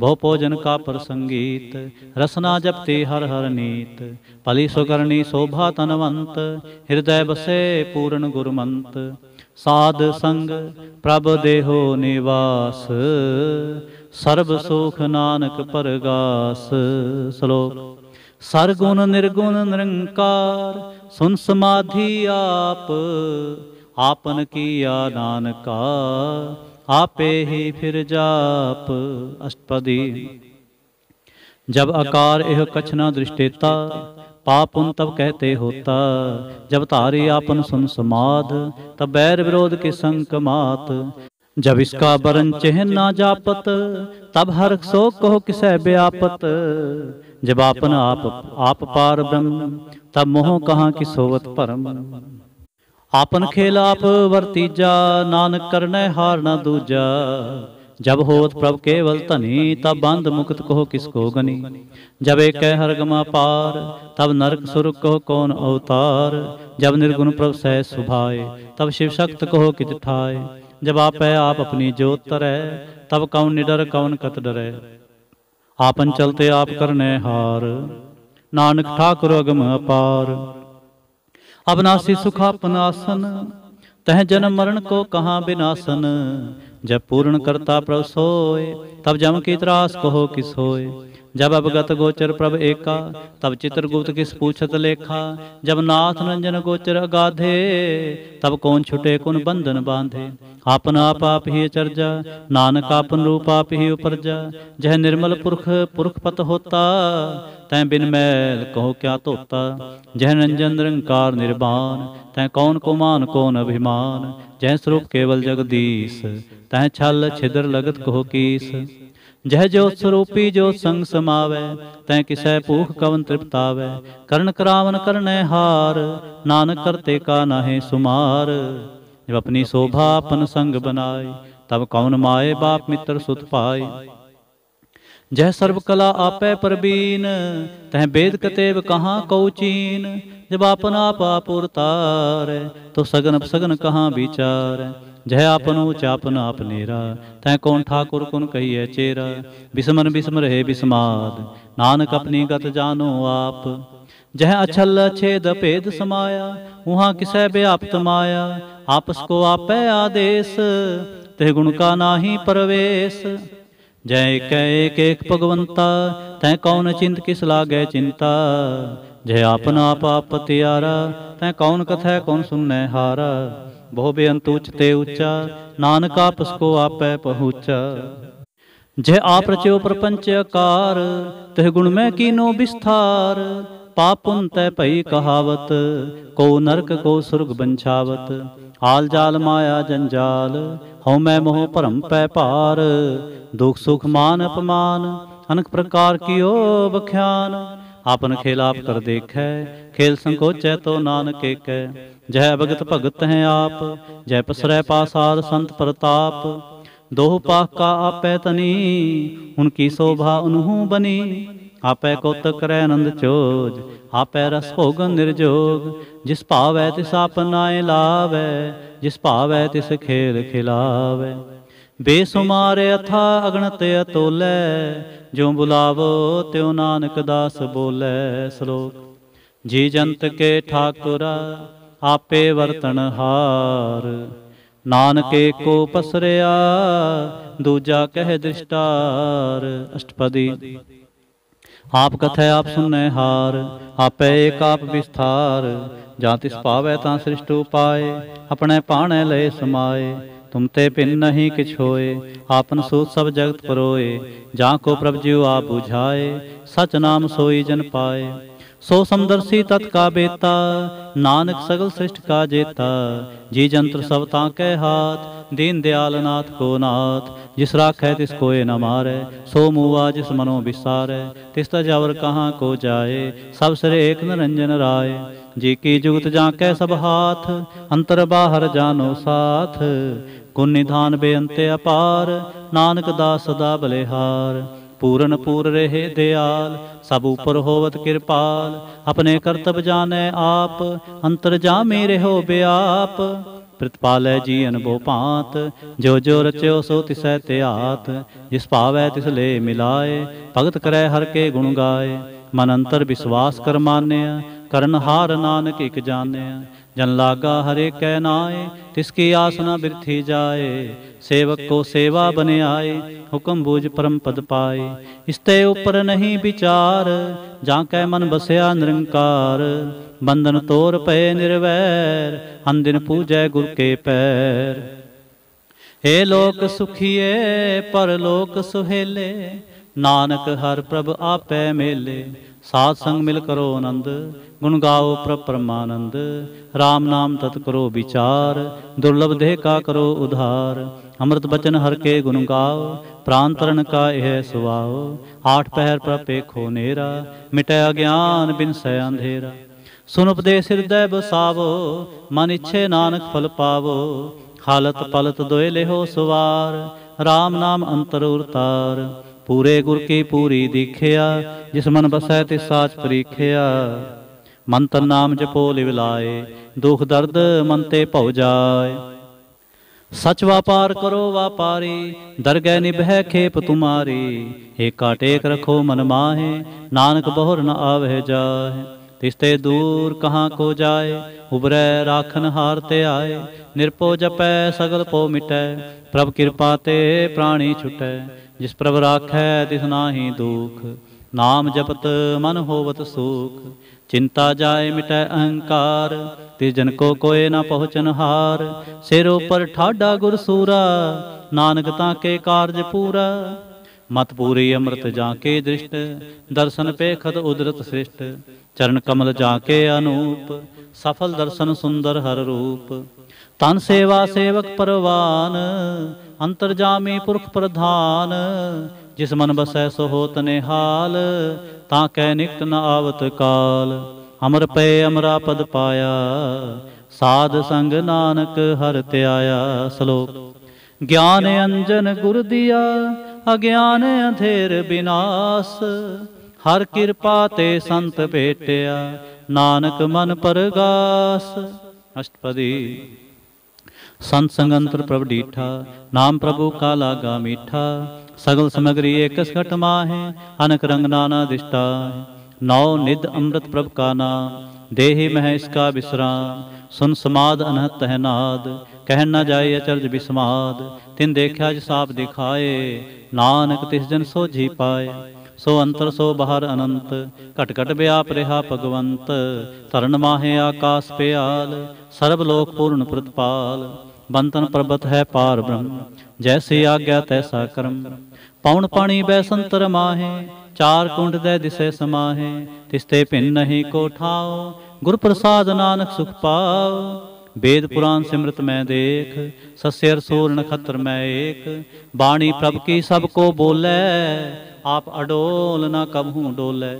A: ਬਹੁ ਭੋਜਨ ਕਾ ਪ੍ਰਸੰਗੀਤ ਰਸਨਾ ਜਪਤੇ ਹਰ ਹਰ ਨੀਤ ਭਲੀ ਸੁਕਰਣੀ ਸੋਭਾ ਤਨਵੰਤ ਹਿਰਦੈ ਬਸੇ ਪੂਰਨ ਗੁਰਮੰਤ ਸਾਧ ਸੰਗ ਪ੍ਰਭ ਦੇਹੋ ਨਿਵਾਸ ਸਰਬ ਸੁਖ ਨਾਨਕ ਪਰਗਾਸ ਸਲੋਕ ਸਰਗੁਣ ਨਿਰਗੁਣ ਨਿਰੰਕਾਰ ਸੁਨ ਸਮਾਧੀ ਆਪ आपन किया नानका आपे ही फिर जाप अष्टपदी जब आकार एह कछना दृष्टेता पापुन तब कहते होता जब तारी आपन सुन समाध तब बैर विरोध के संकमात जब इसका वरण चेहन ना जापत तब हर सो कहो किसे व्यापत जब आपन आप आप पार ब्रह्म तब मोह कहाँ की सोवत परम आपन ਖੇਲ ਆਪ ਵਰਤੀਜਾ ਨਾਨਕ ਕਰਨੈ हार ਨਾ दूजा जब होत प्रभ केवल तनी तब बंद मुक्त कहो किसको गनी जब एक कह हर पार तब नरक सुर कहो कौन अवतार जब निर्गुण प्रभ सह सुभाए तब शिव शक्त कहो कित ठाए जब आप है आप अपनी ज्योत तरह तब कौन निडर कौन कत डरे आपन चलते आप करने हार नानक ठाकुर अगम अपार अविनाशी सुखापनासन तह जन्म मरण को कहा विनाशन जब पूर्ण करता प्रसोय तब जम की त्रास कहो किस होए जब अवगत गोचर प्रभ एका तब चित्रगुप्त किस पूछत लेखा जब नाथ रंजन गोचर अगाधे तब कौन छुटे कौन बंधन बांधे आपन आप आप ही चर्जा नानक अपन रूप आप ही उपर जा जह निर्मल पुरख पुरख पत होता तय बिन मैल कहो क्या तोता जय रंजन निरंकार निर्माण तै कौन कुमान कौन अभिमान जय स्वरूप केवल जगदीश तह छल छिद्र लगत कहो कीस जय जो स्वरूपी जो संग समावै तै किसै भूख कवन तृप्तावै करण करावन करने हार नानक करते का नाहे सुमार जब अपनी शोभा अपन संग बनाए तब कौन माए बाप मित्र सुत पाए जय सर्वकला कला आपै परबीन तह वेद कतेव कहाँ कौचीन जब अपना आप आप उतार तो सगन सगन कहाँ विचार ਜਹ ਆਪਨ ਉਚਾਪਨ ਆਪ ਨੇਰਾ ਤੈ ਕੌਣ ਠਾਕੁਰ ਕੁਨ ਕਹੀਐ ਚੇਰਾ ਬਿਸਮਨ ਬਿਸਮ ਰਹੇ ਬਿਸਮਾਦ ਨਾਨਕ ਆਪਣੀ ਗਤ ਜਾਣੋ ਆਪ ਜਹ ਅਛਲ ਛੇਦ ਭੇਦ ਸਮਾਇਆ ਉਹਾ ਕਿਸੈ ਬਿਆਪਤ ਮਾਇਆ ਆਪਸ ਕੋ ਆਪੈ ਆਦੇਸ ਤੇ ਗੁਣ ਕਾ ਨਾਹੀ ਪਰਵੇਸ ਜੈ ਕੈ ਏਕ ਏਕ ਭਗਵੰਤਾ ਤੈ ਕੌਣ ਚਿੰਤ ਕਿਸ ਲਾਗੈ ਚਿੰਤਾ ਜੈ ਆਪਨਾ ਆਪ ਆਪ ਤਿਆਰਾ ਤੈ ਕੌਣ ਕਥੈ ਕੌਣ ਸੁਨੈ ਹਾਰਾ ਬਹੁ ਬੇਅੰਤ ਉਚ ਤੇ ਉਚਾ ਨਾਨਕ ਆਪਸ ਕੋ ਆਪੈ ਪਹੁੰਚਾ ਜੇ ਆਪ ਰਚਿਓ ਪ੍ਰਪੰਚ ਆਕਾਰ ਤਿਹ ਗੁਣ ਮੈਂ ਕੀਨੋ ਵਿਸਥਾਰ ਪਾਪੁਨ ਤੈ ਭਈ ਕਹਾਵਤ ਕੋ ਨਰਕ ਕੋ ਸੁਰਗ ਬੰਛਾਵਤ ਹਾਲ ਜਾਲ ਮਾਇਆ ਜੰਜਾਲ ਹਉ ਮੈਂ ਮੋਹ ਭਰਮ ਪੈ ਭਾਰ ਦੁਖ ਸੁਖ ਮਾਨ ਅਪਮਾਨ ਅਨਕ ਪ੍ਰਕਾਰ ਕੀਓ ਬਖਿਆਨ ਆਪਨ ਖੇਲ ਆਪ ਕਰ ਦੇਖੈ ਖੇਲ ਸੰਕੋਚੈ ਤੋ ਨਾਨਕ ਏਕੈ ਜੈ ਭਗਤ ਭਗਤ ਹੈ ਆਪ ਜੈ ਪਸਰੈ ਪਾਸਾਦ ਸੰਤ ਪ੍ਰਤਾਪ ਦੋਹ ਪਾਕ ਕਾ ਆਪੈ ਤਨੀ ਹੁਨ ਕੀ ਸੋਭਾ ਉਨਹੂ ਬਨੀ ਆਪੈ ਕੋਤ ਕਰੈ ਆਨੰਦ ਚੋਜ ਆਪੈ ਰਸ ਭੋਗਨ ਨਿਰਜੋਗ ਜਿਸ ਭਾਵੈ ਤਿਸ ਆਪਨਾਏ ਲਾਵੈ ਜਿਸ ਭਾਵੈ ਤਿਸ ਖੇਲ ਖਿਲਾਵੈ ਬੇਸੁਮਾਰ ਅਥਾ ਅਗਣਤ ਅਤੋਲੇ ਜੋ ਬੁਲਾਵੋ ਤਿਉ ਨਾਨਕ ਦਾਸ ਬੋਲੇ ਸ਼ਲੋਕ ਜੀ ਜੰਤ ਕੇ ਠਾਕੁਰਾ ਆਪੇ ਵਰਤਨ ਹਾਰ ਨਾਨਕੇ ਕੋ ਪਸਰਿਆ ਦੂਜਾ ਕਹਿ ਦ੍ਰਿਸ਼ਟਾਰ ਅਸ਼ਟਪਦੀ ਆਪ ਕਥੈ ਆਪ ਸੁਨੈ ਹਾਰ ਆਪੇ ਏਕ ਆਪ ਵਿਸਥਾਰ ਜਾਂ ਤਿਸ ਪਾਵੈ ਤਾਂ ਸ੍ਰਿਸ਼ਟੂ ਪਾਏ ਆਪਣੇ ਪਾਣੇ ਲੈ ਸਮਾਏ ਤੁਮ ਤੇ ਪਿੰ ਨਹੀਂ ਕਿਛ ਹੋਏ ਆਪਨ ਸੋਤ ਸਭ ਜਗਤ ਪਰੋਏ ਜਾਂ ਕੋ ਪ੍ਰਭ ਜੀਉ ਆਪ ਬੁਝਾਏ ਸਚ ਨਾਮ ਸੋਈ ਜਨ ਪਾਏ सो समदर्शी तत् बेता नानक सगल श्रेष्ठ का जेता जी जंत्र सवता ताके हाथ दीन दयाल नाथ को नाथ जिस राख है तिसको न मारे सो मुआ जिस मनो विसारे तिस जावर कहाँ को जाए सब सरे एक निरंजन राय जी की जुगत जाके सब हाथ अंतर बाहर जानो साथ कुन निधान बेअंते अपार नानक दास सदा बलिहार ਪੂਰਨ ਪੂਰ ਰਹੇ ਦਿਆਲ ਸਭ ਉਪਰ ਹੋਵਤ ਕਿਰਪਾਲ ਆਪਣੇ ਕਰਤਬ ਜਾਣੈ ਆਪ ਅੰਤਰ ਜਾਮੇ ਰਹੋ ਬਿਆਪ ਪ੍ਰਤਪਾਲੈ ਜੀ ਅਨਭੋ ਭਾਂਤ ਜੋ ਜੋ ਰਚਿਓ ਸੋ ਤਿਸੈ ਧਿਆਤ ਜਿਸ ਭਾਵੈ ਤਿਸ ਲੈ ਮਿਲਾਏ ਭਗਤ ਕਰੈ ਹਰ ਕੇ ਗੁਣ ਗਾਏ ਮਨ ਅੰਤਰ ਵਿਸਵਾਸ ਕਰਮਾਨਿਆ ਕਰਨ ਹਾਰ ਨਾਨਕ ਇਕ ਜਾਣਿਆ जन लागा हरे कै नाए तिसकी आसना बिरथी जाए सेवक को सेवा बने आए हुक्म बूझ परम पद पाए इसते ऊपर नहीं विचार जा कै मन बसया निरंकार बंधन तोर पे निर्वैर अंदिन पूजे पूजै गुर के पैर हे लोक सुखिए पर लोक सुहेले नानक हर प्रभ आपे मेले सात संग मिल करो आनंद गुण गाओ परमानंद राम नाम तत् करो विचार दुर्लभ देह का करो उधार अमृत बचन हर के गुण गाओ तरण का यह सुवाओ आठ पहर प्रपेखो नेरा मिटय ज्ञान बिन अंधेरा सुन उपदेश हृदय बसावो मन इच्छे नानक फल पावो हालत पलत दोय लेहो सुवार राम नाम अंतर उतार ਪੂਰੇ ਗੁਰ ਕੀ ਪੂਰੀ ਦੇਖਿਆ ਜਿਸ ਮਨ ਬਸੈ ਤੇ ਸਾਚ ਪ੍ਰੀਖਿਆ ਮਨ ਤਨ ਨਾਮ ਜਪੋ ਲਿਵ ਲਾਏ ਦੁਖ ਦਰਦ ਮਨ ਤੇ ਭਉ ਜਾਏ ਸਚ ਵਪਾਰ ਕਰੋ ਵਪਾਰੀ ਦਰਗਹਿ ਨਿਭੈ ਖੇਪ ਤੁਮਾਰੀ ਕਾਟੇ ਟੇਕ ਰਖੋ ਮਨ ਮਾਹੇ ਨਾਨਕ ਬਹੁਰ ਨ ਆਵਹਿ ਜਾਏ ਤਿਸਤੇ ਦੂਰ ਕਹਾਂ ਕੋ ਜਾਏ ਉਬਰੈ ਰਾਖਨ ਹਾਰ ਤੇ ਆਏ ਨਿਰਪੋ ਜਪੈ ਸਗਲ ਪੋ ਮਿਟੈ ਪ੍ਰਭ ਕਿਰਪਾ ਤੇ ਪ੍ਰਾਣੀ ਛੁਟੈ ਜਿਸ ਪ੍ਰਭ ਰਾਖੈ ਤਿਸ ਨਾਹੀ ਦੁਖ ਨਾਮ ਜਪਤ ਮਨ ਹੋਵਤ ਸੂਖ ਚਿੰਤਾ ਜਾਏ ਮਿਟੈ ਅਹੰਕਾਰ ਤੇ ਜਨ ਕੋ ਕੋਏ ਨਾ ਪਹੁੰਚਨ ਹਾਰ ਸਿਰ ਉਪਰ ਠਾਡਾ ਗੁਰ ਸੂਰਾ ਨਾਨਕ ਤਾਂ ਕੇ ਕਾਰਜ ਪੂਰਾ ਮਤ ਪੂਰੀ ਅੰਮ੍ਰਿਤ ਜਾਂ ਕੇ ਦ੍ਰਿਸ਼ਟ ਦਰਸ਼ਨ ਪੇਖਤ ਉਦਰਤ ਸ੍ਰਿਸ਼ਟ ਚਰਨ ਕਮਲ ਜਾਂ ਕੇ ਅਨੂਪ ਸਫਲ ਦਰਸ਼ਨ ਸੁੰਦਰ ਹਰ ਰੂਪ ਤਨ ਸੇਵਾ ਸੇਵਕ ਪਰਵਾਨ ਅੰਤਰ ਅੰਤਰਜਾਮੀ ਪੁਰਖ ਪ੍ਰਧਾਨ ਜਿਸ ਮਨ ਬਸੈ ਸੋ ਹੋਤ ਨਿਹਾਲ ਤਾਂ ਕੈ ਨਿਕਤ ਨ ਆਵਤ ਕਾਲ ਅਮਰ ਪਏ ਅਮਰਾ ਪਦ ਪਾਇਆ ਸਾਧ ਸੰਗ ਨਾਨਕ ਹਰ ਧਿਆਇਆ ਸਲੋਕ ਗਿਆਨ ਅੰਜਨ ਗੁਰ ਦਿਆ ਅਗਿਆਨ ਅਧੇਰ ਬਿਨਾਸ ਹਰ ਕਿਰਪਾ ਤੇ ਸੰਤ ਭੇਟਿਆ ਨਾਨਕ ਮਨ ਪਰਗਾਸ ਅਸ਼ਟਪਦੀ संत संगंत्र प्रभ डीठा नाम प्रभु का लागा मीठा सगल समग्री एक घट माहे अनक रंग नाना दिष्टा नौ निद अमृत प्रभ का नाम देहि मह इसका विश्राम सुन समाद अनहत तहनाद कह न जाए अचर्ज विस्माद तिन देखा जिस आप दिखाए नानक तिस जन सोझी पाए ਸੋ ਅੰਤਰ ਸੋ ਬਾਹਰ ਅਨੰਤ ਘਟ ਘਟ ਵਿਆਪ ਰਿਹਾ ਭਗਵੰਤ ਤਰਨ ਮਾਹੇ ਆਕਾਸ ਪਿਆਲ ਸਰਬ ਲੋਕ ਪੂਰਨ ਪ੍ਰਤਪਾਲ ਬੰਤਨ ਪਰਬਤ ਹੈ ਪਾਰ ਬ੍ਰਹਮ ਜੈਸੀ ਆਗਿਆ ਤੈਸਾ ਕਰਮ ਪੌਣ ਪਾਣੀ ਬੈਸੰਤਰ ਮਾਹੇ ਚਾਰ ਕੁੰਡ ਦੇ ਦਿਸੇ ਸਮਾਹੇ ਤਿਸਤੇ ਭਿੰਨ ਨਹੀਂ ਕੋ ਠਾਓ ਗੁਰ ਪ੍ਰਸਾਦ ਨਾਨਕ ਸੁਖ ਪਾਓ ਵੇਦ ਪੁਰਾਨ ਸਿਮਰਤ ਮੈਂ ਦੇਖ ਸਸਿਰ ਸੂਰ ਨਖਤਰ ਮੈਂ ਏਕ ਬਾਣੀ ਪ੍ਰਭ ਕੀ ਸਭ ਕੋ ਬੋਲੇ ਆਪ ਅਡੋਲ ਨਾ ਕਬਹੂ ਡੋਲੇ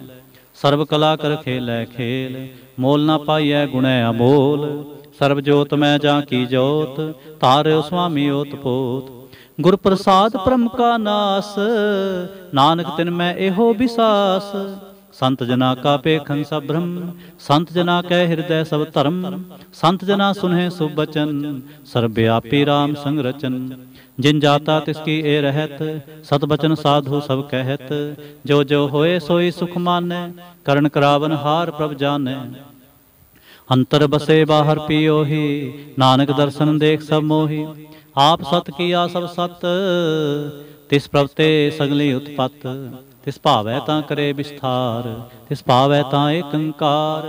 A: ਸਰਬ ਕਲਾ ਕਰ ਖੇਲੇ ਖੇਲ ਮੋਲ ਨਾ ਪਾਈਐ ਗੁਣੈ ਅਮੋਲ ਸਰਬ ਜੋਤ ਮੈਂ ਜਾਂ ਕੀ ਜੋਤ ਤਾਰਿਓ ਸੁਆਮੀ ਓਤਪੋਤ ਗੁਰ ਪ੍ਰਸਾਦ ਪ੍ਰਮ ਕਾ ਨਾਸ ਨਾਨਕ ਤਿਨ ਮੈਂ ਇਹੋ ਵਿਸਾਸ संत जना का पेखन सब ब्रह्म संत जना कह हृदय सब धर्म संत जना ਸੁਨਹਿ ਸੁਭ सर्व्यापी राम ਆਪੀ जिन जाता तिसकी ए रहत सत बचन साधु सब कहत जो जो होए सोई सुख माने करण करावन हार प्रभ जाने अंतर बसे बाहर पियो ही नानक दर्शन देख सब मोही आप सत किया सब सत तिस प्रभते सगली उत्पत ਤਿਸ ਭਾਵੈ ਤਾਂ ਕਰੇ ਵਿਸਥਾਰ ਤਿਸ ਭਾਵੈ ਤਾਂ ਏਕੰਕਾਰ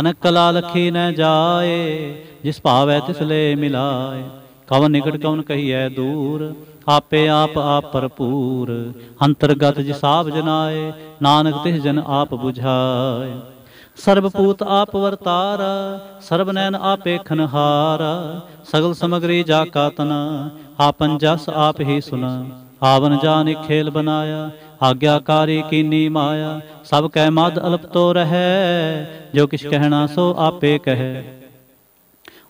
A: ਅਨਕ ਕਲਾ ਲਖੀ ਨ ਜਾਏ ਜਿਸ ਭਾਵੈ ਤਿਸ ਲੈ ਮਿਲਾਏ ਕਵਨ ਨਿਕਟ ਕਵਨ ਕਹੀਐ ਦੂਰ ਆਪੇ ਆਪ ਆਪ ਭਰਪੂਰ ਅੰਤਰਗਤ ਜਿਸਾਬ ਜਨਾਏ ਨਾਨਕ ਤਿਸ ਜਨ ਆਪ 부ਝਾਏ ਸਰਬਪੂਤ ਆਪ ਵਰਤਾਰ ਨੈਨ ਆਪੇ ਖਨਹਾਰ ਸਗਲ ਸਮਗਰੀ ਜਾ ਕਾਤਨ ਆਪਨ ਜਸ ਆਪ ਹੀ ਸੁਨਾ ਆਵਨ ਜਾਨਿ ਖੇਲ ਬਨਾਇਆ ਆਗਿਆਕਾਰੀ ਕੀਨੀ ਮਾਇਆ ਸਭ ਕੈ ਮਦ ਤੋ ਰਹੈ ਜੋ ਕਿਛ ਕਹਿਣਾ ਸੋ ਆਪੇ ਕਹੈ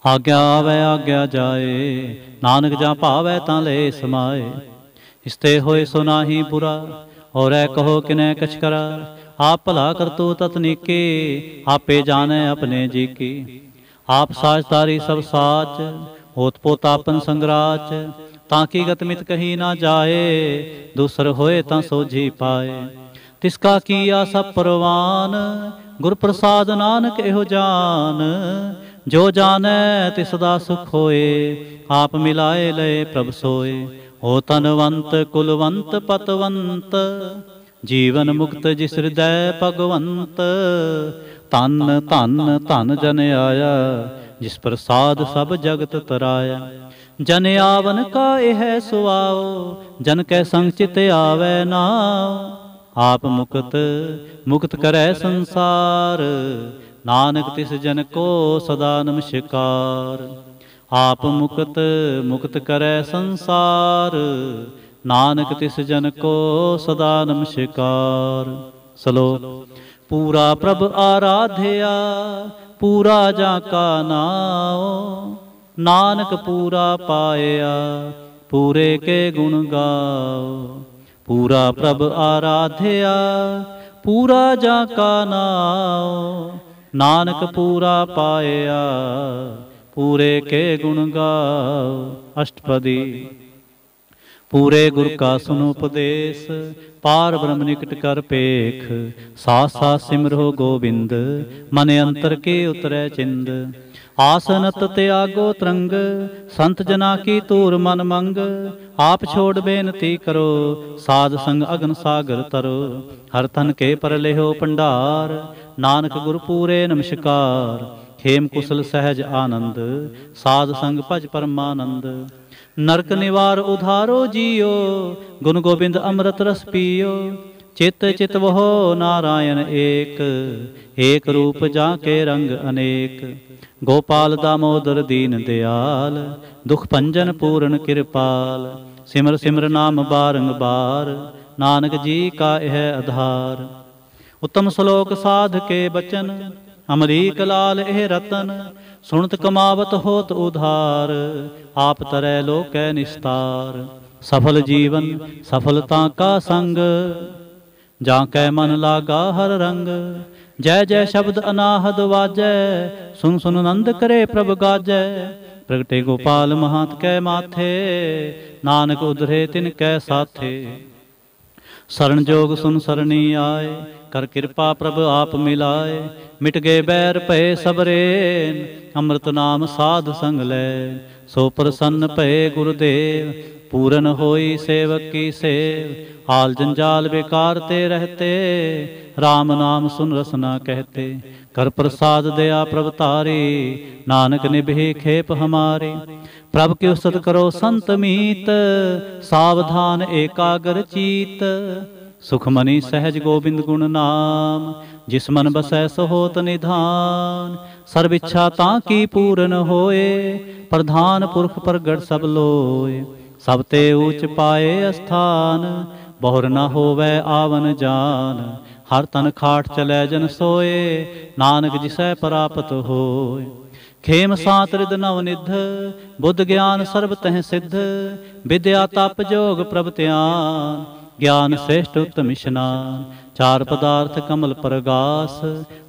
A: ਆਗਿਆ ਆਵੇ ਆਗਿਆ ਜਾਏ ਨਾਨਕ ਜਾਂ ਭਾਵੇ ਤਾਂ ਲੈ ਸਮਾਏ ਇਸਤੇ ਹੋਏ ਸੋ ਨਾਹੀ ਬੁਰਾ ਔਰੈ ਕਹੋ ਕਿਨੈ ਕਛ ਕਰਾ ਆਪ ਭਲਾ ਕਰਤੂ ਤਤ ਨੀਕੇ ਆਪੇ ਜਾਣੈ ਆਪਣੇ ਜੀ ਕੀ ਆਪ ਸਾਜਦਾਰੀ ਸਭ ਸਾਚ ਹੋਤ ਆਪਨ ਸੰਗਰਾਚ ਤਾਂ ਕੀ ਗਤਮਿਤ ਕਹੀ ਨਾ ਜਾਏ ਦੂਸਰ ਹੋਏ ਤਾਂ ਸੋਝੀ ਪਾਏ ਤਿਸ ਕਾ ਕੀਆ ਸਭ ਪਰਵਾਨ ਗੁਰ ਪ੍ਰਸਾਦ ਨਾਨਕ ਇਹੋ ਜਾਨ ਜੋ ਜਾਣੈ ਤਿਸ ਦਾ ਸੁਖ ਹੋਏ ਆਪ ਮਿਲਾਏ ਲਏ ਪ੍ਰਭ ਸੋਏ ਹੋ ਤਨਵੰਤ ਕੁਲਵੰਤ ਪਤਵੰਤ ਜੀਵਨ ਮੁਕਤ ਜਿਸ ਹਿਰਦੈ ਭਗਵੰਤ ਤਨ ਤਨ ਤਨ ਜਨ ਆਇਆ ਜਿਸ ਪ੍ਰਸਾਦ ਸਭ ਜਗਤ ਤਰਾਇਆ ਜਨ ਆਵਨ ਕਾ ਇਹ ਸੁਆਉ ਜਨ ਕੈ ਸੰਚਿਤ ਆਵੇ ਆਵੈ ਨਾਉ ਆਪ ਮੁਕਤ ਮੁਕਤ ਕਰੈ ਸੰਸਾਰ ਨਾਨਕ ਤਿਸ ਜਨ ਕੋ ਸਦਾ ਨਮਸਕਾਰ ਆਪ ਮੁਕਤ ਮੁਕਤ ਕਰੈ ਸੰਸਾਰ ਨਾਨਕ ਤਿਸ ਜਨ ਕੋ ਸਦਾ ਨਮਸਕਾਰ ਸਲੋਕ ਪੂਰਾ ਪ੍ਰਭ ਆਰਾਧਿਆ ਪੂਰਾ ਜਾਂ ਕਾ ਨਾਉ ਨਾਨਕ ਪੂਰਾ ਪਾਇਆ ਪੂਰੇ ਕੇ ਗੁਣ ਗਾਓ ਪੂਰਾ ਪ੍ਰਭ ਆਰਾਧਿਆ ਪੂਰਾ ਜਾ ਕਾ ਨਾਉ ਨਾਨਕ ਪੂਰਾ ਪਾਇਆ ਪੂਰੇ ਕੇ ਗੁਣ ਗਾਓ ਅਸ਼ਟਪਦੀ पूरे गुर का सुन उपदेश पार ब्रह्म निकट कर पेख साथ साथ सिमरो गोविंद मन अंतर के उतरे चिंद ਆਸਨਤ ਤਿਆਗੋ ਤਰੰਗ ਸੰਤ ਜਨਾ ਕੀ ਧੂਰ ਮਨ ਮੰਗ ਆਪ ਛੋੜ ਬੇਨਤੀ ਕਰੋ ਸਾਧ ਸੰਗ ਅਗਨ ਸਾਗਰ ਤਰ ਹਰ ਤਨ ਕੇ ਪਰ ਲਿਓ ਭੰਡਾਰ ਨਾਨਕ ਗੁਰ ਪੂਰੇ ਨਮਸਕਾਰ ਖੇਮ ਕੁਸਲ ਸਹਿਜ ਆਨੰਦ ਸਾਧ ਸੰਗ ਭਜ ਪਰਮਾਨੰਦ ਨਰਕ ਨਿਵਾਰ ਉਧਾਰੋ ਜੀਓ ਗੁਣ ਗੋਬਿੰਦ ਅੰਮ੍ਰਿਤ ਰਸ ਪੀਓ ਚਿਤ ਚਿਤ ਵਹੋ ਨਾਰਾਇਣ ਏਕ ਏਕ ਰੂਪ ਜਾ ਕੇ ਰੰਗ ਅਨੇਕ ਗੋਪਾਲ ਦਾਮੋਦਰ ਦੀਨ ਦਿਆਲ ਦੁਖ ਭੰਜਨ ਪੂਰਨ ਕਿਰਪਾਲ ਸਿਮਰ ਸਿਮਰ ਨਾਮ ਬਾਰੰਬਾਰ ਨਾਨਕ ਜੀ ਕਾ ਇਹ ਆਧਾਰ ਉਤਮ ਸ਼ਲੋਕ ਸਾਧ ਕੇ ਬਚਨ ਅਮਰੀਕ ਲਾਲ ਇਹ ਰਤਨ ਸੁਣਤ ਕਮਾਵਤ ਹੋਤ ਉਧਾਰ ਆਪ ਤਰੈ ਲੋਕੈ ਨਿਸਤਾਰ ਸਫਲ ਜੀਵਨ ਸਫਲਤਾ ਕਾ ਸੰਗ ਜਾਂ ਕੈ ਮਨ ਲਾਗਾ ਹਰ ਰੰਗ ਜੈ ਜੈ ਸ਼ਬਦ ਅਨਾਹਦ ਵਾਜੈ ਸੁਨ ਸੁਨ ਆਨੰਦ ਕਰੇ ਪ੍ਰਭ ਗਾਜੈ ਪ੍ਰਗਟੇ ਗੋਪਾਲ ਮਹਾਤ ਕੈ ਮਾਥੇ ਨਾਨਕ ਉਧਰੇ ਤਿਨ ਕੈ ਸਾਥੇ ਸਰਣ ਜੋਗ ਸੁਨ ਸਰਣੀ ਆਏ ਕਰ ਕਿਰਪਾ ਪ੍ਰਭ ਆਪ ਮਿਲਾਏ ਮਿਟ ਗਏ ਬੈਰ ਭਏ ਸਬਰੇ ਅੰਮ੍ਰਿਤ ਨਾਮ ਸਾਧ ਸੰਗ ਲੈ ਸੋ ਪ੍ਰਸੰਨ ਭਏ ਗੁਰਦੇਵ पूरन होई सेवक की सेव हाल जंजाल बेकारते रहते राम नाम सुन रसना कहते कर प्रसाद दया प्रवतारी नानक निभे खेप हमारे प्रभ के सत करो संत मीत सावधान एकाग्र चीत सुखमणि सहज गोविंद गुण नाम जिस मन बसै सहोत निधान सर्विच्छा ताकी पूर्ण होए प्रधान पुरख पर सब लोए ਸਭ ਤੇ ਊਚ ਪਾਏ ਅਸਥਾਨ ਬਹੁਰ ਨਾ ਹੋਵੇ ਆਵਨ ਜਾਨ ਹਰ ਤਨ ਖਾਟ ਚਲੇ ਜਨ ਸੋਏ ਨਾਨਕ ਜਿਸੈ ਪ੍ਰਾਪਤ ਹੋਇ ਖੇਮ ਸਾਤ ਰਿਦ ਨਵ ਨਿਧ ਬੁੱਧ ਗਿਆਨ ਸਰਬ ਤਹਿ ਸਿੱਧ ਵਿਦਿਆ ਤਪ ਜੋਗ ਪ੍ਰਭ ਧਿਆਨ ਗਿਆਨ ਸ੍ਰੇਸ਼ਟ ਉਤਮ ਇਸ਼ਨਾਨ ਚਾਰ ਪਦਾਰਥ ਕਮਲ ਪ੍ਰਗਾਸ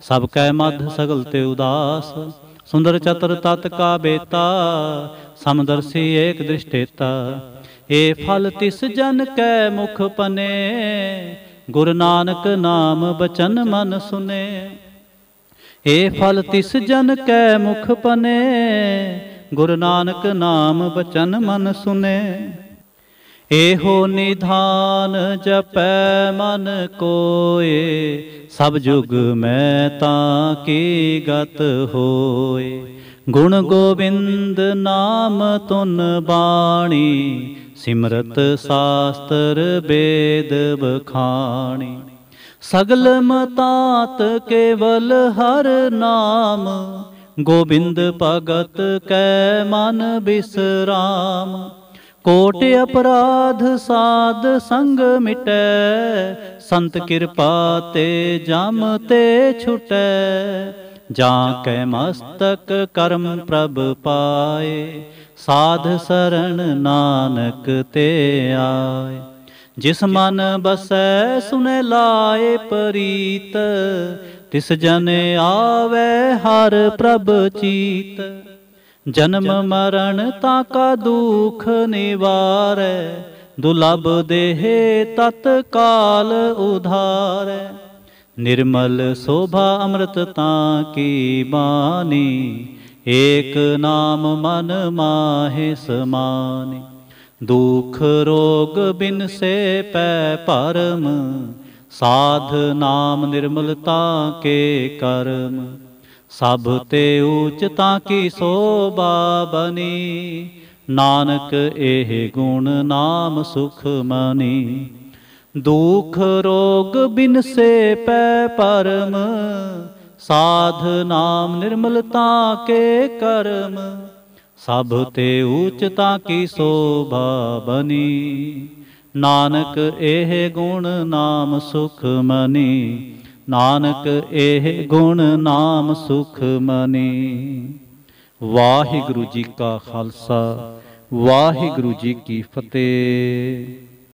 A: ਸਭ ਕੈ ਮਧ ਸਗਲ ਤੇ ਉਦਾਸ ਸੁੰਦਰ ਚਤਰ ਤਤ ਕਾ ਬੇਤਾ ਸਮਦਰਸੀ ਏਕ ਦ੍ਰਿਸ਼ਟੇਤਾ ਏ ਫਲ ਤਿਸ ਜਨ ਕੈ ਮੁਖ ਪਨੇ ਗੁਰ ਨਾਨਕ ਨਾਮ ਬਚਨ ਮਨ ਸੁਨੇ ਏ ਫਲ ਤਿਸ ਜਨ ਕੈ ਮੁਖ ਪਨੇ ਗੁਰ ਨਾਨਕ ਨਾਮ ਬਚਨ ਮਨ ਸੁਨੇ ਇਹੋ ਨਿਧਾਨ ਜਪੈ ਮਨ ਕੋਏ ਸਭ ਜੁਗ ਮੈਂ ਤਾਂ ਕੀ ਗਤ ਹੋਏ ਗੁਣ ਗੋਬਿੰਦ ਨਾਮ ਤੁਨ ਬਾਣੀ ਸਿਮਰਤ ਸਾਸਤਰ ਬੇਦ ਬਖਾਣੀ ਸਗਲ ਮਤਾਤ ਕੇਵਲ ਹਰ ਨਾਮ ਗੋਬਿੰਦ ਭਗਤ ਕੈ ਮਨ ਬਿਸਰਾਮ ਕੋਟ ਅਪਰਾਧ ਸਾਧ ਸੰਗ ਮਿਟੈ ਸੰਤ ਕਿਰਪਾ ਤੇ ਜਮ ਤੇ ਛੁਟੈ ਜਾਂ ਕੈ ਮਸਤਕ ਕਰਮ ਪ੍ਰਭ ਪਾਏ ਸਾਧ ਸਰਣ ਨਾਨਕ ਤੇ ਆਏ ਜਿਸ ਮਨ ਬਸੈ ਸੁਨੇ ਲਾਏ ਪ੍ਰੀਤ ਤਿਸ ਜਨ ਆਵੇ ਹਰ ਪ੍ਰਭ ਚੀਤ जन्म मरण ताका दुख निवार दुलभ देह तत्काल उधार निर्मल शोभा अमृतता की बानी एक नाम मन माहे समानी दुख रोग बिन से पै परम साध नाम निर्मलता के कर्म ਸਭ ਤੇ ਉੱਚ ਤਾਂ ਕੀ ਸੋਭਾ ਬਨੀ ਨਾਨਕ ਇਹ ਗੁਣ ਨਾਮ ਸੁਖ ਮਨੀ ਦੁਖ ਰੋਗ ਬਿਨਸੇ ਪੈ ਪਰਮ ਸਾਧ ਨਾਮ ਨਿਰਮਲਤਾ ਕੇ ਕਰਮ ਸਭ ਤੇ ਉੱਚ ਤਾਂ ਕੀ ਸੋਭਾ ਬਨੀ ਨਾਨਕ ਇਹ ਗੁਣ ਨਾਮ ਸੁਖ ਮਨੀ ਨਾਨਕ ਇਹ ਗੁਣ ਨਾਮ ਸੁਖ ਮਨੀ ਵਾਹਿਗੁਰੂ ਜੀ ਕਾ ਖਾਲਸਾ ਵਾਹਿਗੁਰੂ ਜੀ ਕੀ ਫਤਿਹ